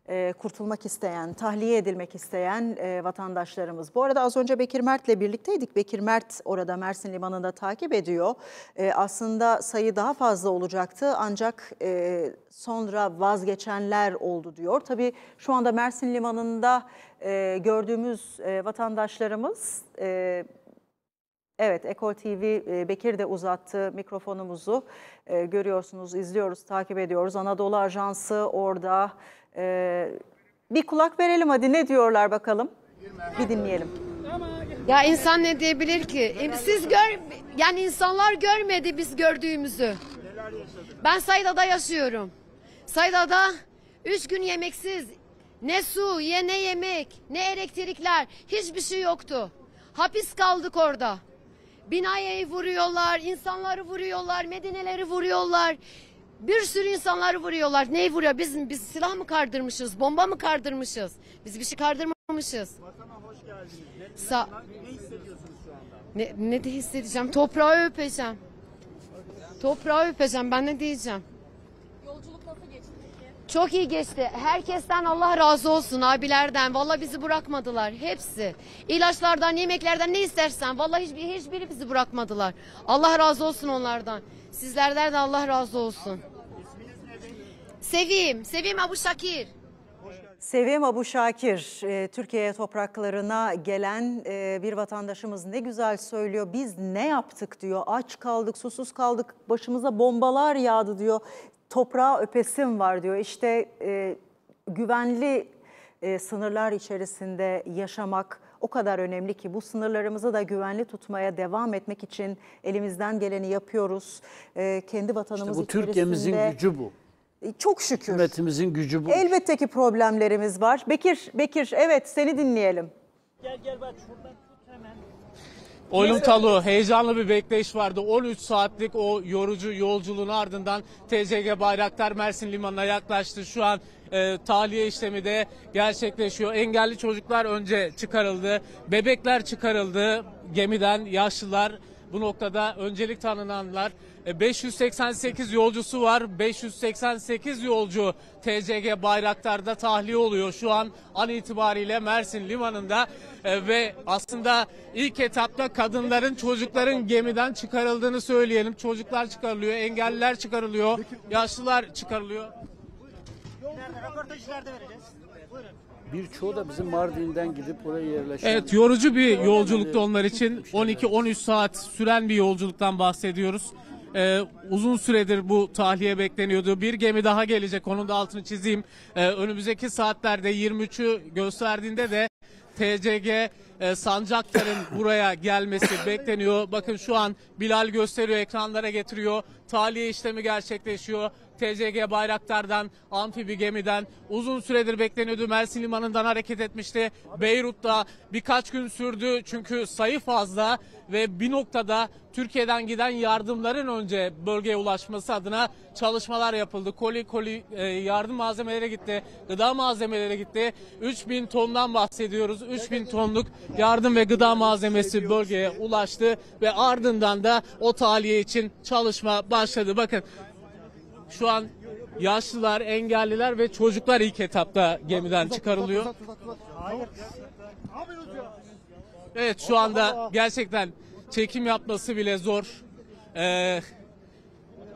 e, kurtulmak isteyen, tahliye edilmek isteyen e, vatandaşlarımız. Bu arada az önce Bekir Mert'le birlikteydik. Bekir Mert orada Mersin Limanı'nda takip ediyor. E, aslında sayı daha fazla olacaktı ancak sonra vazgeçenler oldu diyor. Tabii şu anda Mersin Limanı'nda gördüğümüz vatandaşlarımız... Evet, Ekol TV Bekir de uzattı mikrofonumuzu. Görüyorsunuz, izliyoruz, takip ediyoruz. Anadolu Ajansı orada. Ee, bir kulak verelim hadi ne diyorlar bakalım. Bir dinleyelim. Ya insan ne diyebilir ki? E, siz gör, yani insanlar görmedi biz gördüğümüzü. Ben Sayda'da yaşıyorum. Sayda'da üç gün yemeksiz, ne su, ye, ne yemek, ne elektrikler, hiçbir şey yoktu. Hapis kaldık orada. Binayı vuruyorlar, insanları vuruyorlar, medineleri vuruyorlar. Bir sürü insanları vuruyorlar. Neyi vuruyor? Biz, biz silah mı kardırmışız? Bomba mı kardırmışız? Biz bir şey kardırmamışız. Vatana hoş geldiniz. Ne, Sa ne, hissediyorsunuz şu anda? Ne, ne de hissedeceğim? Toprağı öpeceğim. Toprağı öpeceğim. Ben ne diyeceğim? Yolculuk nasıl geçti? Çok iyi geçti. Herkesten Allah razı olsun abilerden. Valla bizi bırakmadılar hepsi. İlaçlardan, yemeklerden ne istersen. Valla hiçbir, hiçbiri bizi bırakmadılar. Allah razı olsun onlardan. Sizlerden de Allah razı olsun. Sevim, Sevim Abu Şakir. Sevim Abu Şakir, e, Türkiye topraklarına gelen e, bir vatandaşımız ne güzel söylüyor. Biz ne yaptık diyor, aç kaldık, susuz kaldık, başımıza bombalar yağdı diyor. Toprağa öpesim var diyor. İşte e, güvenli sınırlar içerisinde yaşamak, o kadar önemli ki bu sınırlarımızı da güvenli tutmaya devam etmek için elimizden geleni yapıyoruz. E, kendi vatanımız işte bu içerisinde... Türkiye'mizin gücü bu. E, çok şükür. Hükümetimizin gücü bu. Elbette ki problemlerimiz var. Bekir, Bekir evet seni dinleyelim. Gel gel bak şuradan tut hemen. Oyun talu heyecanlı bir bekleyiş vardı. 13 saatlik o yorucu yolculuğun ardından TCG Bayraktar Mersin Limanı'na yaklaştı. Şu an e, tahliye işlemi de gerçekleşiyor. Engelli çocuklar önce çıkarıldı, bebekler çıkarıldı gemiden, yaşlılar bu noktada öncelik tanınanlar 588 ee, yolcusu var. 588 yolcu TCG Bayraktar'da tahliye oluyor şu an an itibariyle Mersin limanında e, ve aslında ilk etapta kadınların, çocukların gemiden çıkarıldığını söyleyelim. Çocuklar çıkarılıyor, engelliler çıkarılıyor, yaşlılar çıkarılıyor. Nerede? Birçoğu da bizim Mardin'den gidip buraya yerleşiyor. Evet yorucu bir yolculukta onlar için. 12-13 saat süren bir yolculuktan bahsediyoruz. Ee, uzun süredir bu tahliye bekleniyordu. Bir gemi daha gelecek onun da altını çizeyim. Ee, önümüzdeki saatlerde 23'ü gösterdiğinde de TCG e, Sancaktar'ın buraya gelmesi bekleniyor. Bakın şu an Bilal gösteriyor, ekranlara getiriyor tahliye işlemi gerçekleşiyor. TCG Bayraktar'dan, amfibi gemiden uzun süredir bekleniyordu. Mersin Limanı'ndan hareket etmişti. Beyrut'ta birkaç gün sürdü çünkü sayı fazla ve bir noktada Türkiye'den giden yardımların önce bölgeye ulaşması adına çalışmalar yapıldı. Koli koli e, yardım malzemelere gitti, gıda malzemelere gitti. 3000 tondan bahsediyoruz. 3000 tonluk yardım ve gıda malzemesi bölgeye ulaştı ve ardından da o tahliye için çalışma başladı başladı. Bakın şu an yaşlılar, engelliler ve çocuklar ilk etapta gemiden çıkarılıyor. Evet şu anda gerçekten çekim yapması bile zor. Ee,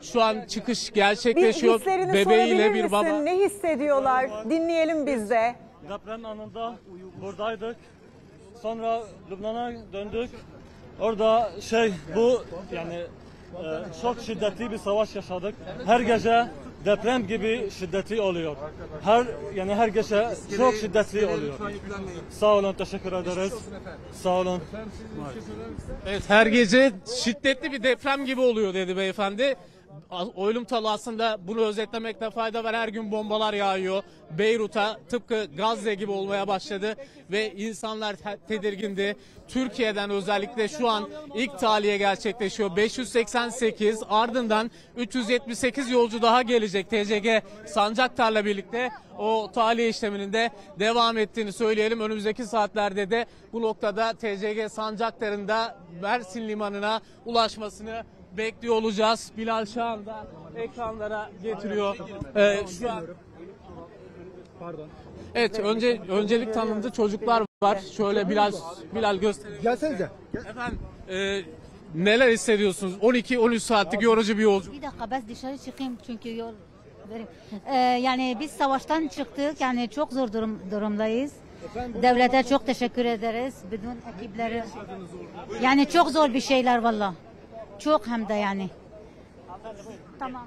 şu an çıkış gerçekleşiyor. Bir Bebeğiyle bir baba. Ne hissediyorlar? Dinleyelim biz de. Deprem anında buradaydık. Sonra Lübnan'a döndük. Orada şey bu yani ee, çok şiddetli bir savaş yaşadık. Her gece deprem gibi şiddetli oluyor. Her yani her gece çok şiddetli oluyor. Sağ olun teşekkür ederiz. Sağ olun. Evet her gece şiddetli bir deprem gibi oluyor dedi beyefendi. Oylum Talı aslında bunu özetlemekte fayda var. Her gün bombalar yağıyor. Beyrut'a tıpkı Gazze gibi olmaya başladı ve insanlar tedirgindi. Türkiye'den özellikle şu an ilk taliye gerçekleşiyor. 588 ardından 378 yolcu daha gelecek TCG Sancaktar'la birlikte o tahliye işleminin de devam ettiğini söyleyelim. Önümüzdeki saatlerde de bu noktada TCG Sancaktar'ın da Mersin Limanı'na ulaşmasını bekliyor olacağız. Bilal şu anda ekranlara getiriyor. Ee, şu an... Pardon. Evet önce öncelik tanımda çocuklar var. Şöyle Bilal Bilal gösterelim. Gelsenize. Efendim e, neler hissediyorsunuz? 12-13 saatlik yorucu bir yolculuk. Bir dakika ben dışarı çıkayım çünkü yol ee, yani biz savaştan çıktık yani çok zor durum, durumdayız. Efendim, Devlete çok teşekkür ederiz. Bütün ekipleri. Yani çok zor bir şeyler valla. Çok hem de yani. Tamam.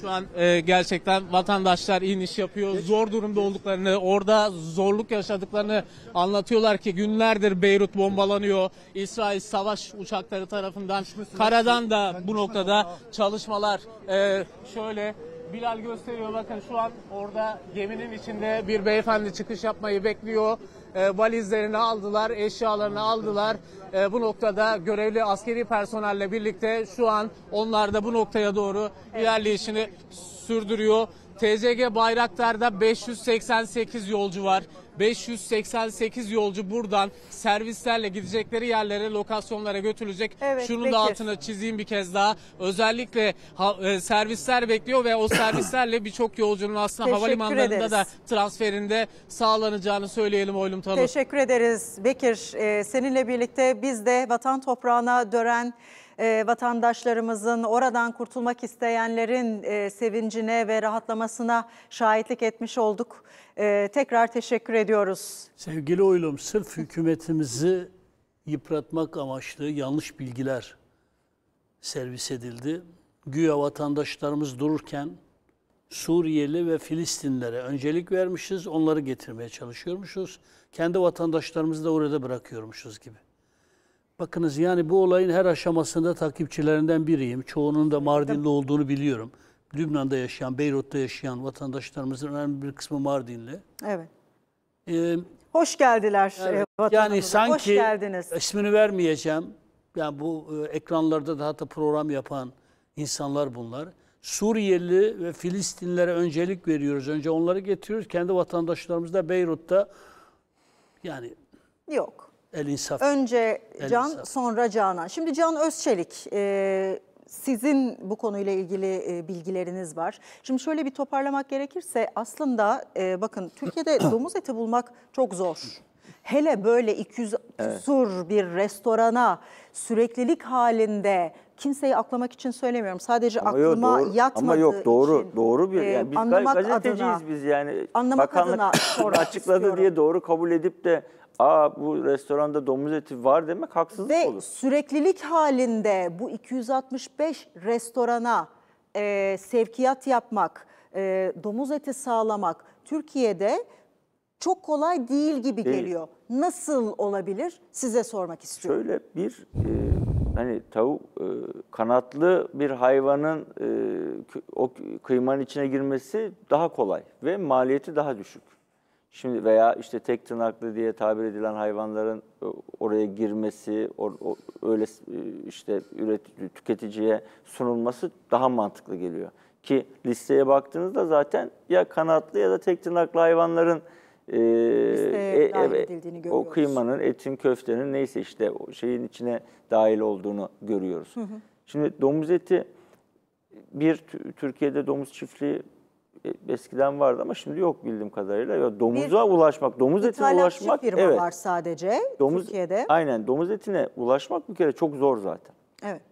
Şu an e, gerçekten vatandaşlar iniş yapıyor. Zor durumda olduklarını, orada zorluk yaşadıklarını anlatıyorlar ki günlerdir Beyrut bombalanıyor. İsrail savaş uçakları tarafından karadan da bu noktada çalışmalar e, şöyle Bilal gösteriyor bakın şu an orada geminin içinde bir beyefendi çıkış yapmayı bekliyor. E, valizlerini aldılar, eşyalarını aldılar. E, bu noktada görevli askeri personelle birlikte şu an onlar da bu noktaya doğru ilerleyişini sürdürüyor. TCG Bayraktar'da 588 yolcu var. 588 yolcu buradan servislerle gidecekleri yerlere, lokasyonlara götürülecek. Evet, Şunun da altına çizeyim bir kez daha. Özellikle ha, e, servisler bekliyor ve o servislerle birçok yolcunun aslında Teşekkür havalimanlarında ederiz. da transferinde sağlanacağını söyleyelim Oylum Tanrı. Teşekkür ederiz Bekir. Ee, seninle birlikte biz de vatan toprağına dören e, vatandaşlarımızın oradan kurtulmak isteyenlerin e, sevincine ve rahatlamasına şahitlik etmiş olduk. E, tekrar teşekkür ediyoruz. Sevgili oylum sırf hükümetimizi yıpratmak amaçlı yanlış bilgiler servis edildi. Güya vatandaşlarımız dururken Suriyeli ve Filistinlere öncelik vermişiz, onları getirmeye çalışıyormuşuz. Kendi vatandaşlarımızı da orada bırakıyormuşuz gibi. Bakınız yani bu olayın her aşamasında takipçilerinden biriyim. Çoğunun da Mardinli olduğunu biliyorum. Lübnan'da yaşayan, Beyrut'ta yaşayan vatandaşlarımızın önemli bir kısmı Mardinli. Evet. Ee, Hoş geldiler evet, Yani e, sanki Hoş geldiniz. ismini vermeyeceğim. Yani bu e, ekranlarda da program yapan insanlar bunlar. Suriyeli ve Filistinlere öncelik veriyoruz. Önce onları getiriyoruz. Kendi vatandaşlarımız da Beyrut'ta yani yok. El insaf. Önce El Can insaf. sonra Canan. Şimdi Can Özçelik e, sizin bu konuyla ilgili e, bilgileriniz var. Şimdi şöyle bir toparlamak gerekirse aslında e, bakın Türkiye'de domuz eti bulmak çok zor. Hele böyle 200 evet. sur bir restorana süreklilik halinde kimseyi aklamak için söylemiyorum. Sadece ama aklıma yok, doğru, ama yok, doğru, için. Doğru bir. E, yani biz anlamak gazeteciyiz adına, biz yani. Anlamak Bakanlık adına açıkladı istiyorum. diye doğru kabul edip de Aa bu restoranda domuz eti var demek haksızlık Ve olur. Ve süreklilik halinde bu 265 restorana e, sevkiyat yapmak, e, domuz eti sağlamak Türkiye'de çok kolay değil gibi değil. geliyor. Nasıl olabilir size sormak istiyorum. Şöyle bir e, Hani tavuk e, kanatlı bir hayvanın e, o kıymanın içine girmesi daha kolay ve maliyeti daha düşük. Şimdi veya işte tek tırnaklı diye tabir edilen hayvanların e, oraya girmesi, or, o, öyle e, işte üretici, tüketiciye sunulması daha mantıklı geliyor. Ki listeye baktığınızda zaten ya kanatlı ya da tek tırnaklı hayvanların ee, e, e, e, o kıymanın, etin, köftenin neyse işte o şeyin içine dahil olduğunu görüyoruz. Hı hı. Şimdi domuz eti bir Türkiye'de domuz çiftliği e, eskiden vardı ama şimdi yok bildiğim kadarıyla. Ya domuza bir, ulaşmak, domuz etine ulaşmak firma evet. var sadece domuz, Türkiye'de. Aynen domuz etine ulaşmak bir kere çok zor zaten. Evet.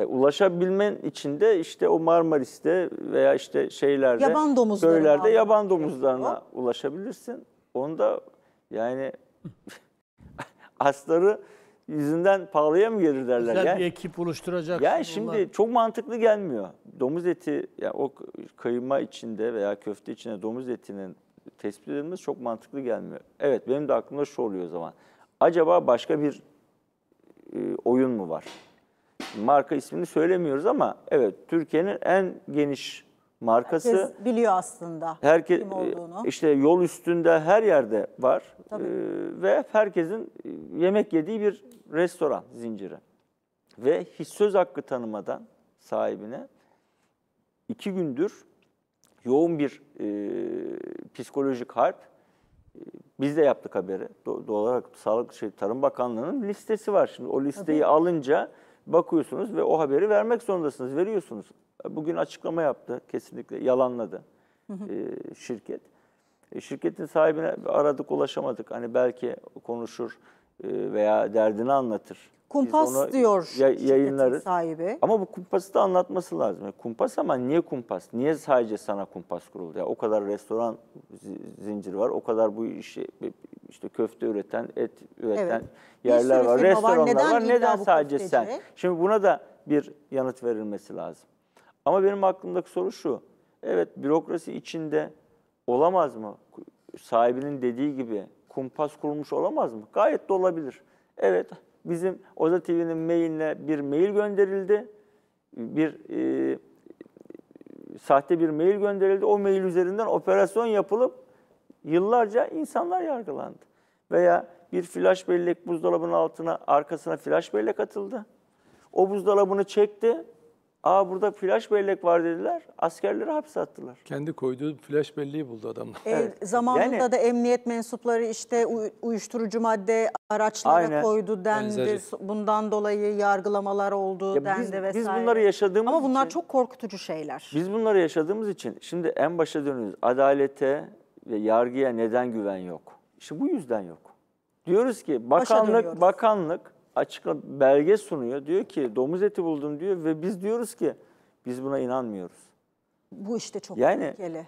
E, ulaşabilmen için de işte o Marmaris'te veya işte şeylerde, yaban köylerde abi. yaban şey domuzlarına ulaşabilirsin. Onu da yani asları yüzünden pahalıya mı gelir derler. Güzel yani, bir ekip oluşturacaksın. Yani şimdi bunlar. çok mantıklı gelmiyor. Domuz eti, yani o kıyma içinde veya köfte içinde domuz etinin tespit edilmesi çok mantıklı gelmiyor. Evet benim de aklımda şu oluyor o zaman. Acaba başka bir e, oyun mu var? marka ismini söylemiyoruz ama evet Türkiye'nin en geniş markası. Herkes biliyor aslında herke, kim olduğunu. İşte yol üstünde her yerde var Tabii. ve herkesin yemek yediği bir restoran zinciri. Ve hiç söz hakkı tanımadan sahibine iki gündür yoğun bir e, psikolojik harp. Biz de yaptık haberi. Doğal olarak Sağlık şey, Tarım Bakanlığı'nın listesi var. Şimdi o listeyi Tabii. alınca bakıyorsunuz ve o haberi vermek zorundasınız, veriyorsunuz. Bugün açıklama yaptı, kesinlikle yalanladı E, şirket. E, şirketin sahibine aradık, ulaşamadık. Hani belki konuşur e, veya derdini anlatır. Kumpas ona diyor ya, yayınları sahibi. Ama bu kumpası da anlatması lazım. Yani kumpas ama niye kumpas? Niye sadece sana kumpas kuruldu? Ya yani o kadar restoran zinciri var. O kadar bu işi işte köfte üreten, et üreten evet. yerler var, restoranlar var. Neden, var. neden sadece sen? Şimdi buna da bir yanıt verilmesi lazım. Ama benim aklımdaki soru şu. Evet bürokrasi içinde olamaz mı? Sahibinin dediği gibi kumpas kurulmuş olamaz mı? Gayet de olabilir. Evet Bizim Oza TV'nin mailine bir mail gönderildi. Bir e, sahte bir mail gönderildi. O mail üzerinden operasyon yapılıp yıllarca insanlar yargılandı. Veya bir flash bellek buzdolabının altına, arkasına flash bellek atıldı. O buzdolabını çekti, Aa burada flash bellek var dediler. Askerleri hapse attılar. Kendi koyduğu flash belleği buldu adamlar. E, Zamanında yani, da emniyet mensupları işte uyuşturucu madde araçlara aynen. koydu dendi. Benzeri. Bundan dolayı yargılamalar oldu ya dendi biz, vesaire. Biz bunları yaşadığımız Ama bunlar için, çok korkutucu şeyler. Biz bunları yaşadığımız için şimdi en başa dönüyoruz. Adalete ve yargıya neden güven yok? İşte bu yüzden yok. Diyoruz ki bakanlık bakanlık açık belge sunuyor. Diyor ki domuz eti buldum diyor ve biz diyoruz ki biz buna inanmıyoruz. Bu işte çok yani, tehlikeli.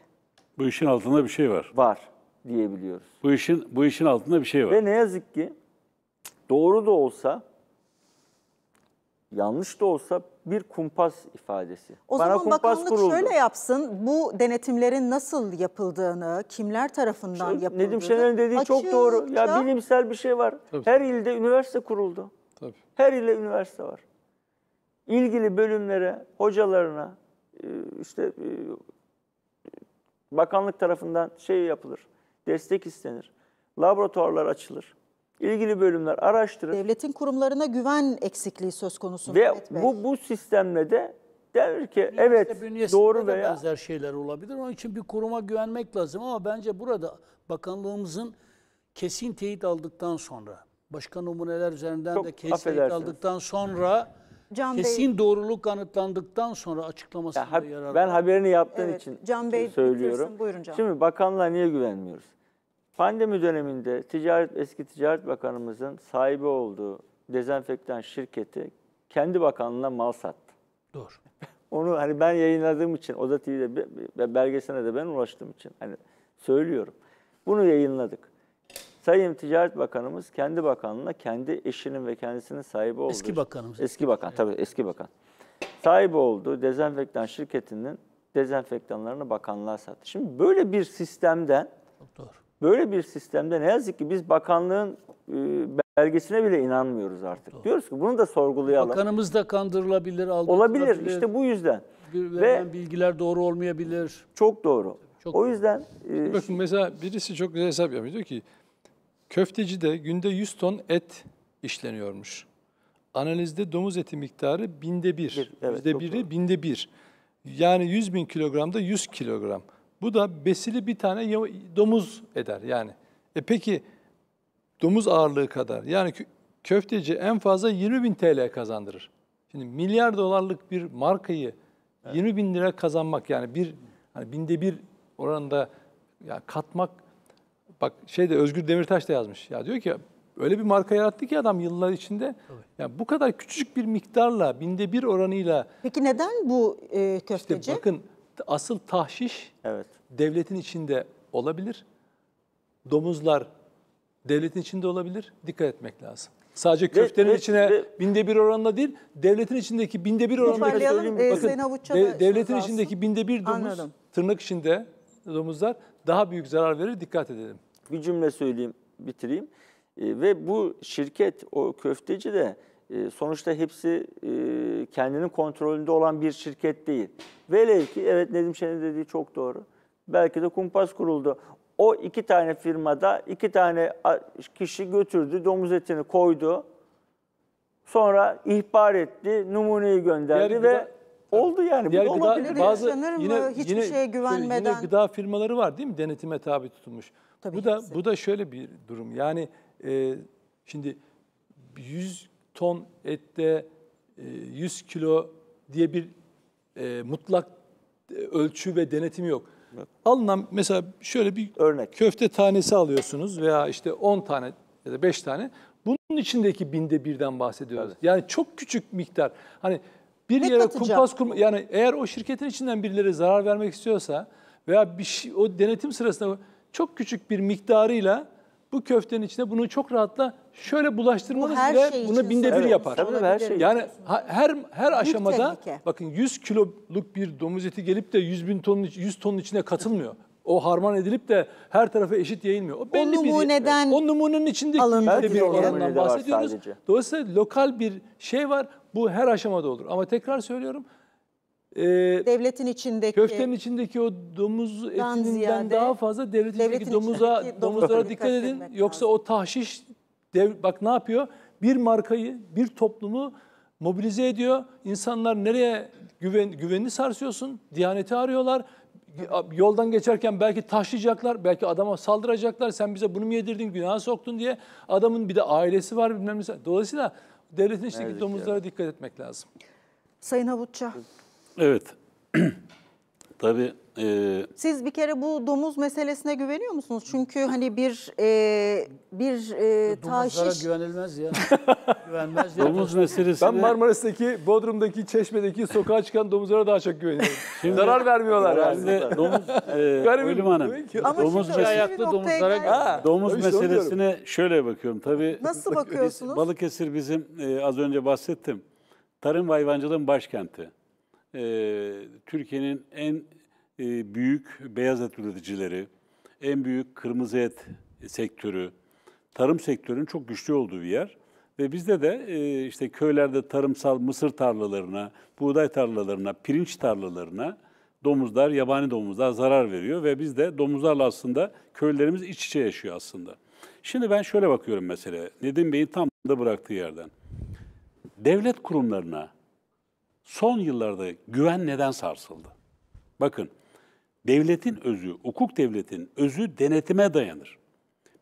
Bu işin altında bir şey var. Var diyebiliyoruz. Bu işin bu işin altında bir şey var. Ve ne yazık ki doğru da olsa yanlış da olsa bir kumpas ifadesi. O Bana zaman kumpas bakanlık kuruldu. şöyle yapsın, bu denetimlerin nasıl yapıldığını, kimler tarafından işte, yapıldığını... Nedim Şener'in dediği Açıkça. çok doğru. Ya bilimsel bir şey var. Tabii. Her ilde üniversite kuruldu. Tabii. Her ile üniversite var. İlgili bölümlere, hocalarına, e, işte e, bakanlık tarafından şey yapılır, destek istenir. Laboratuvarlar açılır. İlgili bölümler araştırır. Devletin kurumlarına güven eksikliği söz konusu. Ve bu, bu sistemle de der ki Bünyesine, evet bünyesinde doğru veya benzer şeyler olabilir. Onun için bir kuruma güvenmek lazım ama bence burada bakanlığımızın kesin teyit aldıktan sonra başka numuneler üzerinden Çok de kesinlik aldıktan sonra Can kesin Bey, doğruluk kanıtlandıktan sonra açıklamasında ya, ha, Ben haberini yaptığın evet, için Can Bey söylüyorum. buyurun Can. Şimdi bakanlığa niye güvenmiyoruz? Pandemi döneminde ticaret eski Ticaret Bakanımızın sahibi olduğu dezenfektan şirketi kendi bakanlığına mal sattı. Doğru. Onu hani ben yayınladığım için Oda TV'de belgesine de ben ulaştığım için hani söylüyorum. Bunu yayınladık. Sayın Ticaret Bakanımız kendi bakanlığına kendi eşinin ve kendisinin sahibi oldu. Eski şey- bakanımız. Eski bakan tabii eski bakan. Sahibi olduğu dezenfektan şirketinin dezenfektanlarını bakanlığa sattı. Şimdi böyle bir sistemden Doğru. Böyle bir sistemde ne yazık ki biz bakanlığın e, belgesine bile inanmıyoruz artık. Doğru. Diyoruz ki bunu da sorgulayalım. Bakanımız da kandırılabilir, Olabilir olabilir. işte bu yüzden. Ve bilgiler doğru olmayabilir. Çok doğru. Çok o yüzden... E, Bakın mesela birisi çok güzel hesap yapıyor. Diyor ki Köfteci de günde 100 ton et işleniyormuş. Analizde domuz eti miktarı binde bir. bir evet, Yüzde biri binde bir. Yani 100 bin kilogramda 100 kilogram. Bu da besili bir tane domuz eder yani. E peki domuz ağırlığı kadar yani köfteci en fazla 20 bin TL kazandırır. Şimdi milyar dolarlık bir markayı evet. 20 bin lira kazanmak yani bir hani binde bir oranda ya katmak Bak şeyde Özgür Demirtaş da yazmış. Ya diyor ki öyle bir marka yarattı ki adam yıllar içinde. Tabii. Yani bu kadar küçücük bir miktarla, binde bir oranıyla. Peki neden bu e, köfteci? İşte bakın asıl tahşiş evet. devletin içinde olabilir. Domuzlar devletin içinde olabilir. Dikkat etmek lazım. Sadece köftenin ve, içine ve, binde bir oranla değil, devletin içindeki binde bir oranla. Toparlayalım e, Sayın Avuç'a de, Devletin içindeki binde bir domuz, Anladım. tırnak içinde domuzlar daha büyük zarar verir. Dikkat edelim bir cümle söyleyeyim, bitireyim. E, ve bu şirket, o köfteci de e, sonuçta hepsi e, kendinin kontrolünde olan bir şirket değil. Velev ki, evet Nedim Şen'in dediği çok doğru. Belki de kumpas kuruldu. O iki tane firmada iki tane kişi götürdü, domuz etini koydu. Sonra ihbar etti, numuneyi gönderdi diğer ve oldu yani. Diğer gıda, bazı yine, hiçbir yine, şeye güvenmeden. Yine gıda firmaları var değil mi denetime tabi tutulmuş? Tabii bu da hepsi. bu da şöyle bir durum. Yani e, şimdi 100 ton ette e, 100 kilo diye bir e, mutlak ölçü ve denetim yok. Evet. Alınan mesela şöyle bir örnek köfte tanesi alıyorsunuz veya işte 10 tane ya da 5 tane. Bunun içindeki binde birden bahsediyoruz. Evet. Yani çok küçük miktar. Hani bir ne yere katacağım? kumpas kurma yani eğer o şirketin içinden birileri zarar vermek istiyorsa veya bir şey, o denetim sırasında çok küçük bir miktarıyla bu köftenin içine bunu çok rahatla şöyle bulaştırmanız Bu her bile şey bunu için binde bir yapar. Tabii her şey. Yani her her aşamada tehlike. bakın 100 kiloluk bir domuz eti gelip de 100 bin tonun 100 tonun içine katılmıyor. O harman edilip de her tarafa eşit yayılmıyor. O belli numuneden bir, o numunenin içindeki alındı bir oranından bahsediyoruz. Dolayısıyla lokal bir şey var. Bu her aşamada olur. Ama tekrar söylüyorum e, devletin içindeki köftenin içindeki o domuz etinden ziyade, daha fazla devletin, devletin içindeki domuza domuzlara dikkat edin. Lazım. Yoksa o tahşiş dev, bak ne yapıyor? Bir markayı, bir toplumu mobilize ediyor. İnsanlar nereye güven, güvenini sarsıyorsun? Diyaneti arıyorlar. Yoldan geçerken belki taşlayacaklar, belki adama saldıracaklar. Sen bize bunu mu yedirdin, Günah soktun diye. Adamın bir de ailesi var bilmem ne. Dolayısıyla devletin içindeki domuzlara dikkat etmek lazım. Sayın Havutça. Evet. Tabii. E... Siz bir kere bu domuz meselesine güveniyor musunuz? Çünkü hani bir e, bir e, Domuzlara güvenilmez ya. güvenmez ya. Domuz meselesine... Ben Marmaris'teki, Bodrum'daki, Çeşme'deki sokağa çıkan domuzlara daha çok güveniyorum. Şimdi, Zarar vermiyorlar yani. Şimdi domuz, e, Ölüm Hanım, Ama domuz, mes ayaklı domuzlara, ha, domuz meselesine şöyle bakıyorum. Tabii, Nasıl bakıyorsunuz? Balıkesir bizim, e, az önce bahsettim, tarım ve hayvancılığın başkenti e, Türkiye'nin en e, büyük beyaz et üreticileri, en büyük kırmızı et sektörü, tarım sektörünün çok güçlü olduğu bir yer. Ve bizde de e, işte köylerde tarımsal mısır tarlalarına, buğday tarlalarına, pirinç tarlalarına domuzlar, yabani domuzlar zarar veriyor ve biz de domuzlarla aslında köylerimiz iç içe yaşıyor aslında. Şimdi ben şöyle bakıyorum mesela Nedim Bey'in tam da bıraktığı yerden. Devlet kurumlarına, son yıllarda güven neden sarsıldı? Bakın, devletin özü, hukuk devletin özü denetime dayanır.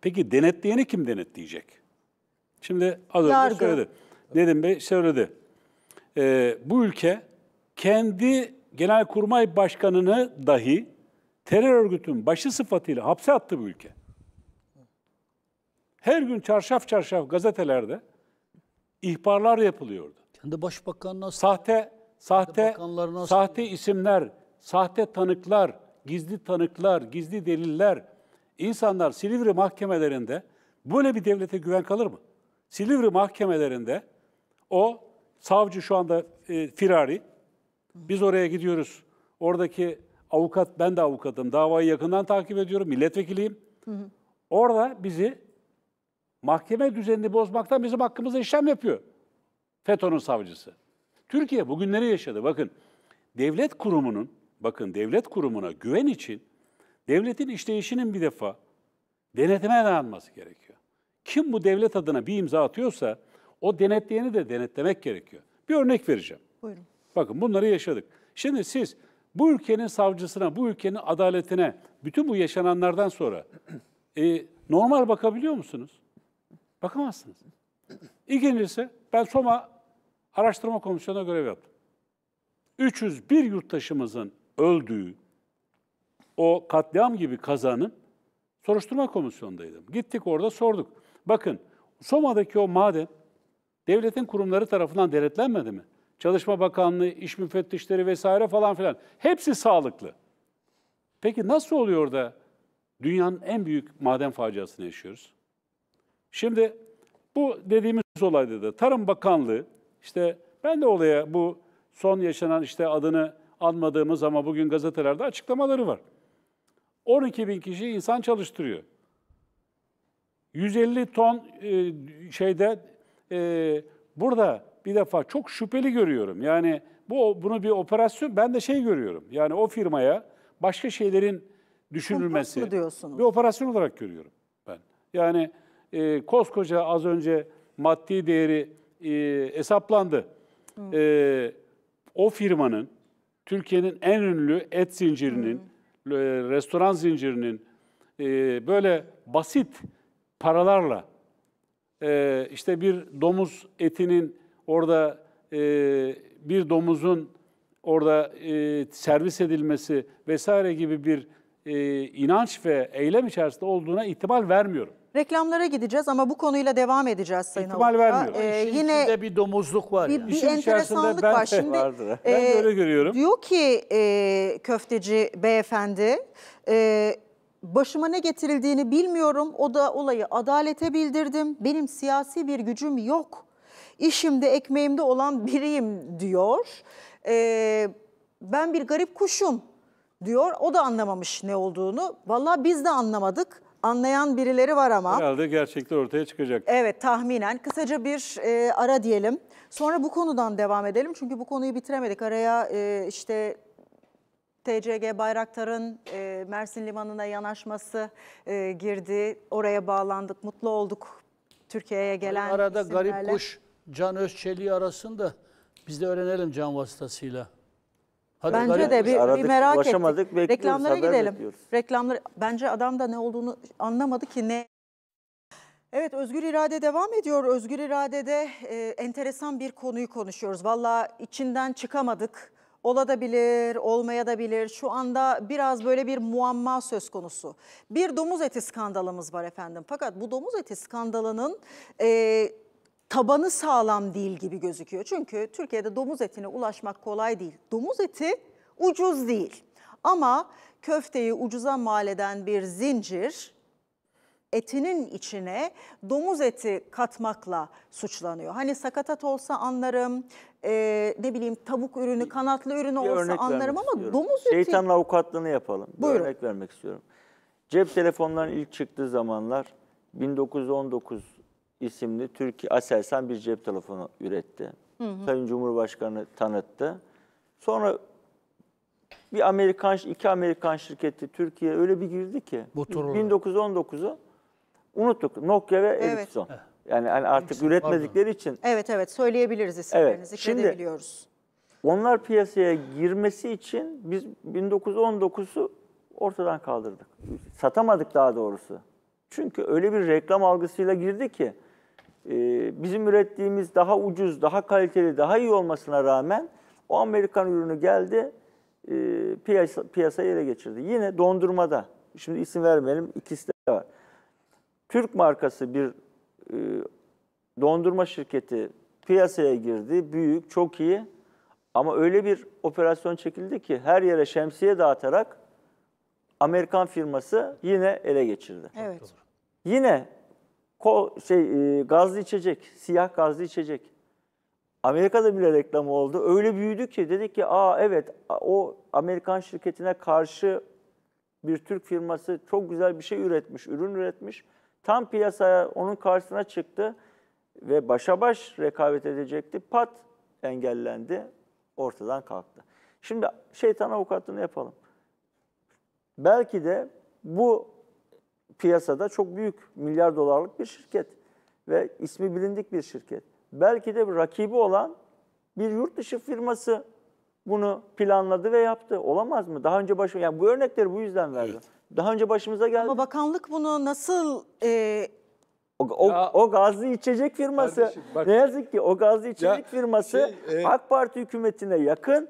Peki denetleyeni kim denetleyecek? Şimdi az önce Yargı. söyledi. Nedim Bey söyledi. Ee, bu ülke kendi genelkurmay başkanını dahi terör örgütün başı sıfatıyla hapse attı bu ülke. Her gün çarşaf çarşaf gazetelerde ihbarlar yapılıyordu. Kendi başbakanına sahte sahte sahte isimler, sahte tanıklar, gizli tanıklar, gizli deliller insanlar Silivri mahkemelerinde böyle bir devlete güven kalır mı? Silivri mahkemelerinde o savcı şu anda e, firari. Biz oraya gidiyoruz. Oradaki avukat ben de avukatım. Davayı yakından takip ediyorum. Milletvekiliyim. Orada bizi mahkeme düzenini bozmaktan bizim hakkımızda işlem yapıyor. FETÖ'nün savcısı. Türkiye bugünleri yaşadı. Bakın devlet kurumunun, bakın devlet kurumuna güven için devletin işleyişinin bir defa denetime dayanması gerekiyor. Kim bu devlet adına bir imza atıyorsa o denetleyeni de denetlemek gerekiyor. Bir örnek vereceğim. Buyurun. Bakın bunları yaşadık. Şimdi siz bu ülkenin savcısına, bu ülkenin adaletine, bütün bu yaşananlardan sonra e, normal bakabiliyor musunuz? Bakamazsınız. İkincisi ben Soma Araştırma Komisyonu'na görev yaptım. 301 yurttaşımızın öldüğü o katliam gibi kazanın soruşturma komisyonundaydım. Gittik orada sorduk. Bakın Soma'daki o maden devletin kurumları tarafından denetlenmedi mi? Çalışma Bakanlığı, İş müfettişleri vesaire falan filan. Hepsi sağlıklı. Peki nasıl oluyor da dünyanın en büyük maden faciasını yaşıyoruz? Şimdi bu dediğimiz olayda da Tarım Bakanlığı işte ben de olaya bu son yaşanan işte adını almadığımız ama bugün gazetelerde açıklamaları var. 12 bin kişi insan çalıştırıyor. 150 ton e, şeyde e, burada bir defa çok şüpheli görüyorum. Yani bu bunu bir operasyon ben de şey görüyorum. Yani o firmaya başka şeylerin düşünülmesi. Komplos diyorsunuz? Bir operasyon olarak görüyorum ben. Yani e, koskoca az önce maddi değeri e, hesaplandı. E, o firmanın, Türkiye'nin en ünlü et zincirinin, e, restoran zincirinin e, böyle basit paralarla e, işte bir domuz etinin orada e, bir domuzun orada e, servis edilmesi vesaire gibi bir e, inanç ve eylem içerisinde olduğuna ihtimal vermiyorum. Reklamlara gideceğiz ama bu konuyla devam edeceğiz Sayın İhtimal Avukat. vermiyorum. Ee, İşin yine içinde bir domuzluk var. Bir, yani. bir İşin enteresanlık ben var. Şimdi, vardır. E, ben e, öyle görüyorum. Diyor ki e, köfteci beyefendi, e, başıma ne getirildiğini bilmiyorum. O da olayı adalete bildirdim. Benim siyasi bir gücüm yok. İşimde, ekmeğimde olan biriyim diyor. E, ben bir garip kuşum diyor. O da anlamamış ne olduğunu. Valla biz de anlamadık anlayan birileri var ama. Herhalde gerçekler ortaya çıkacak. Evet tahminen. Kısaca bir e, ara diyelim. Sonra bu konudan devam edelim. Çünkü bu konuyu bitiremedik. Araya e, işte TCG Bayraktar'ın e, Mersin Limanı'na yanaşması e, girdi. Oraya bağlandık. Mutlu olduk Türkiye'ye gelen Arada isimlerle. Garip Kuş, Can Özçelik arasında biz de öğrenelim can vasıtasıyla. Hadi bence de bir, aradık, bir merak ettik. Reklamlara gidelim. Bekliyoruz. Reklamlar bence adam da ne olduğunu anlamadı ki ne. Evet Özgür irade devam ediyor. Özgür İrade'de e, enteresan bir konuyu konuşuyoruz. Valla içinden çıkamadık. Ola da bilir, olmaya da bilir. Şu anda biraz böyle bir muamma söz konusu. Bir domuz eti skandalımız var efendim. Fakat bu domuz eti skandalının... E, tabanı sağlam değil gibi gözüküyor. Çünkü Türkiye'de domuz etine ulaşmak kolay değil. Domuz eti ucuz değil. Ama köfteyi ucuza mal eden bir zincir etinin içine domuz eti katmakla suçlanıyor. Hani sakatat olsa anlarım, e, ne bileyim tavuk ürünü, kanatlı ürünü bir olsa anlarım ama istiyorum. domuz eti... Şeytanın avukatlığını yapalım. Buyurun. Bir örnek vermek istiyorum. Cep telefonların ilk çıktığı zamanlar 1919 isimli Türkiye Aselsan bir cep telefonu üretti. Hı hı. Sayın Cumhurbaşkanı tanıttı. Sonra bir Amerikan iki Amerikan şirketi Türkiye öyle bir girdi ki 1919'u unuttuk. Nokia ve Ericsson. Evet. Yani, yani artık Ericsson, üretmedikleri pardon. için. Evet evet söyleyebiliriz isimlerinizi. Evet. Şimdi Onlar piyasaya girmesi için biz 1919'u ortadan kaldırdık. Satamadık daha doğrusu. Çünkü öyle bir reklam algısıyla girdi ki ee, bizim ürettiğimiz daha ucuz, daha kaliteli, daha iyi olmasına rağmen o Amerikan ürünü geldi, e, piyasa, piyasayı ele geçirdi. Yine dondurmada, şimdi isim vermeyelim, ikisi de var. Türk markası bir e, dondurma şirketi piyasaya girdi, büyük, çok iyi. Ama öyle bir operasyon çekildi ki her yere şemsiye dağıtarak Amerikan firması yine ele geçirdi. Evet. Yine ko şey e, gazlı içecek, siyah gazlı içecek. Amerika'da bile reklamı oldu. Öyle büyüdü ki dedik ki aa evet o Amerikan şirketine karşı bir Türk firması çok güzel bir şey üretmiş, ürün üretmiş. Tam piyasaya onun karşısına çıktı ve başa baş rekabet edecekti. Pat engellendi, ortadan kalktı. Şimdi şeytan avukatını yapalım. Belki de bu piyasada çok büyük milyar dolarlık bir şirket ve ismi bilindik bir şirket. Belki de bir rakibi olan bir yurt dışı firması bunu planladı ve yaptı. Olamaz mı? Daha önce başım yani bu örnekleri bu yüzden verdim. Evet. Daha önce başımıza geldi. Ama bakanlık bunu nasıl e, o, o, ya, o gazlı içecek firması kardeşim, bak, ne yazık ki o gazlı içecek ya, firması şey, e, AK Parti hükümetine yakın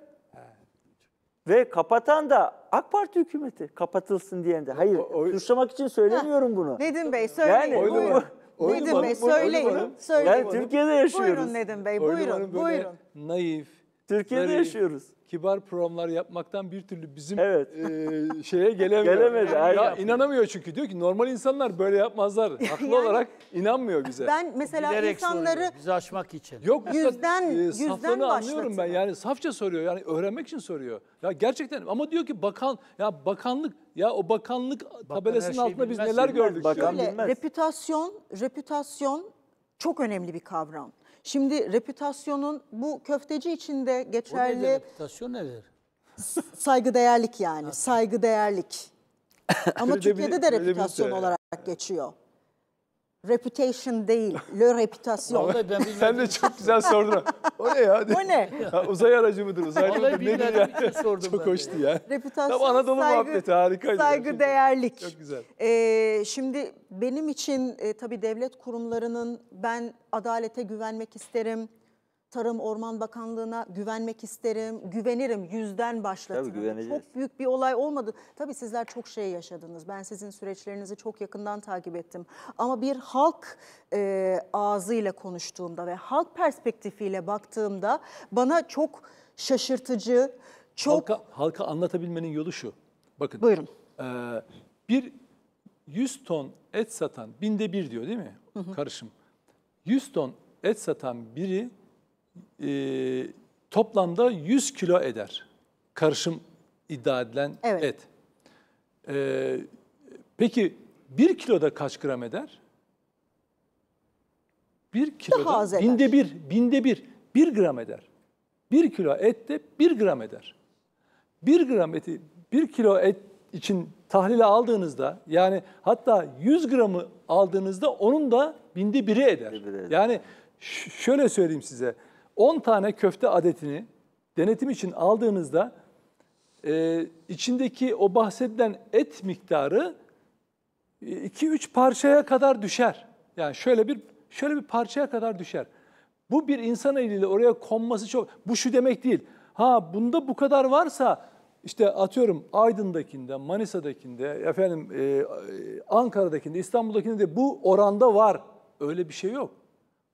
ve kapatan da AK Parti hükümeti kapatılsın diyen de. Hayır, o, o, suçlamak için söylemiyorum bunu. Nedim Bey söyleyin. Yani, buyurun. Nedim Bey söyleyin. söyleyin. Yani Türkiye'de yaşıyoruz. Buyurun Nedim Bey buyurun. Buyurun. Naif. Türkiye'de naif. yaşıyoruz kibar programlar yapmaktan bir türlü bizim evet. e, şeye gelemiyor. Gelemedi. Ya yapıyor. çünkü diyor ki normal insanlar böyle yapmazlar. Haklı yani, olarak inanmıyor bize. Ben mesela Bilerek insanları soruyor, bizi aşmak için. Yok yüzden e, yüzden anlıyorum ben. Yani safça soruyor. Yani öğrenmek için soruyor. Ya gerçekten ama diyor ki bakan ya bakanlık ya o bakanlık Bakan tabelasının altında biz neler gördük. Bakan Şöyle, bilmez. reputasyon reputasyon çok önemli bir kavram. Şimdi reputasyonun bu köfteci içinde geçerli... Bu nedir? Reputasyon nedir? Saygıdeğerlik yani. saygıdeğerlik. Ama Türkiye'de de şey. reputasyon olarak geçiyor. Reputation değil, le reputation. Sen de çok güzel sordun. O ne ya? O ne? Ya, uzay aracı mıdır, uzaylı Vallahi mıdır? Nedir ya? Şey çok ben hoştu ya. Reputasyon, Anadolu saygı, muhabbeti harikaydı. Saygı değerlik. Çok güzel. Ee, şimdi benim için e, tabii devlet kurumlarının ben adalete güvenmek isterim. Tarım Orman Bakanlığı'na güvenmek isterim, güvenirim yüzden başlatın. Tabii güveneceğiz. Çok büyük bir olay olmadı. Tabii sizler çok şey yaşadınız. Ben sizin süreçlerinizi çok yakından takip ettim. Ama bir halk e, ağzıyla konuştuğumda ve halk perspektifiyle baktığımda bana çok şaşırtıcı, çok... Halka, halka anlatabilmenin yolu şu. Bakın. Buyurun. E, bir 100 ton et satan binde bir diyor değil mi? Hı hı. Karışım. 100 ton et satan biri e, toplamda 100 kilo eder. Karışım iddia edilen evet. et. E, peki 1 kiloda kaç gram eder? 1 kiloda Daha az eder. binde bir, binde bir, 1 gram eder. 1 kilo et de 1 gram eder. 1 gram eti 1 kilo et için tahlile aldığınızda yani hatta 100 gramı aldığınızda onun da binde biri eder. Yani şöyle söyleyeyim size. 10 tane köfte adetini denetim için aldığınızda e, içindeki o bahsedilen et miktarı 2-3 e, parçaya kadar düşer. Yani şöyle bir şöyle bir parçaya kadar düşer. Bu bir insan eliyle oraya konması çok bu şu demek değil. Ha bunda bu kadar varsa işte atıyorum Aydın'dakinde, Manisa'dakinde, efendim e, e Ankara'dakinde, İstanbul'dakinde de bu oranda var. Öyle bir şey yok.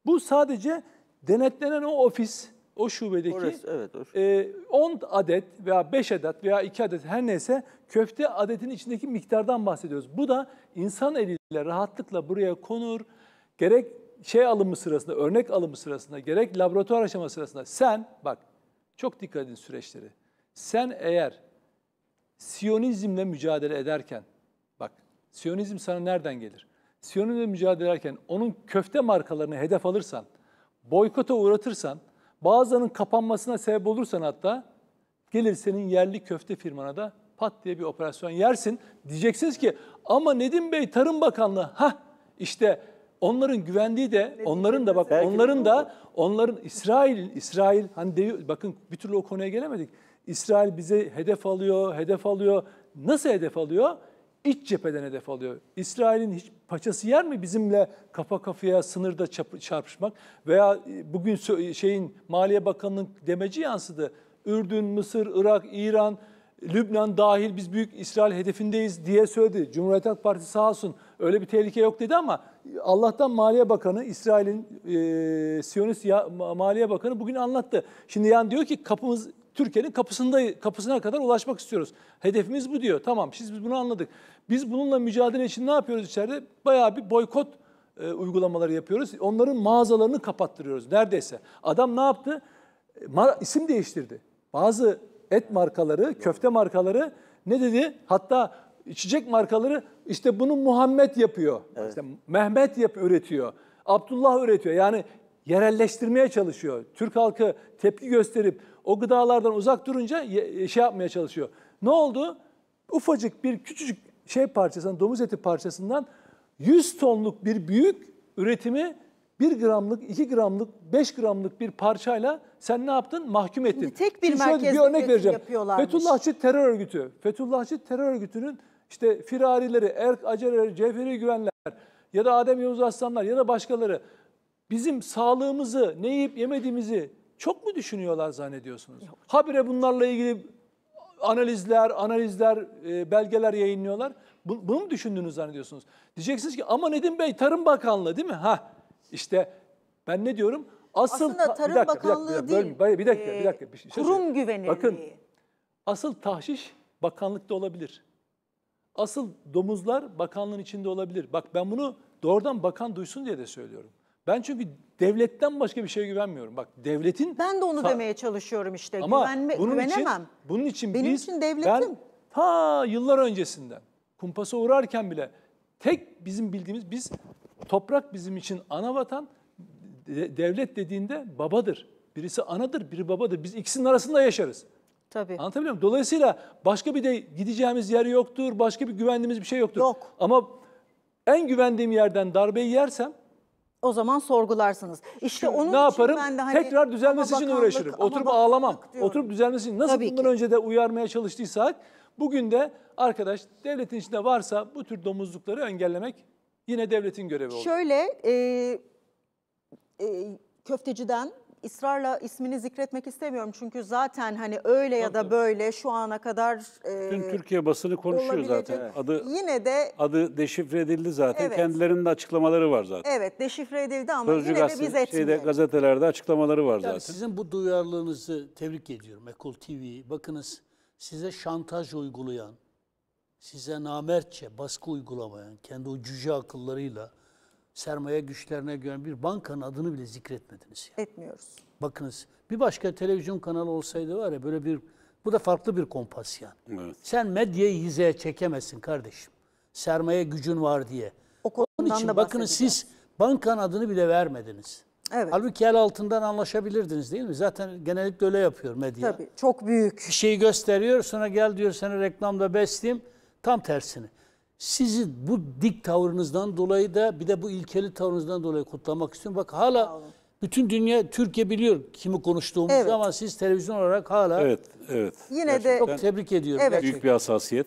Bu sadece Denetlenen o ofis, o şubedeki Orası, evet, o şube. e, 10 adet veya 5 adet veya 2 adet her neyse köfte adetin içindeki miktardan bahsediyoruz. Bu da insan eliyle rahatlıkla buraya konur. Gerek şey alımı sırasında, örnek alımı sırasında, gerek laboratuvar aşaması sırasında sen bak çok dikkat edin süreçleri. Sen eğer Siyonizmle mücadele ederken bak Siyonizm sana nereden gelir? Siyonizmle mücadele ederken onun köfte markalarını hedef alırsan boykota uğratırsan, bazılarının kapanmasına sebep olursan hatta gelir senin yerli köfte firmana da pat diye bir operasyon yersin. Diyeceksiniz ki ama Nedim Bey Tarım Bakanlığı ha işte onların güvendiği de onların da bak onların da onların İsrail İsrail hani de, bakın bir türlü o konuya gelemedik. İsrail bize hedef alıyor, hedef alıyor. Nasıl hedef alıyor? iç cepheden hedef alıyor. İsrail'in hiç paçası yer mi bizimle kafa kafaya sınırda çarpışmak? Veya e, bugün şeyin Maliye Bakanı'nın demeci yansıdı. Ürdün, Mısır, Irak, İran, Lübnan dahil biz büyük İsrail hedefindeyiz diye söyledi. Cumhuriyet Halk Partisi sağ olsun öyle bir tehlike yok dedi ama Allah'tan Maliye Bakanı, İsrail'in e, Siyonist ya, Maliye Bakanı bugün anlattı. Şimdi yani diyor ki kapımız Türkiye'nin kapısında kapısına kadar ulaşmak istiyoruz. Hedefimiz bu diyor. Tamam siz biz bunu anladık. Biz bununla mücadele için ne yapıyoruz içeride? Bayağı bir boykot e, uygulamaları yapıyoruz. Onların mağazalarını kapattırıyoruz neredeyse. Adam ne yaptı? E, mar- isim değiştirdi. Bazı et markaları, köfte markaları ne dedi? Hatta içecek markaları işte bunu Muhammed yapıyor. Evet. İşte Mehmet yap üretiyor. Abdullah üretiyor. Yani yerelleştirmeye çalışıyor. Türk halkı tepki gösterip o gıdalardan uzak durunca e, şey yapmaya çalışıyor. Ne oldu? Ufacık bir küçücük şey parçasından, domuz eti parçasından 100 tonluk bir büyük üretimi 1 gramlık, 2 gramlık, 5 gramlık bir parçayla sen ne yaptın? Mahkum ettin. Şimdi tek bir Şimdi merkezde bir örnek vereceğim. Fethullahçı terör örgütü. Fethullahçı terör örgütünün işte firarileri, Erk Acereleri, Cevheri Güvenler ya da Adem Yavuz Aslanlar ya da başkaları bizim sağlığımızı, ne yiyip yemediğimizi, çok mu düşünüyorlar zannediyorsunuz? Yok. Habire bunlarla ilgili analizler, analizler, e, belgeler yayınlıyorlar. Bunu, mu düşündüğünü zannediyorsunuz? Diyeceksiniz ki ama Nedim Bey Tarım Bakanlığı değil mi? Ha işte ben ne diyorum? Asıl Aslında Tarım bir dakika, Bakanlığı bir dakika, değil. Bir dakika, bir e, dakika. Bir şey kurum güvenilirliği. Bakın asıl tahşiş bakanlıkta olabilir. Asıl domuzlar bakanlığın içinde olabilir. Bak ben bunu doğrudan bakan duysun diye de söylüyorum. Ben çünkü Devletten başka bir şeye güvenmiyorum. Bak devletin... Ben de onu demeye çalışıyorum işte. Ama Güvenme, bunun güvenemem. Için, bunun için Benim biz... için devletim. Ben ta yıllar öncesinden kumpasa uğrarken bile tek bizim bildiğimiz biz toprak bizim için ana vatan, devlet dediğinde babadır. Birisi anadır, biri babadır. Biz ikisinin arasında yaşarız. Tabii. Anlatabiliyor muyum? Dolayısıyla başka bir de gideceğimiz yer yoktur, başka bir güvendiğimiz bir şey yoktur. Yok. Ama en güvendiğim yerden darbeyi yersem o zaman sorgularsınız. İşte onun ne için yaparım? ben de hani tekrar düzelmesi için bakanlık, uğraşırım. Oturup ağlamam. diyorum. Oturup düzelmesi için nasıl Tabii bundan ki. önce de uyarmaya çalıştıysak bugün de arkadaş devletin içinde varsa bu tür domuzlukları engellemek yine devletin görevi olur. Şöyle e, e, köfteciden ısrarla ismini zikretmek istemiyorum çünkü zaten hani öyle ya da böyle şu ana kadar e, Türkiye basını konuşuyor olabilecek. zaten. Adı yine de adı deşifre edildi zaten. Evet. Kendilerinin de açıklamaları var zaten. Evet, deşifre edildi ama Sözcü yine de biz gazete, etmiyoruz. şeyde gazetelerde açıklamaları var zaten. sizin bu duyarlılığınızı tebrik ediyorum Ekol TV. Bakınız size şantaj uygulayan, size namertçe baskı uygulamayan, kendi o cüce akıllarıyla sermaye güçlerine göre bir bankanın adını bile zikretmediniz. Yani. Etmiyoruz. Bakınız bir başka televizyon kanalı olsaydı var ya böyle bir bu da farklı bir kompas yani. Evet. Sen medyayı hizeye çekemezsin kardeşim. Sermaye gücün var diye. O Onun için bakınız siz bankanın adını bile vermediniz. Evet. Halbuki el altından anlaşabilirdiniz değil mi? Zaten genellikle öyle yapıyor medya. Tabii çok büyük. Bir şeyi gösteriyor sonra gel diyor seni reklamda besleyeyim. Tam tersini. Sizi bu dik tavrınızdan dolayı da bir de bu ilkeli tavrınızdan dolayı kutlamak istiyorum. Bak hala bütün dünya Türkiye biliyor kimi konuştuğumuzu Evet. ama siz televizyon olarak hala Evet, evet. Yine de- çok tebrik ediyorum. Evet. büyük bir hassasiyet.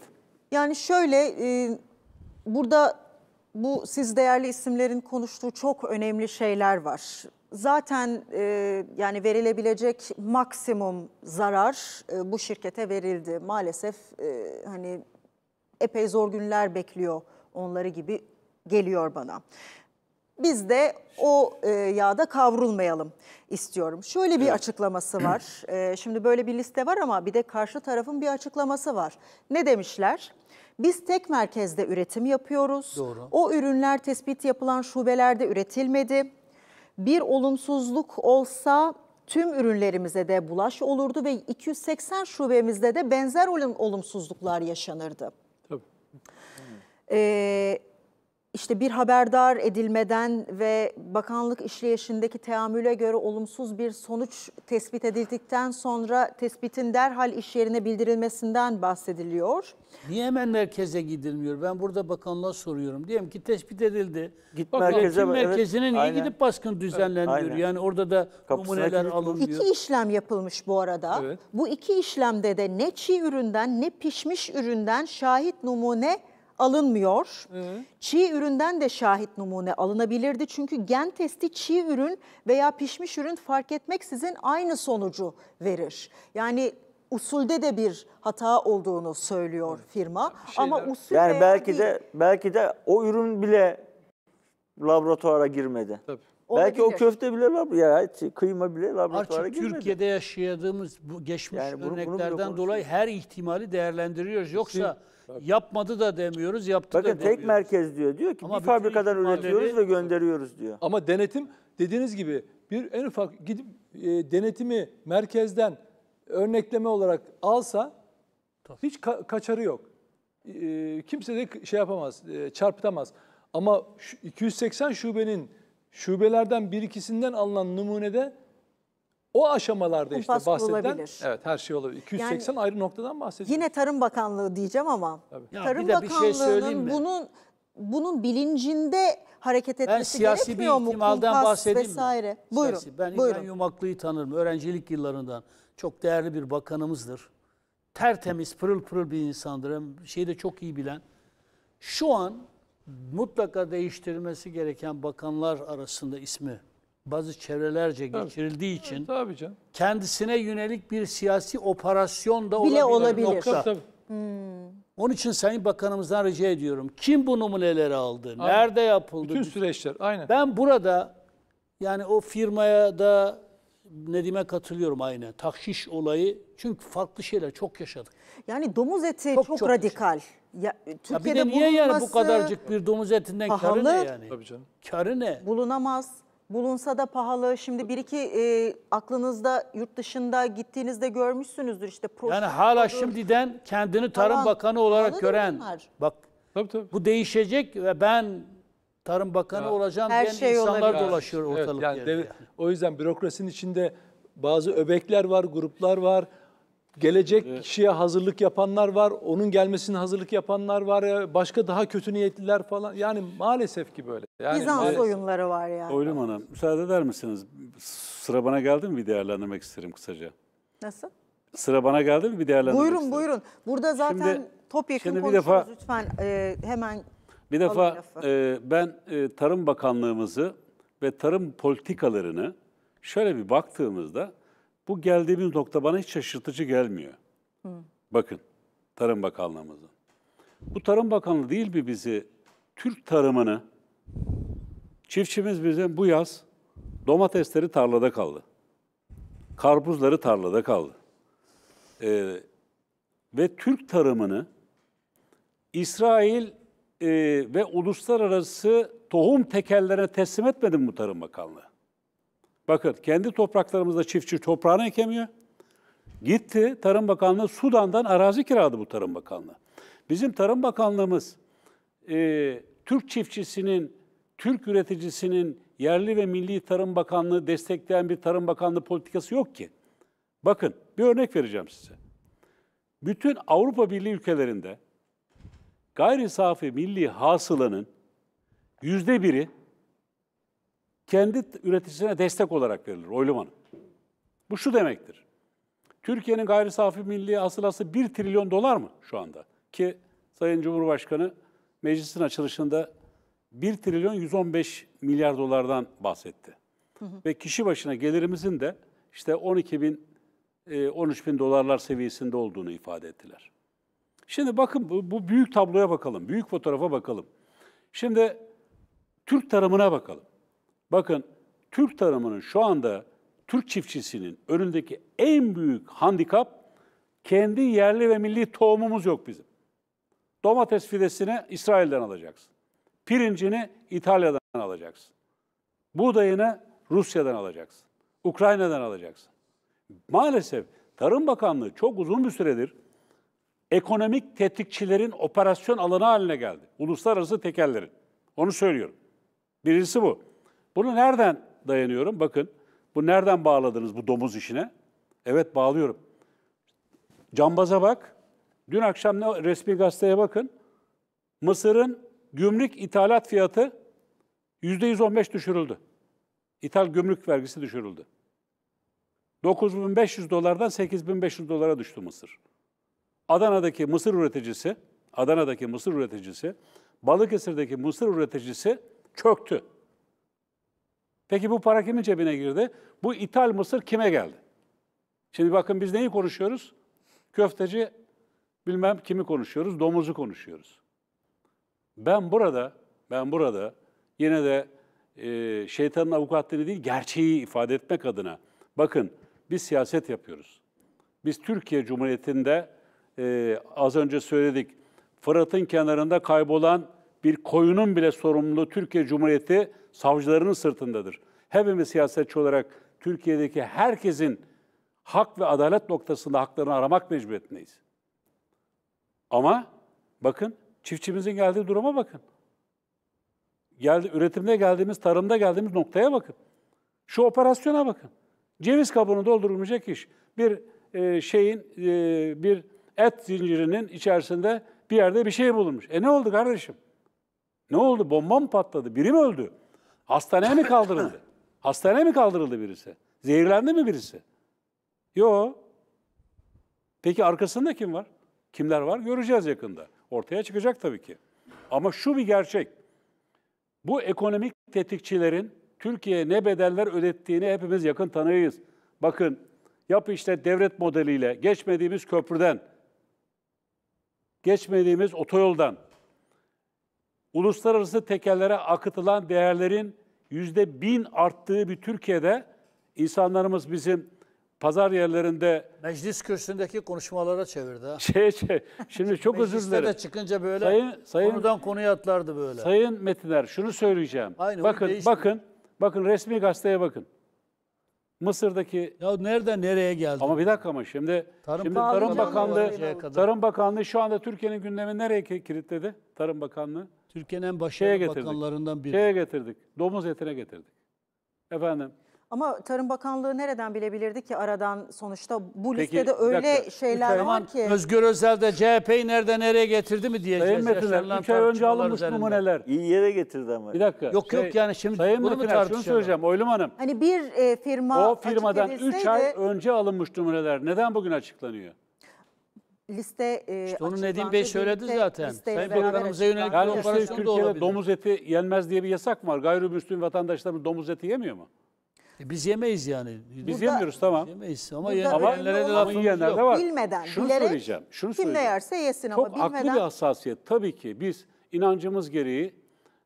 Yani şöyle e, burada bu siz değerli isimlerin konuştuğu çok önemli şeyler var. Zaten e, yani verilebilecek maksimum zarar e, bu şirkete verildi. Maalesef e, hani epey zor günler bekliyor onları gibi geliyor bana. Biz de o e, yağda kavrulmayalım istiyorum. Şöyle bir açıklaması var. E, şimdi böyle bir liste var ama bir de karşı tarafın bir açıklaması var. Ne demişler? Biz tek merkezde üretim yapıyoruz. Doğru. O ürünler tespit yapılan şubelerde üretilmedi. Bir olumsuzluk olsa tüm ürünlerimize de bulaş olurdu ve 280 şubemizde de benzer olumsuzluklar yaşanırdı e, işte bir haberdar edilmeden ve bakanlık işleyişindeki teamüle göre olumsuz bir sonuç tespit edildikten sonra tespitin derhal iş yerine bildirilmesinden bahsediliyor. Niye hemen merkeze gidilmiyor? Ben burada bakanlığa soruyorum. Diyelim ki tespit edildi. Git Bakan, merkeze, merkezine evet, niye gidip baskın düzenleniyor? Evet, yani orada da numuneler alınmıyor. İki işlem yapılmış bu arada. Evet. Bu iki işlemde de ne çiğ üründen ne pişmiş üründen şahit numune alınmıyor. Hı. Çiğ üründen de şahit numune alınabilirdi. Çünkü gen testi çiğ ürün veya pişmiş ürün fark etmeksizin aynı sonucu verir. Yani usulde de bir hata olduğunu söylüyor firma. Şeyler. Ama usul yani belki de belki de o ürün bile laboratuvara girmedi. Tabii. Belki o köfte bile lab ya kıyma bile laboratuvara Artık girmedi. Türkiye'de yaşadığımız bu geçmiş yani bunu, örneklerden bunu dolayı her ihtimali değerlendiriyoruz. Yoksa Yapmadı da demiyoruz, yaptı Bakın da demiyoruz. tek merkez diyor. Diyor ki Ama bir fabrikadan üretiyoruz ve gönderiyoruz diyor. Ama denetim dediğiniz gibi bir en ufak gidip e, denetimi merkezden örnekleme olarak alsa hiç ka- kaçarı yok. E, kimse de şey yapamaz, e, çarpıtamaz. Ama şu 280 şubenin şubelerden bir ikisinden alınan numunede o aşamalarda işte Kumpas bahsedilen evet her şey olabilir. 280 Yani- ayrı noktadan bahsediyor. Yine Tarım Bakanlığı diyeceğim ama Tabii. Ya Tarım bir şey Bakanlığı'nın bunun bunun bilincinde hareket etmesi siyasi bir gerekmiyor mu? ihtimalden Kumpas bahsedeyim mi? vesaire. Buyurun. Siyasi. Ben buyurun. İlhan Yumaklı'yı tanırım. Öğrencilik yıllarından çok değerli bir bakanımızdır. Tertemiz, pırıl pırıl bir insandır. Hem şeyi de çok iyi bilen. Şu an mutlaka değiştirilmesi gereken bakanlar arasında ismi bazı çevrelerce tabii. geçirildiği için tabii canım. kendisine yönelik bir siyasi operasyon da Bile olabilir. olabilir. Nokta. Tabii, tabii. Hmm. Onun için Sayın Bakanımızdan rica ediyorum. Kim bu numuneleri aldı? Aynen. Nerede yapıldı? Bütün süreçler aynen. Ben burada yani o firmaya da Nedim'e katılıyorum aynı Takşiş olayı. Çünkü farklı şeyler çok yaşadık. Yani domuz eti çok, çok, çok radikal. Ya, Türkiye'de ya bir de niye bulunması... yani bu kadarcık bir domuz etinden pahalı. karı ne yani? Tabii canım. Karı ne? Bulunamaz bulunsa da pahalı. Şimdi bir iki e, aklınızda yurt dışında gittiğinizde görmüşsünüzdür işte. Yani hala olur. şimdiden kendini Tarım Aman, Bakanı olarak gören bak tabii, tabii. bu değişecek ve ben Tarım Bakanı ya. olacağım Her diyen şey insanlar olabilir. dolaşıyor ortalık. Evet, yani, yani. O yüzden bürokrasinin içinde bazı öbekler var, gruplar var. Gelecek Ve... kişiye hazırlık yapanlar var, onun gelmesine hazırlık yapanlar var, e, başka daha kötü niyetliler falan. Yani maalesef ki böyle. Yani Bizans maalesef. oyunları var yani. Oylum Hanım, müsaade eder misiniz? Sıra bana geldi mi bir değerlendirmek isterim kısaca. Nasıl? Sıra bana geldi mi bir değerlendirmek Buyurun isterim. buyurun. Burada zaten şimdi, topyekun şimdi bir defa, lütfen e, hemen Bir defa e, ben e, Tarım Bakanlığımızı ve tarım politikalarını şöyle bir baktığımızda bu geldiğimiz nokta bana hiç şaşırtıcı gelmiyor. Hı. Bakın Tarım Bakanlığımızın. Bu Tarım Bakanlığı değil mi bizi Türk tarımını çiftçimiz bize bu yaz domatesleri tarlada kaldı. Karpuzları tarlada kaldı. Ee, ve Türk tarımını İsrail e, ve uluslararası tohum tekerlerine teslim etmedi mi bu Tarım Bakanlığı? Bakın kendi topraklarımızda çiftçi toprağını ekemiyor. Gitti Tarım Bakanlığı Sudan'dan arazi kiraladı bu Tarım Bakanlığı. Bizim Tarım Bakanlığımız e, Türk çiftçisinin, Türk üreticisinin yerli ve milli Tarım Bakanlığı destekleyen bir Tarım Bakanlığı politikası yok ki. Bakın bir örnek vereceğim size. Bütün Avrupa Birliği ülkelerinde gayri safi milli hasılanın yüzde biri kendi üreticisine destek olarak verilir oylamanın. Bu şu demektir. Türkiye'nin gayri safi milli hasılası 1 trilyon dolar mı şu anda? Ki Sayın Cumhurbaşkanı meclisin açılışında 1 trilyon 115 milyar dolardan bahsetti. Hı hı. Ve kişi başına gelirimizin de işte 12 bin, 13 e, bin dolarlar seviyesinde olduğunu ifade ettiler. Şimdi bakın bu, bu büyük tabloya bakalım, büyük fotoğrafa bakalım. Şimdi Türk tarımına bakalım. Bakın Türk tarımının şu anda Türk çiftçisinin önündeki en büyük handikap kendi yerli ve milli tohumumuz yok bizim. Domates fidesini İsrail'den alacaksın. Pirincini İtalya'dan alacaksın. Buğdayını Rusya'dan alacaksın. Ukrayna'dan alacaksın. Maalesef Tarım Bakanlığı çok uzun bir süredir ekonomik tetikçilerin operasyon alanı haline geldi. Uluslararası tekerlerin. Onu söylüyorum. Birincisi bu. Bunu nereden dayanıyorum? Bakın bu nereden bağladınız bu domuz işine? Evet bağlıyorum. Cambaza bak. Dün akşam ne resmi gazeteye bakın. Mısır'ın gümrük ithalat fiyatı %115 düşürüldü. İthal gümrük vergisi düşürüldü. 9500 dolardan 8500 dolara düştü Mısır. Adana'daki mısır üreticisi, Adana'daki mısır üreticisi, Balıkesir'deki mısır üreticisi çöktü. Peki bu para kimin cebine girdi? Bu ithal mısır kime geldi? Şimdi bakın biz neyi konuşuyoruz? Köfteci bilmem kimi konuşuyoruz, domuzu konuşuyoruz. Ben burada, ben burada yine de e, şeytanın avukatlığını değil, gerçeği ifade etmek adına. Bakın biz siyaset yapıyoruz. Biz Türkiye Cumhuriyeti'nde e, az önce söyledik, Fırat'ın kenarında kaybolan bir koyunun bile sorumluluğu Türkiye Cumhuriyeti savcılarının sırtındadır. Hepimiz siyasetçi olarak Türkiye'deki herkesin hak ve adalet noktasında haklarını aramak mecburiyetindeyiz. Ama bakın çiftçimizin geldiği duruma bakın. Geldi, üretimde geldiğimiz, tarımda geldiğimiz noktaya bakın. Şu operasyona bakın. Ceviz kabuğunu doldurulmayacak iş. Bir e, şeyin, e, bir et zincirinin içerisinde bir yerde bir şey bulunmuş. E ne oldu kardeşim? Ne oldu? Bomba mı patladı? Biri mi öldü? Hastaneye mi kaldırıldı? Hastaneye mi kaldırıldı birisi? Zehirlendi mi birisi? Yo. Peki arkasında kim var? Kimler var? Göreceğiz yakında. Ortaya çıkacak tabii ki. Ama şu bir gerçek. Bu ekonomik tetikçilerin Türkiye'ye ne bedeller ödettiğini hepimiz yakın tanıyız. Bakın yap işte devlet modeliyle geçmediğimiz köprüden, geçmediğimiz otoyoldan, uluslararası tekellere akıtılan değerlerin yüzde bin arttığı bir Türkiye'de insanlarımız bizim pazar yerlerinde meclis kürsüsündeki konuşmalara çevirdi. Şey, şey, şimdi çok özür dilerim. de çıkınca böyle sayın, sayın, konudan konuya atlardı böyle. Sayın Metiner şunu söyleyeceğim. Aynı, bakın bakın bakın resmi gazeteye bakın. Mısır'daki Ya nereden nereye geldi? Ama bir dakika ama şimdi Tarım, şimdi Tarım Bakanlığı Tarım Bakanlığı şu anda Türkiye'nin gündemi nereye kilitledi? Tarım Bakanlığı Türkiye'nin en başarılı getirdik, bakanlarından biri. Şeye getirdik. Domuz etine getirdik. Efendim. Ama Tarım Bakanlığı nereden bilebilirdi ki aradan sonuçta bu Peki, listede öyle dakika. şeyler Peki, var ki. Özgür Özel de CHP'yi nerede nereye getirdi mi diyeceğiz. Sayın Metinler 3 ay önce alınmış numuneler. İyi yere getirdi ama. Bir dakika. Yok şey, yok yani şimdi Sayın bunu Metinler şunu söyleyeceğim Oylum Hanım. Hani bir e, firma O firmadan 3 ay önce alınmış numuneler neden bugün açıklanıyor? liste e, İşte onu Nedim Bey söyledi zaten. Sayın Bakanımıza yönelik Yani bir işte da Türkiye'de olabilir. domuz eti yenmez diye bir yasak mı var? Gayrimüslim vatandaşlarımız domuz eti yemiyor mu? E, Biz yemeyiz yani. Biz Burada- yemiyoruz tamam. Yemeyiz ama Burada önemli yiyenlere de lafımız yiyenler de var. Bilmeden, şunu bilerek söyleyeceğim. Şunu kim söyleyeceğim. yerse yesin ama Çok bilmeden- bir hassasiyet. Tabii ki biz inancımız gereği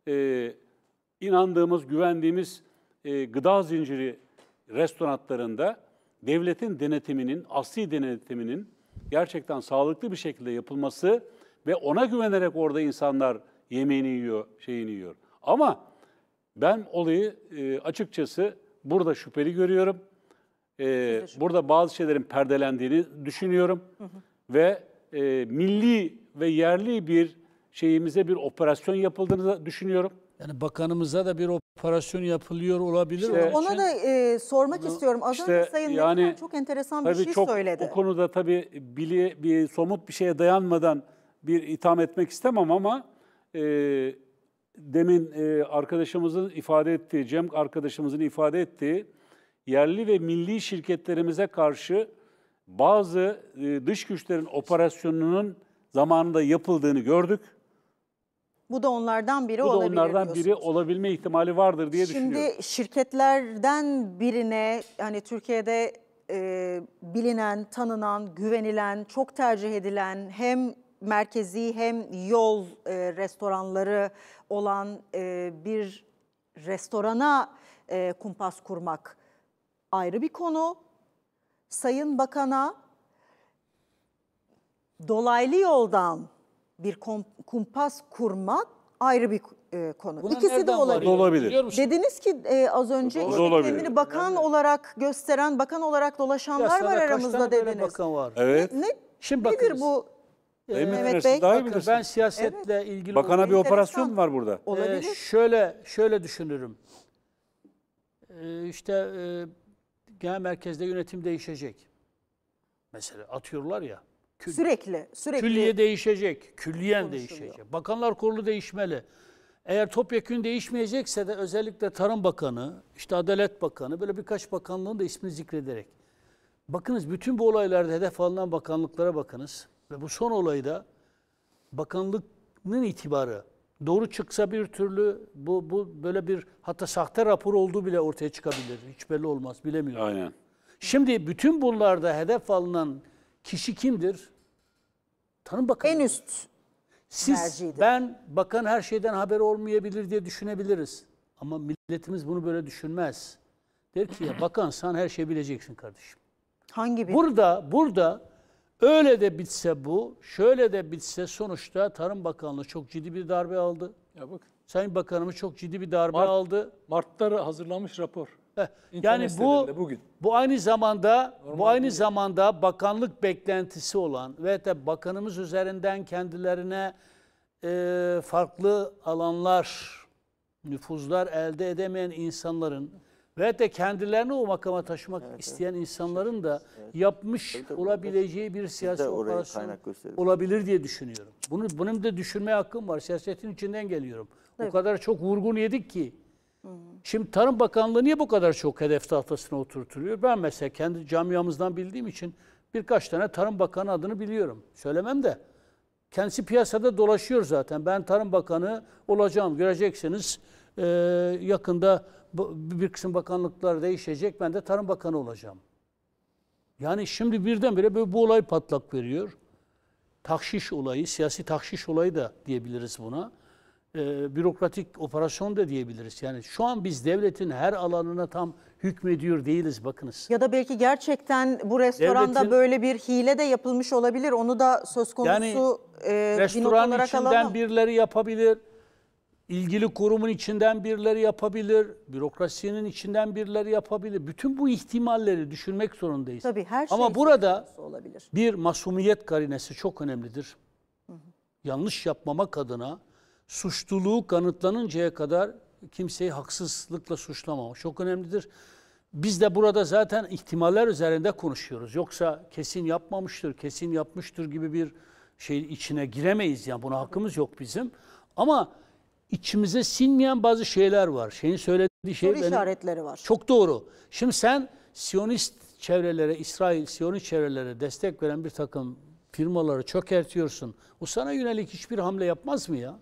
e, inandığımız, güvendiğimiz e, gıda zinciri restoranlarında devletin denetiminin, asli denetiminin gerçekten sağlıklı bir şekilde yapılması ve ona güvenerek orada insanlar yemeğini yiyor, şeyini yiyor. Ama ben olayı e, açıkçası burada şüpheli görüyorum. E, burada bazı şeylerin perdelendiğini düşünüyorum. Hı hı. Ve e, milli ve yerli bir şeyimize bir operasyon yapıldığını da düşünüyorum. Yani bakanımıza da bir operasyon yapılıyor olabilir. İşte, Ona için, şey- da e, sormak onu, istiyorum. Az işte, önce Sayın yani, Demirel çok enteresan bir şey çok, söyledi. O konuda tabii bili, bir somut bir şeye dayanmadan bir itham etmek istemem ama e, demin e, arkadaşımızın ifade ettiği, Cem arkadaşımızın ifade ettiği yerli ve milli şirketlerimize karşı bazı e, dış güçlerin operasyonunun zamanında yapıldığını gördük. Bu da onlardan biri Bu da olabilir onlardan biri olabilme ihtimali vardır diye Şimdi düşünüyorum. Şimdi şirketlerden birine hani Türkiye'de e, bilinen, tanınan, güvenilen, çok tercih edilen hem merkezi hem yol e, restoranları olan e, bir restorana e, kumpas kurmak ayrı bir konu. Sayın Bakan'a dolaylı yoldan bir komp kumpas kurmak ayrı bir e, konu. Buna İkisi de olabilir. Olabilir. Dediniz ki e, az önce işte kendini bakan olarak gösteren, bakan olarak dolaşanlar var aramızda dediniz. bakan var? Evet. Ne Şimdi nedir bakınız. bu? Emin Mehmet Bey, Daha iyi Bakın ben siyasetle ilgili Bakana bir operasyon mu var burada? Ee, şöyle şöyle düşünürüm. Ee, işte e, genel merkezde yönetim değişecek. Mesela atıyorlar ya. Kül, sürekli, sürekli. Külliye değişecek, külliyen değişecek. Bakanlar kurulu değişmeli. Eğer topyekün değişmeyecekse de özellikle Tarım Bakanı, işte Adalet Bakanı, böyle birkaç bakanlığın da ismini zikrederek. Bakınız bütün bu olaylarda hedef alınan bakanlıklara bakınız. Ve bu son olayda bakanlığın itibarı doğru çıksa bir türlü bu, bu böyle bir hatta sahte rapor olduğu bile ortaya çıkabilir. Hiç belli olmaz bilemiyorum. Aynen. Şimdi bütün bunlarda hedef alınan Kişi kimdir? Tanım Bakanı. En üst Siz, merciydi. ben, bakan her şeyden haber olmayabilir diye düşünebiliriz. Ama milletimiz bunu böyle düşünmez. Der ki ya bakan sen her şeyi bileceksin kardeşim. Hangi bir? Burada, burada öyle de bitse bu, şöyle de bitse sonuçta Tarım Bakanlığı çok ciddi bir darbe aldı. Ya bak. Sayın Bakanımız çok ciddi bir darbe Mart, aldı. Mart'ta hazırlanmış rapor yani bu bugün. bu aynı zamanda Normal bu aynı değil. zamanda bakanlık beklentisi olan ve de bakanımız üzerinden kendilerine e, farklı alanlar nüfuzlar elde edemeyen insanların ve de kendilerini o makama taşımak evet, isteyen insanların da evet. yapmış tabii, tabii, olabileceği bir siyasi operasyon olabilir diye düşünüyorum. Bunu bunun da düşünme hakkım var. Siyasetin içinden geliyorum. Evet. O kadar çok vurgun yedik ki. Şimdi Tarım Bakanlığı niye bu kadar çok hedef tahtasına oturtuluyor? Ben mesela kendi camiamızdan bildiğim için birkaç tane Tarım Bakanı adını biliyorum. Söylemem de. Kendisi piyasada dolaşıyor zaten. Ben Tarım Bakanı olacağım. Göreceksiniz e, yakında bir kısım bakanlıklar değişecek. Ben de Tarım Bakanı olacağım. Yani şimdi birdenbire böyle bu olay patlak veriyor. Takşiş olayı, siyasi takşiş olayı da diyebiliriz buna e, bürokratik operasyon da diyebiliriz. Yani şu an biz devletin her alanına tam hükmediyor değiliz bakınız. Ya da belki gerçekten bu restoranda Devletin- böyle bir hile de yapılmış olabilir. Onu da söz konusu Yani e, bir not içinden alalım. birileri yapabilir. ilgili kurumun içinden birileri yapabilir. Bürokrasinin içinden birileri yapabilir. Bütün bu ihtimalleri düşünmek zorundayız. Tabii her şey Ama burada olabilir. bir masumiyet karinesi çok önemlidir. Yanlış yapmamak adına suçluluğu kanıtlanıncaya kadar kimseyi haksızlıkla suçlamamak çok önemlidir. Biz de burada zaten ihtimaller üzerinde konuşuyoruz. Yoksa kesin yapmamıştır, kesin yapmıştır gibi bir şey içine giremeyiz. Yani buna hakkımız yok bizim. Ama içimize sinmeyen bazı şeyler var. Şeyin söylediği şey... Soru benim, işaretleri var. Çok doğru. Şimdi sen Siyonist çevrelere, İsrail Siyonist çevrelere destek veren bir takım firmaları çökertiyorsun. O sana yönelik hiçbir hamle yapmaz mı ya?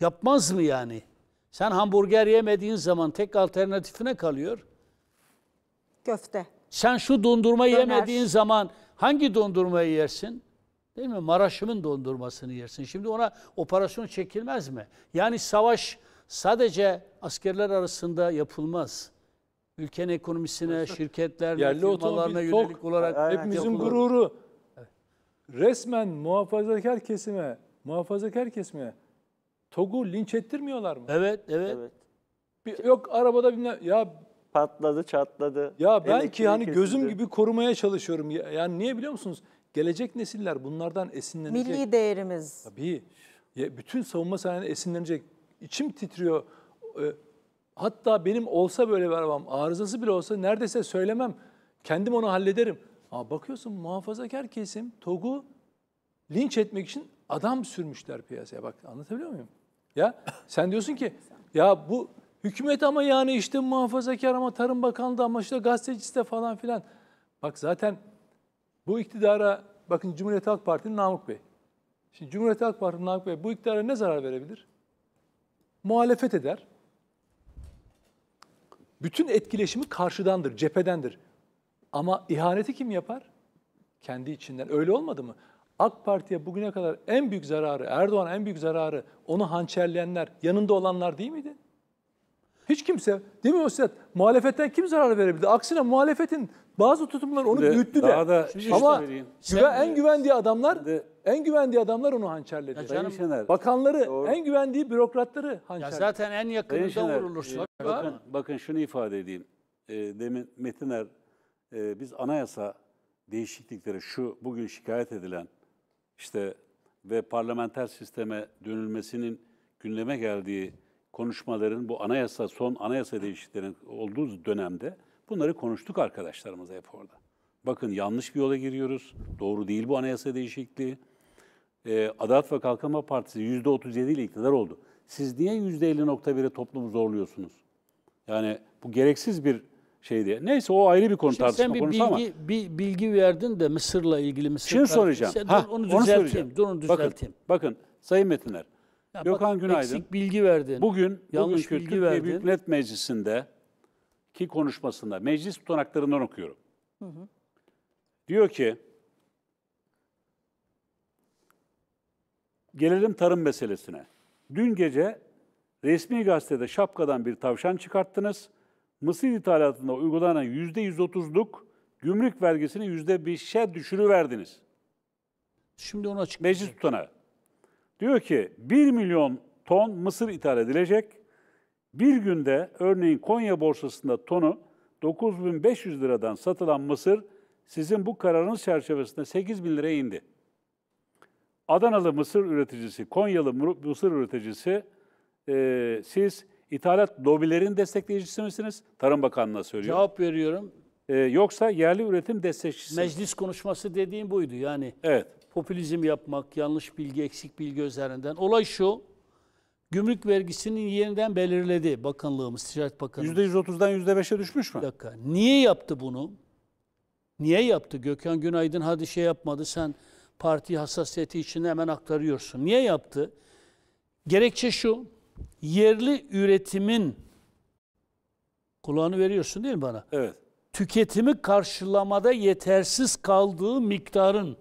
Yapmaz mı yani? Sen hamburger yemediğin zaman tek alternatifine kalıyor. Köfte. Sen şu dondurma Döner. yemediğin zaman hangi dondurmayı yersin? Değil mi? Maraş'ımın dondurmasını yersin. Şimdi ona operasyon çekilmez mi? Yani savaş sadece askerler arasında yapılmaz. Ülkenin ekonomisine, şirketlerine, Yerli firmalarına yönelik tok, olarak aynen. hepimizin yapılır. gururu. Evet. Resmen muhafazakar kesime, muhafazakar kesime TOG'u linç ettirmiyorlar mı? Evet, evet. evet. Bir, yok arabada bilmem ya patladı, çatladı. Ya ben ki hani kesildi. gözüm gibi korumaya çalışıyorum. Yani niye biliyor musunuz? Gelecek nesiller bunlardan esinlenecek. Milli değerimiz. Tabii. Ya bütün savunma sanayine esinlenecek. İçim titriyor. Ee, hatta benim olsa böyle bir arabam, arızası bile olsa neredeyse söylemem. Kendim onu hallederim. Ama bakıyorsun muhafazakar kesim TOG'u linç etmek için adam sürmüşler piyasaya. Bak anlatabiliyor muyum? Ya sen diyorsun ki ya bu hükümet ama yani işte muhafazakar ama Tarım Bakanlığı ama işte gazetecisi de falan filan. Bak zaten bu iktidara bakın Cumhuriyet Halk Partisi'nin Namık Bey. Şimdi Cumhuriyet Halk Partisi'nin Namık Bey bu iktidara ne zarar verebilir? Muhalefet eder. Bütün etkileşimi karşıdandır, cephedendir. Ama ihaneti kim yapar? Kendi içinden. Öyle olmadı mı? AK Parti'ye bugüne kadar en büyük zararı, Erdoğan en büyük zararı onu hançerleyenler, yanında olanlar değil miydi? Hiç kimse, değil mi Osiyat? Muhalefetten kim zarar verebildi? Aksine muhalefetin bazı tutumları onu büyüttü de. da Ama güven, en güvendiği adamlar, de, en güvendiği adamlar onu hançerledi. Ya canım, Şener, Bakanları, doğru. en güvendiği bürokratları hançerledi. Ya zaten en yakınında Şener, vurulursa. E, bakın, bakın şunu ifade edeyim. E, demin Metiner, e, biz anayasa değişiklikleri şu bugün şikayet edilen işte ve parlamenter sisteme dönülmesinin gündeme geldiği konuşmaların bu anayasa son anayasa değişikliklerinin olduğu dönemde bunları konuştuk arkadaşlarımıza hep orada. Bakın yanlış bir yola giriyoruz. Doğru değil bu anayasa değişikliği. Ee, Adalet ve Kalkınma Partisi %37 ile iktidar oldu. Siz niye %50.1'e toplumu zorluyorsunuz? Yani bu gereksiz bir şey diye. Neyse o ayrı bir konu Şimdi tartışma sen bir konusu bilgi, ama. bir bilgi verdin de Mısır'la ilgili Mısır. Şimdi soracağım. Sen ha, onu düzelteyim. Onu soracağım. Dur onu düzelteyim. Bakın, bakın Sayın Metinler. Ya Gökhan bak, Günaydın. Eksik bilgi verdin. Bugün, yanlış bugünkü bilgi Türkiye Büyük Millet Meclisi'nde ki konuşmasında meclis tutanaklarından okuyorum. Hı hı. Diyor ki gelelim tarım meselesine. Dün gece resmi gazetede şapkadan bir tavşan çıkarttınız mısır ithalatında uygulanan %130'luk gümrük vergisini %5'e düşürüverdiniz. Şimdi onu açık. Meclis tutana. Diyor ki 1 milyon ton mısır ithal edilecek. Bir günde örneğin Konya borsasında tonu 9500 liradan satılan mısır sizin bu kararınız çerçevesinde bin liraya indi. Adanalı mısır üreticisi, Konyalı mısır üreticisi e, siz İthalat lobilerin destekleyicisi misiniz? Tarım bakanlığı söylüyor. Cevap veriyorum. Ee, yoksa yerli üretim destekçisi. Meclis konuşması dediğim buydu. Yani evet. popülizm yapmak, yanlış bilgi, eksik bilgi üzerinden. Olay şu, gümrük vergisinin yeniden belirledi bakanlığımız, Ticaret Bakanlığı. %130'dan %5'e düşmüş mü? Bir dakika. Niye yaptı bunu? Niye yaptı? Gökhan Günaydın hadi şey yapmadı, sen parti hassasiyeti içinde hemen aktarıyorsun. Niye yaptı? Gerekçe şu, yerli üretimin kulağını veriyorsun değil mi bana? Evet. Tüketimi karşılamada yetersiz kaldığı miktarın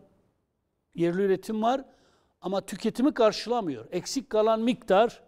yerli üretim var ama tüketimi karşılamıyor. Eksik kalan miktar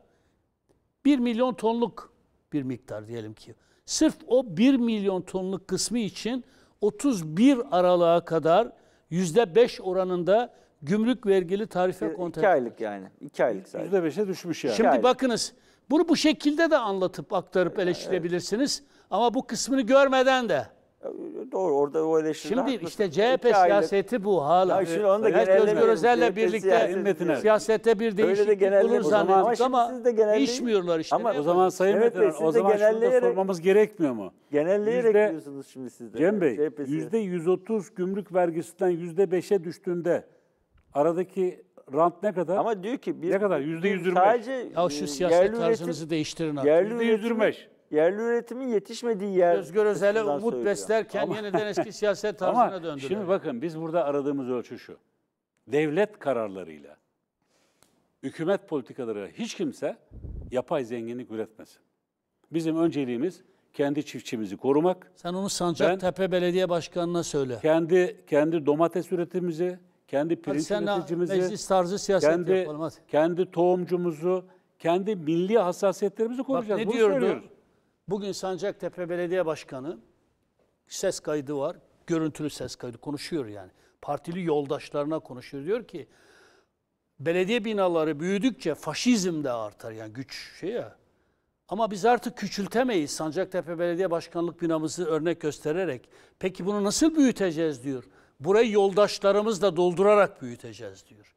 1 milyon tonluk bir miktar diyelim ki. Sırf o 1 milyon tonluk kısmı için 31 aralığa kadar %5 oranında Gümrük vergili tarife kontrat. İki aylık yani. İki aylık sadece. Yüzde beşe düşmüş yani. Şimdi bakınız bunu bu şekilde de anlatıp aktarıp eleştirebilirsiniz. Evet. Ama bu kısmını görmeden de. Ee, doğru orada o eleştiri Şimdi haklısın. işte CHP İki siyaseti aylık. bu hala. Ya şimdi onu da evet, Özgür Özel'le birlikte siyasetine. siyasette bir değişiklik olur zannettik ama, ama işmiyorlar işte. Ama o zaman Sayın evet, Metin o zaman şunu da sormamız gerekmiyor mu? Genelleyerek yüzde, diyorsunuz şimdi siz de. Cem Bey 130 gümrük vergisinden 5'e düştüğünde Aradaki rant ne kadar? Ama diyor ki bir, ne kadar? Yüzde yüz Sadece Ya e, şu siyaset yerli tarzınızı üretim, değiştirin artık. Yerli Yüzde yüz üretimin, yerli üretimin yetişmediği yer. Özgür Özel'e açısından umut söylüyor. beslerken Ama- yeniden eski siyaset tarzına döndü. şimdi bakın biz burada aradığımız ölçü şu. Devlet kararlarıyla, hükümet politikalarıyla hiç kimse yapay zenginlik üretmesin. Bizim önceliğimiz kendi çiftçimizi korumak, Sen onu Sancaktepe Belediye Başkanı'na söyle. kendi kendi domates üretimimizi, kendi pirinç hadi üreticimizi, tarzı siyaset kendi, yapalım, hadi. kendi tohumcumuzu, kendi milli hassasiyetlerimizi koruyacağız. Bak ne diyor, diyor? Bugün Sancaktepe Belediye Başkanı ses kaydı var. Görüntülü ses kaydı konuşuyor yani. Partili yoldaşlarına konuşuyor. Diyor ki belediye binaları büyüdükçe faşizm de artar yani güç şey ya. Ama biz artık küçültemeyiz Sancaktepe Belediye Başkanlık binamızı örnek göstererek. Peki bunu nasıl büyüteceğiz diyor burayı yoldaşlarımızla doldurarak büyüteceğiz diyor.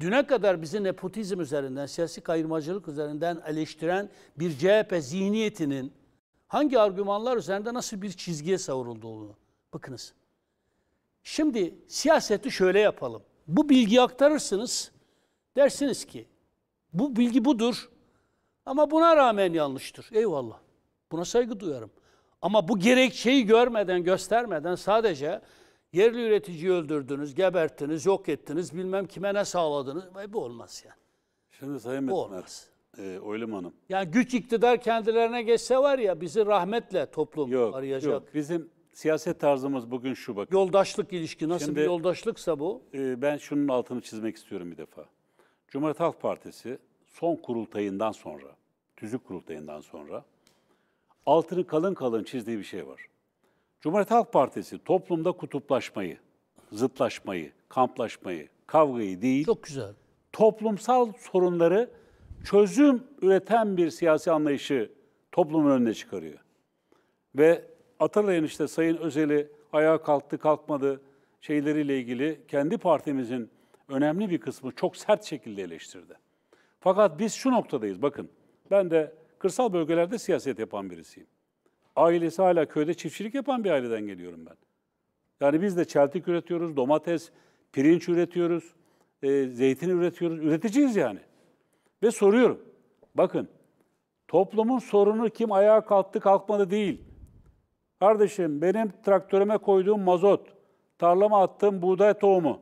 Düne kadar bizi nepotizm üzerinden, siyasi kayırmacılık üzerinden eleştiren bir CHP zihniyetinin hangi argümanlar üzerinde nasıl bir çizgiye savrulduğunu bakınız. Şimdi siyaseti şöyle yapalım. Bu bilgiyi aktarırsınız. Dersiniz ki bu bilgi budur ama buna rağmen yanlıştır. Eyvallah. Buna saygı duyarım. Ama bu gerekçeyi görmeden, göstermeden sadece Yerli üreticiyi öldürdünüz, geberttiniz, yok ettiniz, bilmem kime ne sağladınız. vay bu olmaz yani. Şimdi Sayın Bu Metiner, olmaz. e, Oylum Hanım. Yani güç iktidar kendilerine geçse var ya bizi rahmetle toplum Yok, arayacak. yok. Bizim siyaset tarzımız bugün şu bakın. Yoldaşlık ilişki nasıl Şimdi- bir yoldaşlıksa bu. E, ben şunun altını çizmek istiyorum bir defa. Cumhuriyet Halk Partisi son kurultayından sonra, tüzük kurultayından sonra altını kalın kalın çizdiği bir şey var. Cumhuriyet Halk Partisi toplumda kutuplaşmayı, zıtlaşmayı, kamplaşmayı, kavgayı değil, Çok güzel. toplumsal sorunları çözüm üreten bir siyasi anlayışı toplumun önüne çıkarıyor. Ve hatırlayın işte Sayın Özel'i ayağa kalktı kalkmadı şeyleriyle ilgili kendi partimizin önemli bir kısmı çok sert şekilde eleştirdi. Fakat biz şu noktadayız bakın ben de kırsal bölgelerde siyaset yapan birisiyim. Ailesi hala köyde çiftçilik yapan bir aileden geliyorum ben. Yani biz de çeltik üretiyoruz, domates, pirinç üretiyoruz, e, zeytin üretiyoruz. Üreticiyiz yani. Ve soruyorum. Bakın, toplumun sorunu kim ayağa kalktı kalkmadı değil. Kardeşim benim traktörüme koyduğum mazot, tarlama attığım buğday tohumu,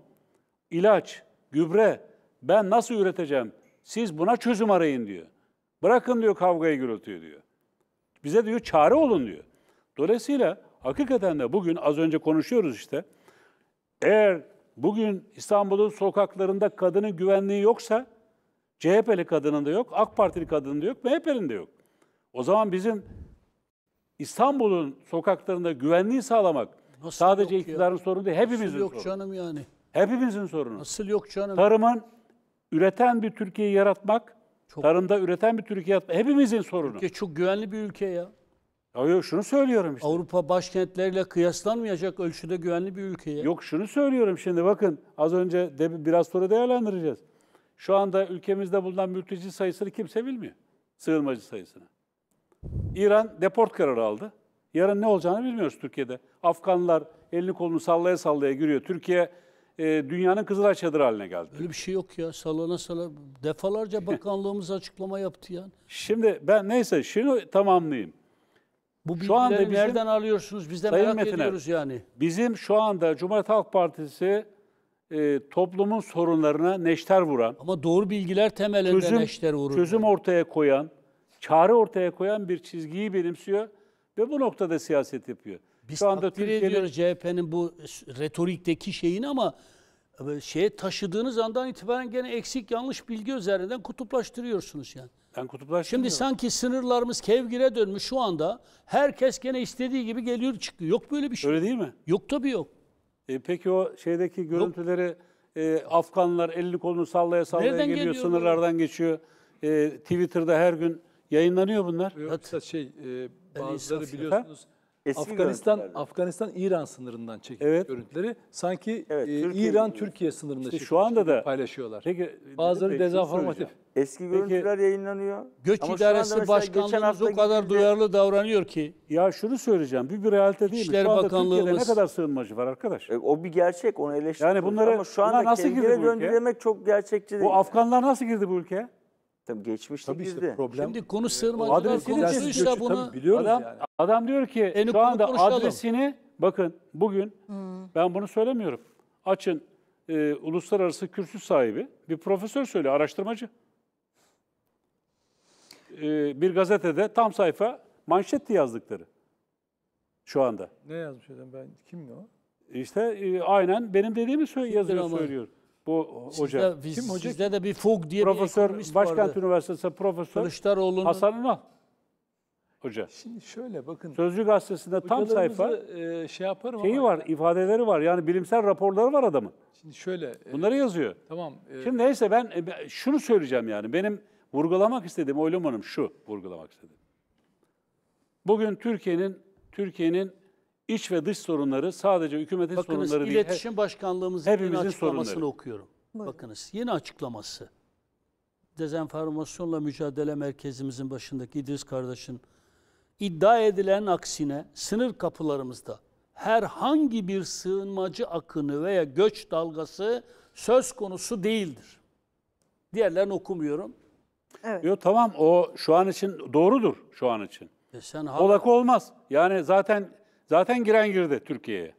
ilaç, gübre ben nasıl üreteceğim? Siz buna çözüm arayın diyor. Bırakın diyor kavgayı gürültüyor diyor. Bize diyor çare olun diyor. Dolayısıyla hakikaten de bugün az önce konuşuyoruz işte. Eğer bugün İstanbul'un sokaklarında kadının güvenliği yoksa CHP'li kadının da yok, AK Partili kadının da yok, MHP'nin de yok. O zaman bizim İstanbul'un sokaklarında güvenliği sağlamak Nasıl sadece iktidarın ya? sorunu değil, hepimizin Nasıl yok sorunu. canım yani? Hepimizin sorunu. Nasıl yok canım? Tarımın üreten bir Türkiye'yi yaratmak, çok... Tarımda üreten bir Türkiye hepimizin sorunu. Türkiye çok güvenli bir ülke ya. Ya şunu söylüyorum işte. Avrupa başkentleriyle kıyaslanmayacak ölçüde güvenli bir ülke ya. Yok şunu söylüyorum şimdi bakın az önce de biraz sonra değerlendireceğiz. Şu anda ülkemizde bulunan mülteci sayısını kimse bilmiyor. Sığınmacı sayısını. İran deport kararı aldı. Yarın ne olacağını bilmiyoruz Türkiye'de. Afganlar elini kolunu sallaya sallaya giriyor. Türkiye e, dünyanın Kızılay Çadırı haline geldi. Öyle bir şey yok ya. Salona salana defalarca bakanlığımız açıklama yaptı yani. Şimdi ben neyse şunu tamamlayayım. Bu şu anda bizim, nereden alıyorsunuz? Biz de merak Metin ediyoruz yani. Bizim şu anda Cumhuriyet Halk Partisi e, toplumun sorunlarına neşter vuran... Ama doğru bilgiler temelinde çözüm, neşter vurur. Çözüm ortaya koyan, çare ortaya koyan bir çizgiyi benimsiyor ve bu noktada siyaset yapıyor. Biz Şu anda takdir Türkiye'de... ediyoruz CHP'nin bu retorikteki şeyini ama e, şeye taşıdığınız andan itibaren gene eksik yanlış bilgi üzerinden kutuplaştırıyorsunuz yani. Ben kutuplaştırmıyorum. Şimdi sanki sınırlarımız kevgire dönmüş şu anda. Herkes gene istediği gibi geliyor çıkıyor. Yok böyle bir şey. Öyle değil mi? Yok tabii yok. E, peki o şeydeki görüntüleri e, Afganlar elini kolunu sallaya sallaya Nereden geliyor, geliyor sınırlardan bu? geçiyor. E, Twitter'da her gün yayınlanıyor bunlar. Yok, şey e, bazıları biliyorsunuz. Ha? Eski Afganistan görüntülerdi. Afganistan İran sınırından çekilmiş Evet. görüntüleri sanki Evet, e, Türkiye- İran Türkiye sınırında İşte şu anda da- paylaşıyorlar. Peki Bazıları peki, şey dezenformatif. Eski görüntüler yayınlanıyor. Göç Ama şu İdaresi Başkanlığımız o kadar gittiğimde- duyarlı davranıyor ki. Ya şunu söyleyeceğim. Bir, bir realite değil İçişleri mi? Şu anda Türkiye'de ne kadar sığınmacı var arkadaş? E, o bir gerçek, onu eleştiriyoruz. Yani bunları- Ama şu bunlara anda nasıl girdi bu ülke? çok gerçekçi değil. Bu Afganlar nasıl girdi bu ülkeye? Tabii geçmişte Tabii işte girdi. problem. Şimdi konu e, sığınmacılar adresini konusu biz işte bunu biliyoruz Adam, yani. adam diyor ki En şu anda adresini bakın bugün hmm. ben bunu söylemiyorum. Açın e, uluslararası kürsü sahibi bir profesör söylüyor, araştırmacı. E, bir gazetede tam sayfa manşetti yazdıkları şu anda. Ne yazmış adam ben? Kim o? İşte e, aynen benim dediğimi söylüyor, yazıyor, ama. söylüyor bu sizde, hoca. Biz, Kim hoca? Sizde de bir Fug diye Profesör, bir ekonomist Başkent vardı. Üniversitesi Profesör Kılıçdaroğlu'nun... Hasan Ünal hoca. Şimdi şöyle bakın. Sözcü gazetesinde tam sayfa e, şey yaparım şeyi ama, var, ifadeleri var. Yani bilimsel raporları var adamın. Şimdi şöyle. E, Bunları e, yazıyor. Tamam. E, şimdi neyse ben e, şunu söyleyeceğim yani. Benim vurgulamak istediğim Oylum Hanım şu vurgulamak istedim. Bugün Türkiye'nin Türkiye'nin İç ve dış sorunları sadece hükümetin Bakınız, sorunları değil. Bakınız İletişim Başkanlığımızın yeni açıklamasını sorunları. okuyorum. Buyurun. Bakınız yeni açıklaması. Dezenformasyonla Mücadele Merkezimizin başındaki İdris kardeşin iddia edilen aksine sınır kapılarımızda herhangi bir sığınmacı akını veya göç dalgası söz konusu değildir. Diğerlerini okumuyorum. Evet. Yo, tamam o şu an için doğrudur şu an için. E sen hala... Olak olmaz. Yani zaten Zaten giren girdi Türkiye'ye.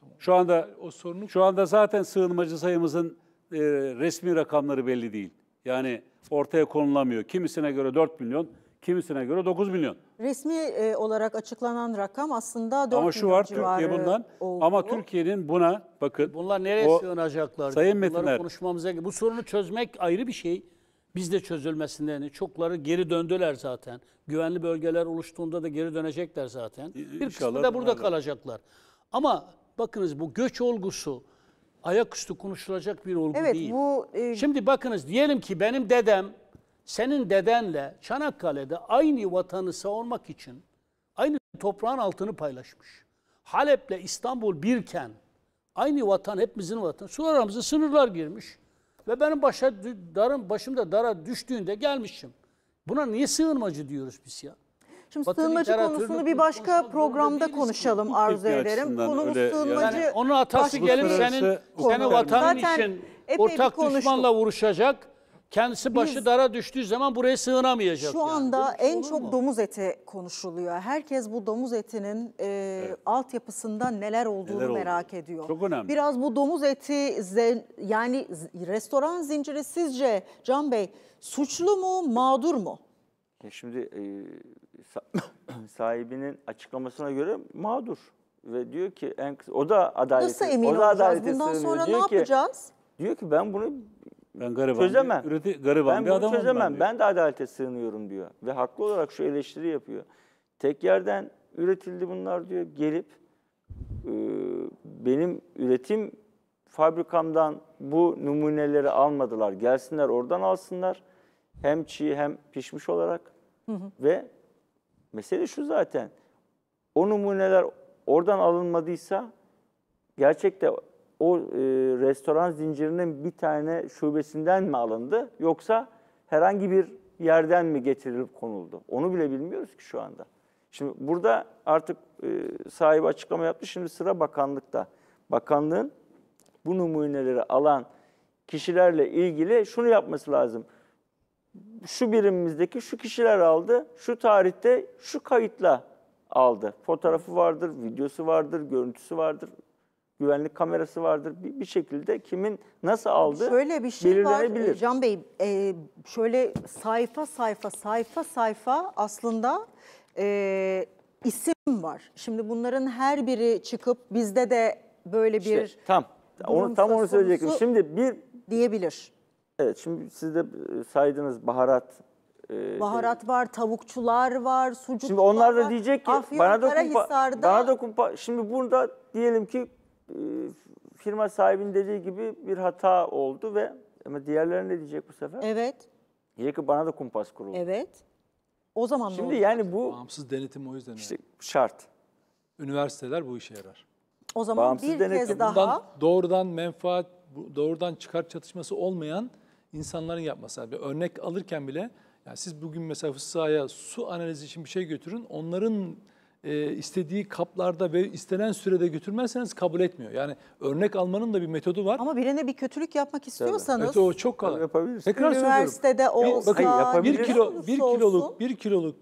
Tamam. Şu anda o sorunu şu anda zaten sığınmacı sayımızın e, resmi rakamları belli değil. Yani ortaya konulamıyor. Kimisine göre 4 milyon, kimisine göre 9 milyon. Resmi e, olarak açıklanan rakam aslında 4 ama şu milyon civarı. Türkiye bundan. Oldu. Ama Türkiye'nin buna bakın. Bunlar nereye o, sığınacaklar? Sayın Metinler. konuşmamıza Bu sorunu çözmek ayrı bir şey. Biz de çözülmesinden çokları geri döndüler zaten. Güvenli bölgeler oluştuğunda da geri dönecekler zaten. Bir kısmı da burada kalacaklar. Ama bakınız bu göç olgusu ayaküstü konuşulacak bir olgu Evet, değil. bu, e- Şimdi bakınız diyelim ki benim dedem senin dedenle Çanakkale'de aynı vatanı savunmak için aynı toprağın altını paylaşmış. Halep'le İstanbul birken aynı vatan hepimizin vatanı. Sularımızı sınırlar girmiş. Ve benim başa, darım, başımda dara düştüğünde gelmişim. Buna niye sığınmacı diyoruz biz ya? Şimdi Batı sığınmacı konusunu bir başka programda konuşalım ki. arzu ederim. Konumuz sığınmacı. Yani onun atası gelip senin, şey. seni vatanın için ortak konuştum. düşmanla vuruşacak. Kendisi başı Biz, dara düştüğü zaman buraya sığınamayacak. Şu anda Domuz en çok mu? domuz eti konuşuluyor. Herkes bu domuz etinin e, evet. altyapısında neler olduğunu neler oldu? merak ediyor. Çok önemli. Biraz bu domuz eti yani restoran zinciri sizce Can Bey suçlu mu mağdur mu? Şimdi e, sahibinin açıklamasına göre mağdur ve diyor ki en kısa, o da adaleti Nasıl emin o da olacağız? Bundan sonra diyor ne ki, yapacağız? Diyor ki ben bunu ben gariban çözemem. Bir, gariban ben bir bunu çözemem. Ben, ben de adalete sığınıyorum diyor. Ve haklı olarak şu eleştiri yapıyor. Tek yerden üretildi bunlar diyor. Gelip e, benim üretim fabrikamdan bu numuneleri almadılar. Gelsinler oradan alsınlar. Hem çiğ hem pişmiş olarak. Hı hı. Ve mesele şu zaten. O numuneler oradan alınmadıysa gerçekte o e, restoran zincirinin bir tane şubesinden mi alındı yoksa herhangi bir yerden mi getirilip konuldu? Onu bile bilmiyoruz ki şu anda. Şimdi burada artık e, sahibi açıklama yaptı. Şimdi sıra bakanlıkta. Bakanlığın bu numuneleri alan kişilerle ilgili şunu yapması lazım. Şu birimimizdeki şu kişiler aldı, şu tarihte şu kayıtla aldı. Fotoğrafı vardır, videosu vardır, görüntüsü vardır, güvenlik kamerası vardır. Bir, bir şekilde kimin nasıl aldı Şöyle bir şey e, belirlenebilir. var Can Bey, e, şöyle sayfa sayfa sayfa sayfa aslında e, isim var. Şimdi bunların her biri çıkıp bizde de böyle bir... tam, onu, tam onu söyleyecektim. Şimdi bir... Diyebilir. Evet, şimdi siz de e, saydınız baharat, e, Baharat var, tavukçular var, sucukçular var. Şimdi onlar da diyecek ki bana da kumpa, bana da kumpa. Şimdi burada diyelim ki e, firma sahibinin dediği gibi bir hata oldu ve ama diğerleri ne diyecek bu sefer? Evet. Diyecek ki bana da kumpas kuruldu. Evet. O zaman Şimdi olacak? yani bu... Bağımsız denetim o yüzden. Işte yani. şart. Üniversiteler bu işe yarar. O zaman Bağımsız bir denetim. kez daha... Bundan doğrudan menfaat, doğrudan çıkar çatışması olmayan insanların yapması. Yani örnek alırken bile yani siz bugün mesela sahaya su analizi için bir şey götürün. Onların e, istediği kaplarda ve istenen sürede götürmezseniz kabul etmiyor. Yani örnek almanın da bir metodu var. Ama birine bir kötülük yapmak istiyorsanız Evet o çok kolay. Yapabiliriz. Tekrar söylüyorum. üniversitede olsa, bakın, bir kilo, bir olsun. kiloluk, bir kiloluk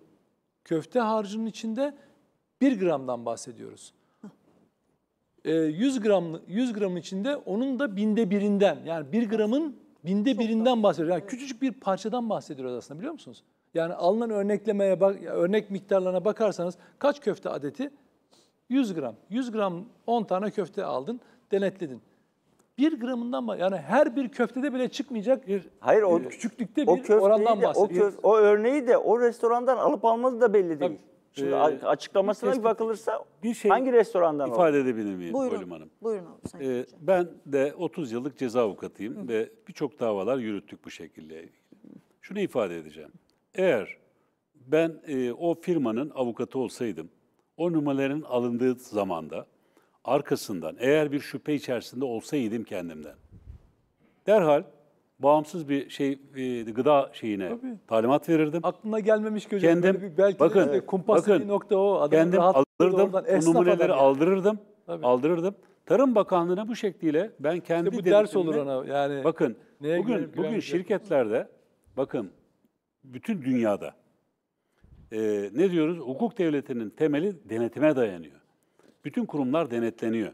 köfte harcının içinde bir gramdan bahsediyoruz. E, 100 gram 100 gram içinde onun da binde birinden yani bir gramın binde birinden bahsediyoruz. Yani küçücük bir parçadan bahsediyoruz aslında biliyor musunuz? Yani alınan örneklemeye bak, örnek miktarlarına bakarsanız kaç köfte adeti? 100 gram. 100 gram 10 tane köfte aldın, denetledin. 1 gramından yani her bir köftede bile çıkmayacak bir Hayır, o, e, küçüklükte o bir orandan de, O, o örneği de o restorandan alıp almadığı da belli değil. Tabii. Şimdi ee, açıklamasına bir bakılırsa bir şey hangi restorandan ifade oldu? edebilir miyim buyurun, Bölüm Hanım? Buyurun ee, Ben de 30 yıllık ceza avukatıyım Hı. ve birçok davalar yürüttük bu şekilde. Şunu ifade edeceğim. Eğer ben e, o firmanın avukatı olsaydım, o numaraların alındığı zamanda arkasından eğer bir şüphe içerisinde olsaydım kendimden, derhal bağımsız bir şey e, gıda şeyine Tabii. talimat verirdim. Aklına gelmemiş gözüm. Kendim, bir belki bakın, de kumpas bakın, nokta o. Adamın kendim alırdım, o numaraları yani. aldırırdım, Tabii. aldırırdım. Tarım Bakanlığı'na bu şekliyle ben kendi işte bu ders olur ona yani. Bakın bugün bugün şirketlerde bakın bütün dünyada e, ne diyoruz? Hukuk devletinin temeli denetime dayanıyor. Bütün kurumlar denetleniyor.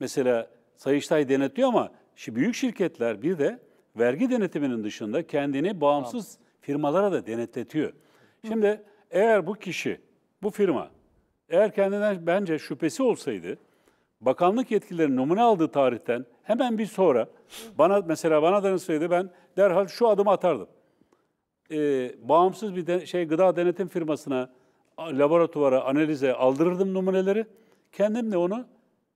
Mesela Sayıştay denetliyor ama büyük şirketler bir de vergi denetiminin dışında kendini bağımsız firmalara da denetletiyor. Şimdi eğer bu kişi, bu firma eğer kendinden bence şüphesi olsaydı bakanlık yetkileri numune aldığı tarihten hemen bir sonra bana mesela bana danışsaydı ben derhal şu adımı atardım e, bağımsız bir de, şey gıda denetim firmasına, laboratuvara, analize aldırırdım numuneleri. Kendim de onu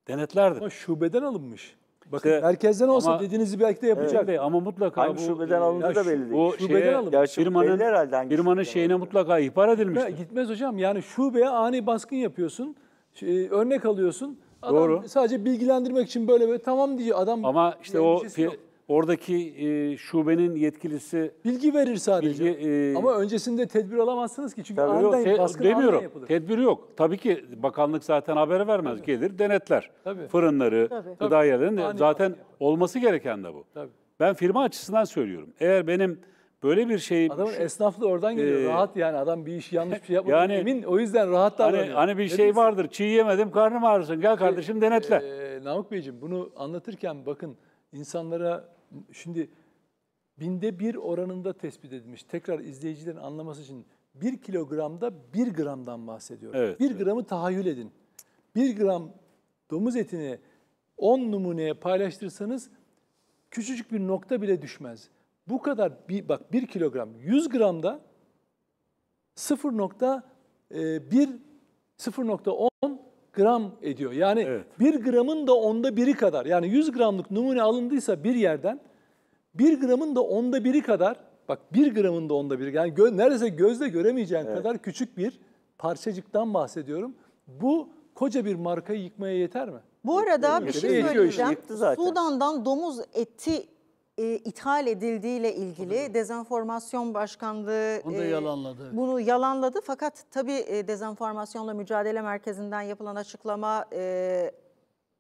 denetlerdim. Ama şubeden alınmış. Bakın işte, merkezden olsa ama, dediğinizi belki de yapacak. Evet, ama mutlaka hangi bu, şubeden e, alındı da belli değil. O şubeden şeye, alındı. Firmanın, belli firmanın şeyine alındı. mutlaka ihbar edilmiştir. gitmez hocam yani şubeye ani baskın yapıyorsun. Şey, örnek alıyorsun. Adam Doğru. sadece bilgilendirmek için böyle böyle tamam diyor adam. Ama işte o şey Oradaki e, şubenin yetkilisi Bilgi verir sadece. Bilgi, e, Ama öncesinde tedbir alamazsınız ki. Çünkü tabii te, baskın demiyorum. yapılır. Tedbir yok. Tabii ki bakanlık zaten haberi vermez. Tabii. Gelir denetler. Tabii. Fırınları, Tabii. gıda yerlerini Ani zaten yapar. olması gereken de bu. Tabii. Ben firma açısından söylüyorum. Eğer benim böyle bir şey... Adamın şu, şey- esnaflığı oradan geliyor. E, rahat yani adam bir iş yanlış bir şey yapmadı. Yani, emin o yüzden rahat davranıyor. Hani, hani bir şey vardır. Çiğ yemedim karnım ağrısın. Gel kardeşim denetle. E, e, Namık Beyciğim bunu anlatırken bakın insanlara Şimdi binde bir oranında tespit edilmiş. Tekrar izleyicilerin anlaması için bir kilogramda bir gramdan bahsediyorum. Evet, bir evet. gramı tahayyül edin. Bir gram domuz etini 10 numuneye paylaştırsanız küçücük bir nokta bile düşmez. Bu kadar bir bak bir kilogram 100 gramda 0.1 0.10 gram ediyor. Yani evet. 1 gramın da onda biri kadar. Yani 100 gramlık numune alındıysa bir yerden bir gramın da onda biri kadar bak bir gramın da onda biri yani gö neredeyse gözle göremeyeceğin evet. kadar küçük bir parçacıktan bahsediyorum. Bu koca bir markayı yıkmaya yeter mi? Bu arada bir şey söyleyeceğim. Sudan'dan domuz eti e, ithal edildiğiyle ilgili Tabii. dezenformasyon başkanlığı bunu, e, yalanladı. bunu yalanladı. Fakat tabii e, dezenformasyonla mücadele merkezinden yapılan açıklama e,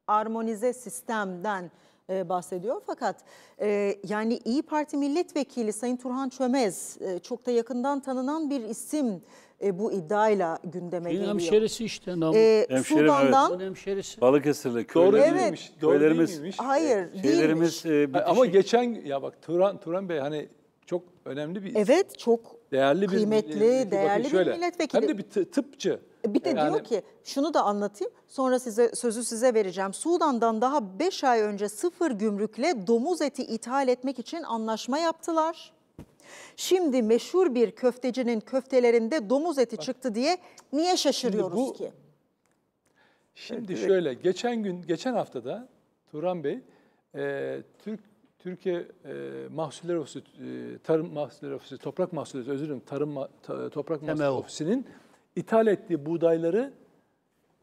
armonize sistemden e, bahsediyor. Fakat e, yani İyi Parti milletvekili Sayın Turhan Çömez e, çok da yakından tanınan bir isim e, bu iddiayla gündeme Şeyin geliyor. Hemşerisi işte. Nam e, Hemşerim, Sudan'dan evet. hemşerisi. Balıkesirli köylerimiz. Doğru değilmiş. Doğru köylerimiz, değilmiş. Hayır değilmiş. E, Ama geçen ya bak Turan, Turan Bey hani çok önemli bir Evet çok değerli bir kıymetli, bir, değerli bir şöyle, milletvekili. Hem de bir tıpçı. E, bir de yani, diyor ki şunu da anlatayım sonra size sözü size vereceğim. Sudan'dan daha 5 ay önce sıfır gümrükle domuz eti ithal etmek için anlaşma yaptılar. Şimdi meşhur bir köftecinin köftelerinde domuz eti Bak, çıktı diye niye şaşırıyoruz şimdi bu, ki? Şimdi evet, şöyle geçen gün geçen haftada Turan Bey e, Türk Türkiye e, Mahsuller Ofisi, e, Tarım Mahsuller Ofisi, Toprak Mahsuller özür dilerim, Tarım ta, Toprak Mahsuller Ofisi'nin ithal ettiği buğdayları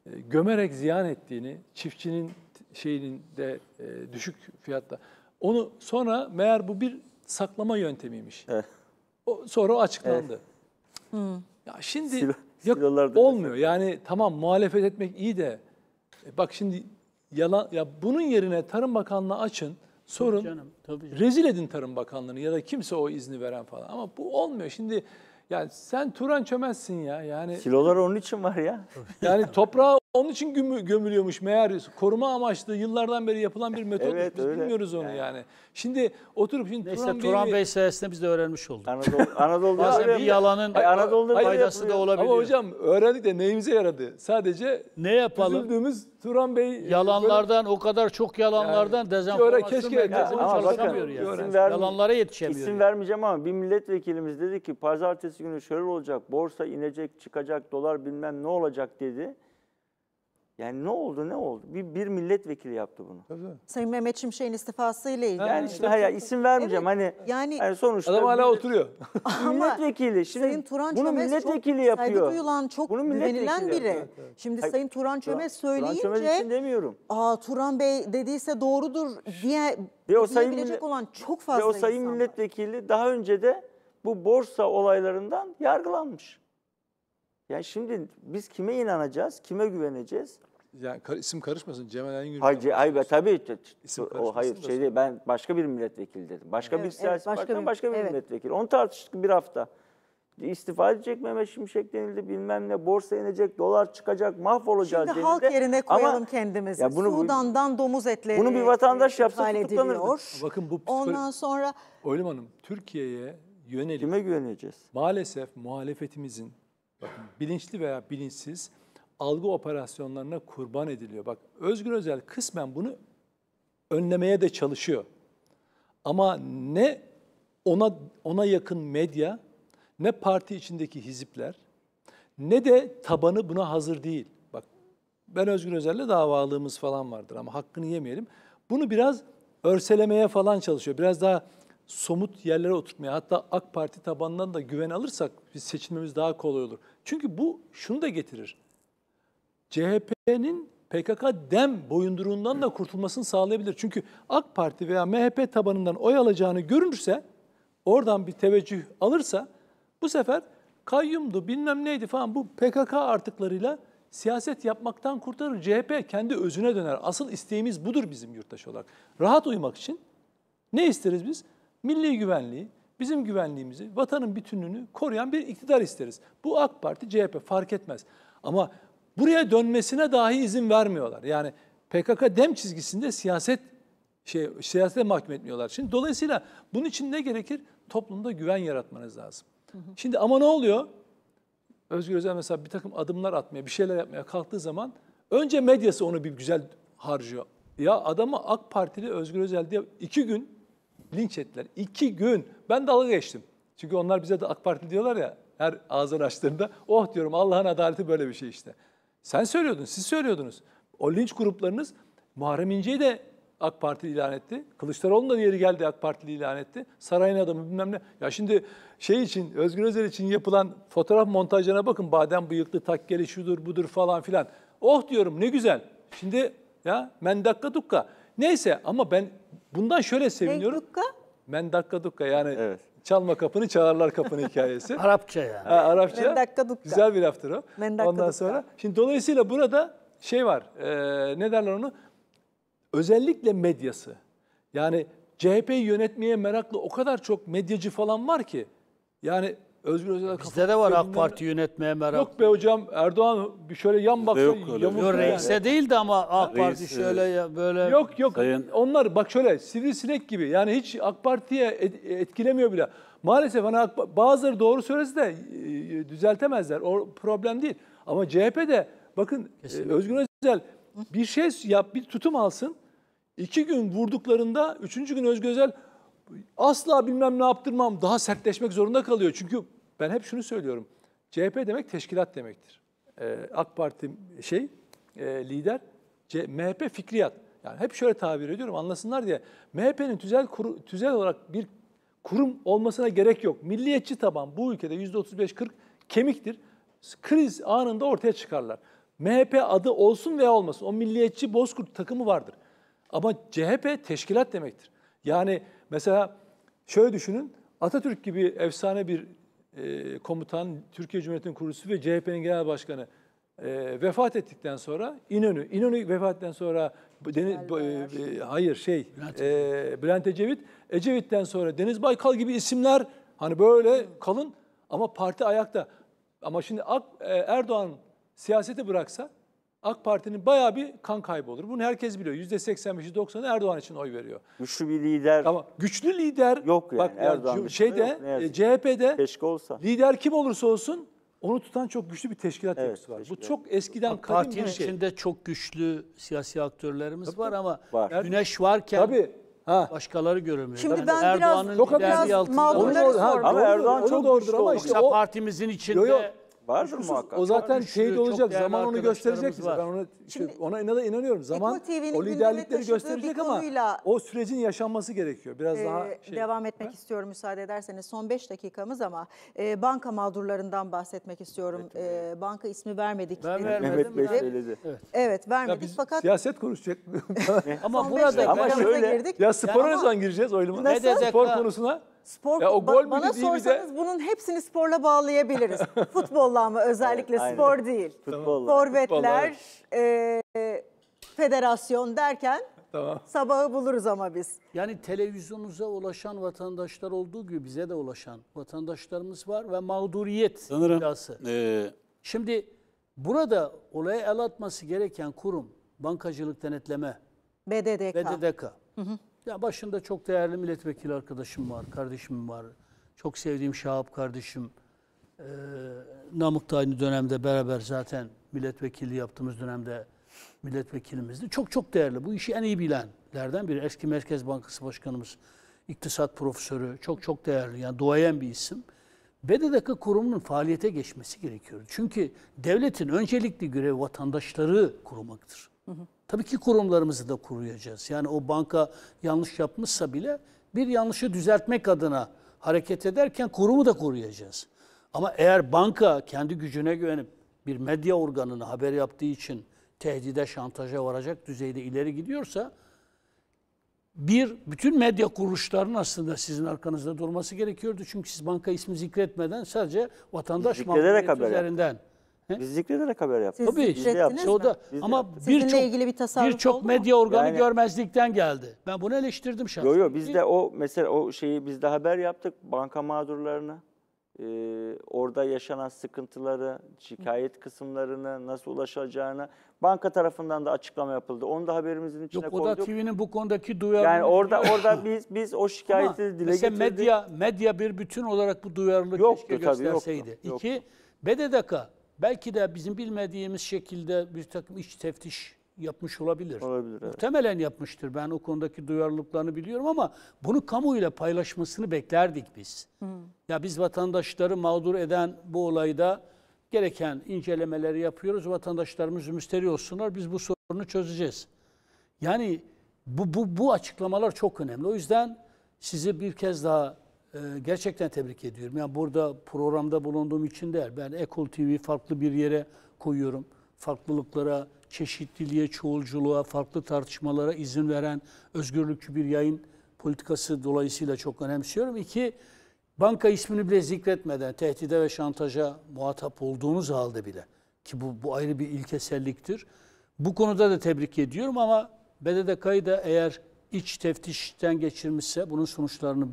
e, gömerek ziyan ettiğini, çiftçinin şeyinin de e, düşük fiyatta. Onu sonra meğer bu bir saklama yöntemiymiş. O, sonra açıklandı. Evet. Hmm. Ya şimdi yok, olmuyor. Yani tamam muhalefet etmek iyi de e, bak şimdi yalan ya bunun yerine Tarım Bakanlığı açın. Sorun tabii canım, tabii canım. rezil edin Tarım Bakanlığı'nı ya da kimse o izni veren falan. Ama bu olmuyor. Şimdi yani sen Turan çömezsin ya. Yani Kilolar onun için var ya. Yani toprağı onun için güm, gömülüyormuş meğer koruma amaçlı yıllardan beri yapılan bir metot. Evet, biz öyle. bilmiyoruz onu yani. yani. Şimdi oturup şimdi Neyse, Turan, Turan Bey, Bey sayesinde biz de öğrenmiş olduk. Anadolu, Anadolu'da Bazen bir yalanın Ay, Anadolu'da faydası da olabilir. Ama hocam öğrendik de neyimize yaradı? Sadece ne yapalım? Üzüldüğümüz Turan Bey e, yalanlardan böyle, o kadar çok yalanlardan yani, dezenformasyon keşke ya, ama bakın, yani. Isim Yalanlara yetişemiyor. İsim yani. vermeyeceğim ama bir milletvekilimiz dedi ki pazartesi günü şöyle olacak. Borsa inecek, çıkacak, dolar bilmem ne olacak dedi. Yani ne oldu ne oldu? Bir, bir milletvekili yaptı bunu. Tabii. Sayın Mehmet Şimşek'in istifasıyla ilgili. Yani işte hayır isim vermeyeceğim hani yani, yani sonuçta adam hala oturuyor. milletvekili şimdi Sayın Turan bunu Çömez milletvekili çok yapıyor. Saygı duyulan çok bunu güvenilen biri. Evet, evet. Şimdi hayır, Sayın Turan Çömez söyleyince Turan Çömez için demiyorum. Aa Turan Bey dediyse doğrudur diye ve o sayın olan çok fazla ve o sayın insan milletvekili daha önce de bu borsa olaylarından yargılanmış. Yani şimdi biz kime inanacağız, kime güveneceğiz? Yani kar, isim karışmasın Cemal Engin. Hayır, hayır tabii isim o hayır şey değil, ben başka bir milletvekili dedim. Başka evet, bir siyasi evet, başka partiden bir, başka bir evet. milletvekili. Onu tartıştık bir hafta. İstifa edecek Mehmet Şimşek denildi bilmem ne borsa inecek dolar çıkacak mahvolacağız Şimdi denildi. halk yerine koyalım Ama, kendimizi. Ya bunu, Sudan'dan domuz etleri Bunu bir vatandaş e, yapsa tutuklanırdı. Bakın bu Ondan sonra Oylum Hanım Türkiye'ye yönelik. Kime güveneceğiz? Maalesef muhalefetimizin Bakın bilinçli veya bilinçsiz algı operasyonlarına kurban ediliyor. Bak Özgür Özel kısmen bunu önlemeye de çalışıyor. Ama ne ona ona yakın medya, ne parti içindeki hizipler, ne de tabanı buna hazır değil. Bak ben Özgür Özel'le davalığımız falan vardır ama hakkını yemeyelim. Bunu biraz örselemeye falan çalışıyor. Biraz daha somut yerlere oturtmaya hatta AK Parti tabanından da güven alırsak biz seçilmemiz daha kolay olur. Çünkü bu şunu da getirir. CHP'nin PKK dem boyunduruğundan da kurtulmasını sağlayabilir. Çünkü AK Parti veya MHP tabanından oy alacağını görürse, oradan bir teveccüh alırsa bu sefer kayyumdu bilmem neydi falan bu PKK artıklarıyla siyaset yapmaktan kurtarır. CHP kendi özüne döner. Asıl isteğimiz budur bizim yurttaş olarak. Rahat uyumak için ne isteriz biz? Milli güvenliği, bizim güvenliğimizi, vatanın bütünlüğünü koruyan bir iktidar isteriz. Bu AK Parti, CHP fark etmez. Ama buraya dönmesine dahi izin vermiyorlar. Yani PKK dem çizgisinde siyaset şey siyasete mahkum etmiyorlar. Şimdi dolayısıyla bunun için ne gerekir? Toplumda güven yaratmanız lazım. Hı hı. Şimdi ama ne oluyor? Özgür Özel mesela bir takım adımlar atmaya, bir şeyler yapmaya kalktığı zaman önce medyası onu bir güzel harcıyor. Ya adamı AK Partili Özgür Özel diye iki gün linç ettiler. İki gün ben dalga geçtim. Çünkü onlar bize de AK Parti diyorlar ya her ağzını açtığında oh diyorum Allah'ın adaleti böyle bir şey işte. Sen söylüyordun, siz söylüyordunuz. O linç gruplarınız Muharrem İnce'yi de AK Parti ilan etti. Kılıçdaroğlu da yeri geldi AK Partili ilan etti. Sarayın adamı bilmem ne. Ya şimdi şey için, Özgür Özel için yapılan fotoğraf montajına bakın. Badem bıyıklı, takkeli şudur budur falan filan. Oh diyorum ne güzel. Şimdi ya mendakka dukka. Neyse ama ben bundan şöyle seviniyorum. Men Mendakka dukka yani evet. çalma kapını çağırlar kapını hikayesi. Arapça yani. Ha, Arapça. Mendakka dukka. Güzel bir laftır o. Mendakka Ondan dukka. sonra. Şimdi dolayısıyla burada şey var. E, ne derler onu? Özellikle medyası. Yani CHP'yi yönetmeye meraklı o kadar çok medyacı falan var ki. Yani Özgür Özel'e Bizde de var AK Parti yönetmeye merak. Yok be hocam Erdoğan bir şöyle yan baksa yok öyle. yamuk. reise değildi ama AK Reis, Parti şöyle ya, böyle. Yok yok sayın... onlar bak şöyle sivrisinek gibi yani hiç AK Parti'ye etkilemiyor bile. Maalesef hani bazıları doğru söylese de e, e, düzeltemezler o problem değil. Ama CHP'de bakın e, Kesinlikle. Özgür Özel bir şey yap bir tutum alsın. İki gün vurduklarında üçüncü gün Özgür Özel asla bilmem ne yaptırmam daha sertleşmek zorunda kalıyor. Çünkü ben hep şunu söylüyorum. CHP demek teşkilat demektir. Ee, AK Parti şey e, lider C- MHP fikriyat. Yani hep şöyle tabir ediyorum anlasınlar diye. MHP'nin tüzel kuru, tüzel olarak bir kurum olmasına gerek yok. Milliyetçi taban bu ülkede %35-40 kemiktir. Kriz anında ortaya çıkarlar. MHP adı olsun veya olmasın o milliyetçi bozkurt takımı vardır. Ama CHP teşkilat demektir. Yani mesela şöyle düşünün Atatürk gibi efsane bir e, komutan, Türkiye Cumhuriyeti'nin kurucusu ve CHP'nin genel başkanı e, vefat ettikten sonra İnönü, İnönü vefat sonra Deniz, e, e, hayır şey E, Bülent Ecevit, Ecevit'ten sonra Deniz Baykal gibi isimler hani böyle hmm. kalın ama parti ayakta. Ama şimdi e, Erdoğan siyaseti bıraksa AK Parti'nin bayağı bir kan kaybı olur. Bunu herkes biliyor. %85'i 90'ı Erdoğan için oy veriyor. Güçlü bir lider. Ama güçlü lider yok yani, bak Erdoğan yani, şeyde yok, e, CHP'de Keşke olsa. lider kim olursa olsun onu tutan çok güçlü bir teşkilat evet, yapısı var. Teşkilat. Bu çok eskiden AK kadim bir şey. içinde çok güçlü siyasi aktörlerimiz Tabii, var ama var. güneş varken Tabii. Ha. Başkaları göremiyor. Şimdi ben Erdoğan'ın biraz, liderliği biraz altında. Onu, ama Erdoğan çok doğrudur ama işte o, partimizin içinde yo, yo. Vardır şey Kuşkusuz, muhakkak. O zaten çok şey olacak. Zaman onu gösterecek. Ben ona, Şimdi, ona inada inanıyorum. Zaman o liderlikleri gösterecek ama o sürecin yaşanması gerekiyor. Biraz e, daha şey. Devam etmek ha? istiyorum müsaade ederseniz. Son 5 dakikamız ama e, banka mağdurlarından bahsetmek istiyorum. e, banka ismi vermedik. Ben Mehmet Bey söyledi. Evet, evet vermedik biz fakat. Siyaset konuşacak. ama burada. Ama şöyle. Girdik. Ya spora ne zaman gireceğiz oylamana? Spor konusuna spor ya o gol bana sorsanız de... bunun hepsini sporla bağlayabiliriz. Futbolla ama özellikle evet, spor değil. Futbolla. Forvetler, e, federasyon derken tamam. sabahı buluruz ama biz. Yani televizyonumuza ulaşan vatandaşlar olduğu gibi bize de ulaşan vatandaşlarımız var ve mağduriyet Sanırım, iddiası. Ee... Şimdi burada olaya el atması gereken kurum Bankacılık Denetleme BDDK. BDDK. Hı hı. Ya başında çok değerli milletvekili arkadaşım var, kardeşim var. Çok sevdiğim Şahap kardeşim. Ee, Namık da aynı dönemde beraber zaten milletvekili yaptığımız dönemde milletvekilimizdi. Çok çok değerli. Bu işi en iyi bilenlerden biri. Eski Merkez Bankası Başkanımız, iktisat profesörü. Çok çok değerli. Yani duayen bir isim. BDDK kurumunun faaliyete geçmesi gerekiyor. Çünkü devletin öncelikli görevi vatandaşları korumaktır. Hı hı. Tabii ki kurumlarımızı da kuruyacağız. Yani o banka yanlış yapmışsa bile bir yanlışı düzeltmek adına hareket ederken kurumu da koruyacağız. Ama eğer banka kendi gücüne güvenip bir medya organını haber yaptığı için tehdide, şantaja varacak düzeyde ileri gidiyorsa bir bütün medya kuruluşlarının aslında sizin arkanızda durması gerekiyordu. Çünkü siz banka ismi zikretmeden sadece vatandaş manfaatı üzerinden yaptı. He? Biz zikrederek haber yaptık. Siz Tabii. Biz de yaptık. O da, Biz ama birçok ilgili bir tasarruf birçok oldu mu? medya organı Yani- görmezlikten geldi. Ben bunu eleştirdim şahsen. Yok yok biz de o mesela o şeyi biz de haber yaptık banka mağdurlarını. eee, orada yaşanan sıkıntıları, şikayet kısımlarını, nasıl ulaşacağını banka tarafından da açıklama yapıldı. Onu da haberimizin içine koyduk. Yok o da TV'nin bu konudaki duyarlılığı. Yani orada orada biz biz o şikayeti dile mesela medya medya bir bütün olarak bu duyarlılık Yoktu keşke tabii, yoktu, gösterseydi. yoktu. İki BDDK belki de bizim bilmediğimiz şekilde bir takım iç teftiş yapmış olabilir. Olabilir. Evet. Muhtemelen yapmıştır. Ben o konudaki duyarlılıklarını biliyorum ama bunu kamuyla paylaşmasını beklerdik biz. Hı. Hmm. Ya biz vatandaşları mağdur eden bu olayda gereken incelemeleri yapıyoruz. Vatandaşlarımız müsterih olsunlar. Biz bu sorunu çözeceğiz. Yani bu, bu, bu açıklamalar çok önemli. O yüzden sizi bir kez daha ee, gerçekten tebrik ediyorum. Yani burada programda bulunduğum için değil. Ben Ekol TV farklı bir yere koyuyorum. Farklılıklara, çeşitliliğe, çoğulculuğa, farklı tartışmalara izin veren özgürlükçü bir yayın politikası dolayısıyla çok önemsiyorum. İki, banka ismini bile zikretmeden tehdide ve şantaja muhatap olduğunuz halde bile ki bu, bu ayrı bir ilkeselliktir. Bu konuda da tebrik ediyorum ama BDDK'yı da eğer iç teftişten geçirmişse bunun sonuçlarını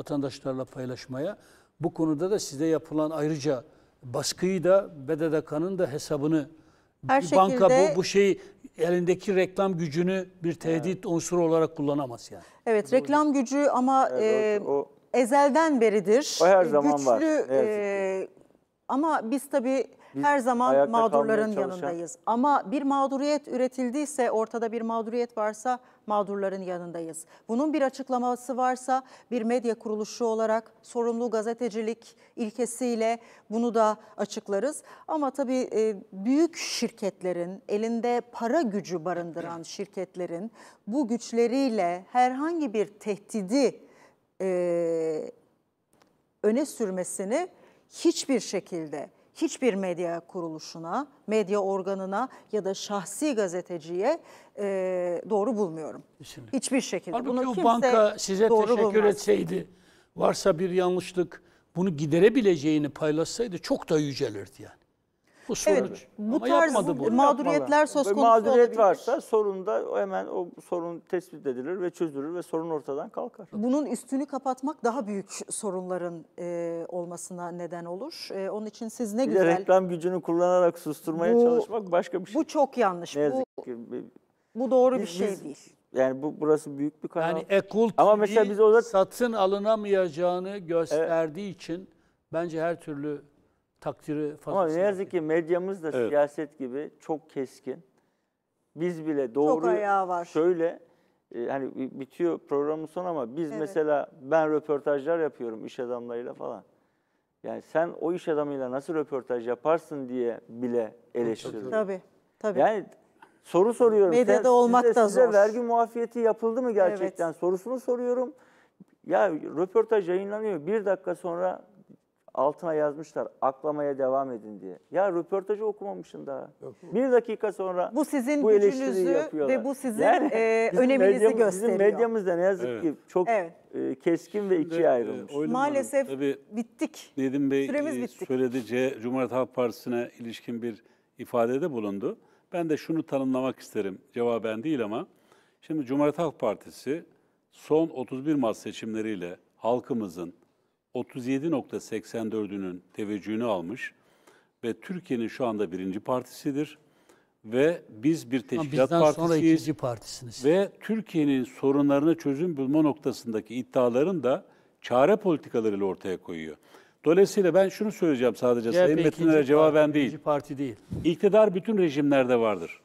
vatandaşlarla paylaşmaya. Bu konuda da size yapılan ayrıca baskıyı da BDDK'nın da hesabını Her banka şekilde... bu, bu şeyi elindeki reklam gücünü bir tehdit evet. unsuru olarak kullanamaz yani. Evet reklam gücü ama evet, o, o, ezelden beridir. O her e, zaman Güçlü, var. E, ama biz tabii biz her zaman mağdurların yanındayız. Ama bir mağduriyet üretildiyse, ortada bir mağduriyet varsa mağdurların yanındayız. Bunun bir açıklaması varsa bir medya kuruluşu olarak sorumlu gazetecilik ilkesiyle bunu da açıklarız. Ama tabii e, büyük şirketlerin, elinde para gücü barındıran şirketlerin bu güçleriyle herhangi bir tehdidi e, öne sürmesini hiçbir şekilde hiçbir medya kuruluşuna, medya organına ya da şahsi gazeteciye e, doğru bulmuyorum. Kesinlikle. Hiçbir şekilde. Halbuki Bunu o banka size teşekkür bulmaz. etseydi, varsa bir yanlışlık bunu giderebileceğini paylaşsaydı çok da yücelirdi yani bu sonuç. Evet, bu Ama tarz bunu. mağduriyetler söz konusu Mağduriyet olabilir. varsa sorun da hemen o sorun tespit edilir ve çözülür ve sorun ortadan kalkar. Bunun üstünü kapatmak daha büyük sorunların e, olmasına neden olur. E, onun için siz ne bir güzel. Reklam gücünü kullanarak susturmaya bu, çalışmak başka bir şey. Bu çok yanlış. Ne yazık bu, ki. bu doğru biz, bir şey biz, değil. Yani bu burası büyük bir kanal. Yani Ekul Ama mesela biz orada satın alınamayacağını gösterdiği evet. için bence her türlü takdiri fazla. Ama ne yazık ki medyamız da evet. siyaset gibi çok keskin. Biz bile doğru var. şöyle e, hani bitiyor programın son ama biz evet. mesela ben röportajlar yapıyorum iş adamlarıyla falan. Yani sen o iş adamıyla nasıl röportaj yaparsın diye bile eleştiriyorum. Tabii, tabii. Yani soru soruyorum. Medyada sen, olmak size, da size zor. vergi muafiyeti yapıldı mı gerçekten evet. sorusunu soruyorum. Ya röportaj yayınlanıyor. Bir dakika sonra altına yazmışlar aklamaya devam edin diye. Ya röportajı okumamışsın daha. Yok. Bir dakika sonra bu sizin bu gücünüzü ve bu sizin yani, e, öneminizi medyamız, gösteriyor. Bizim medyamızda ne yazık evet. ki çok evet. e, keskin Şimdi, ve ikiye e, ayrılmış. E, Maalesef tabii, bittik. Nedim Bey Süremiz e, bittik. söyledi C, Cumhuriyet Halk Partisi'ne ilişkin bir ifadede bulundu. Ben de şunu tanımlamak isterim. Cevaben değil ama. Şimdi Cumhuriyet Halk Partisi son 31 Mart seçimleriyle halkımızın 37.84'ünün teveccühünü almış ve Türkiye'nin şu anda birinci partisidir ve biz bir teşkilat partisiyiz. sonra partisiniz. Ve Türkiye'nin sorunlarına çözüm bulma noktasındaki iddiaların da çare politikalarıyla ortaya koyuyor. Dolayısıyla ben şunu söyleyeceğim sadece CHP Sayın Metinler'e cevaben değil. parti değil. İktidar bütün rejimlerde vardır.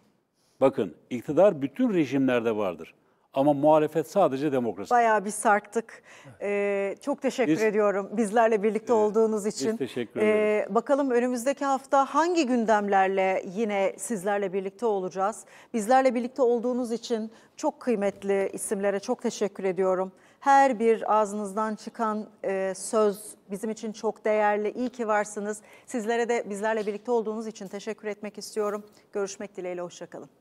Bakın iktidar bütün rejimlerde vardır. Ama muhalefet sadece demokrasi. Bayağı bir sarktık. Ee, çok teşekkür Biz, ediyorum bizlerle birlikte e, olduğunuz için. Biz teşekkür ee, ederiz. Ee, bakalım önümüzdeki hafta hangi gündemlerle yine sizlerle birlikte olacağız. Bizlerle birlikte olduğunuz için çok kıymetli isimlere çok teşekkür ediyorum. Her bir ağzınızdan çıkan e, söz bizim için çok değerli. İyi ki varsınız. Sizlere de bizlerle birlikte olduğunuz için teşekkür etmek istiyorum. Görüşmek dileğiyle, hoşçakalın.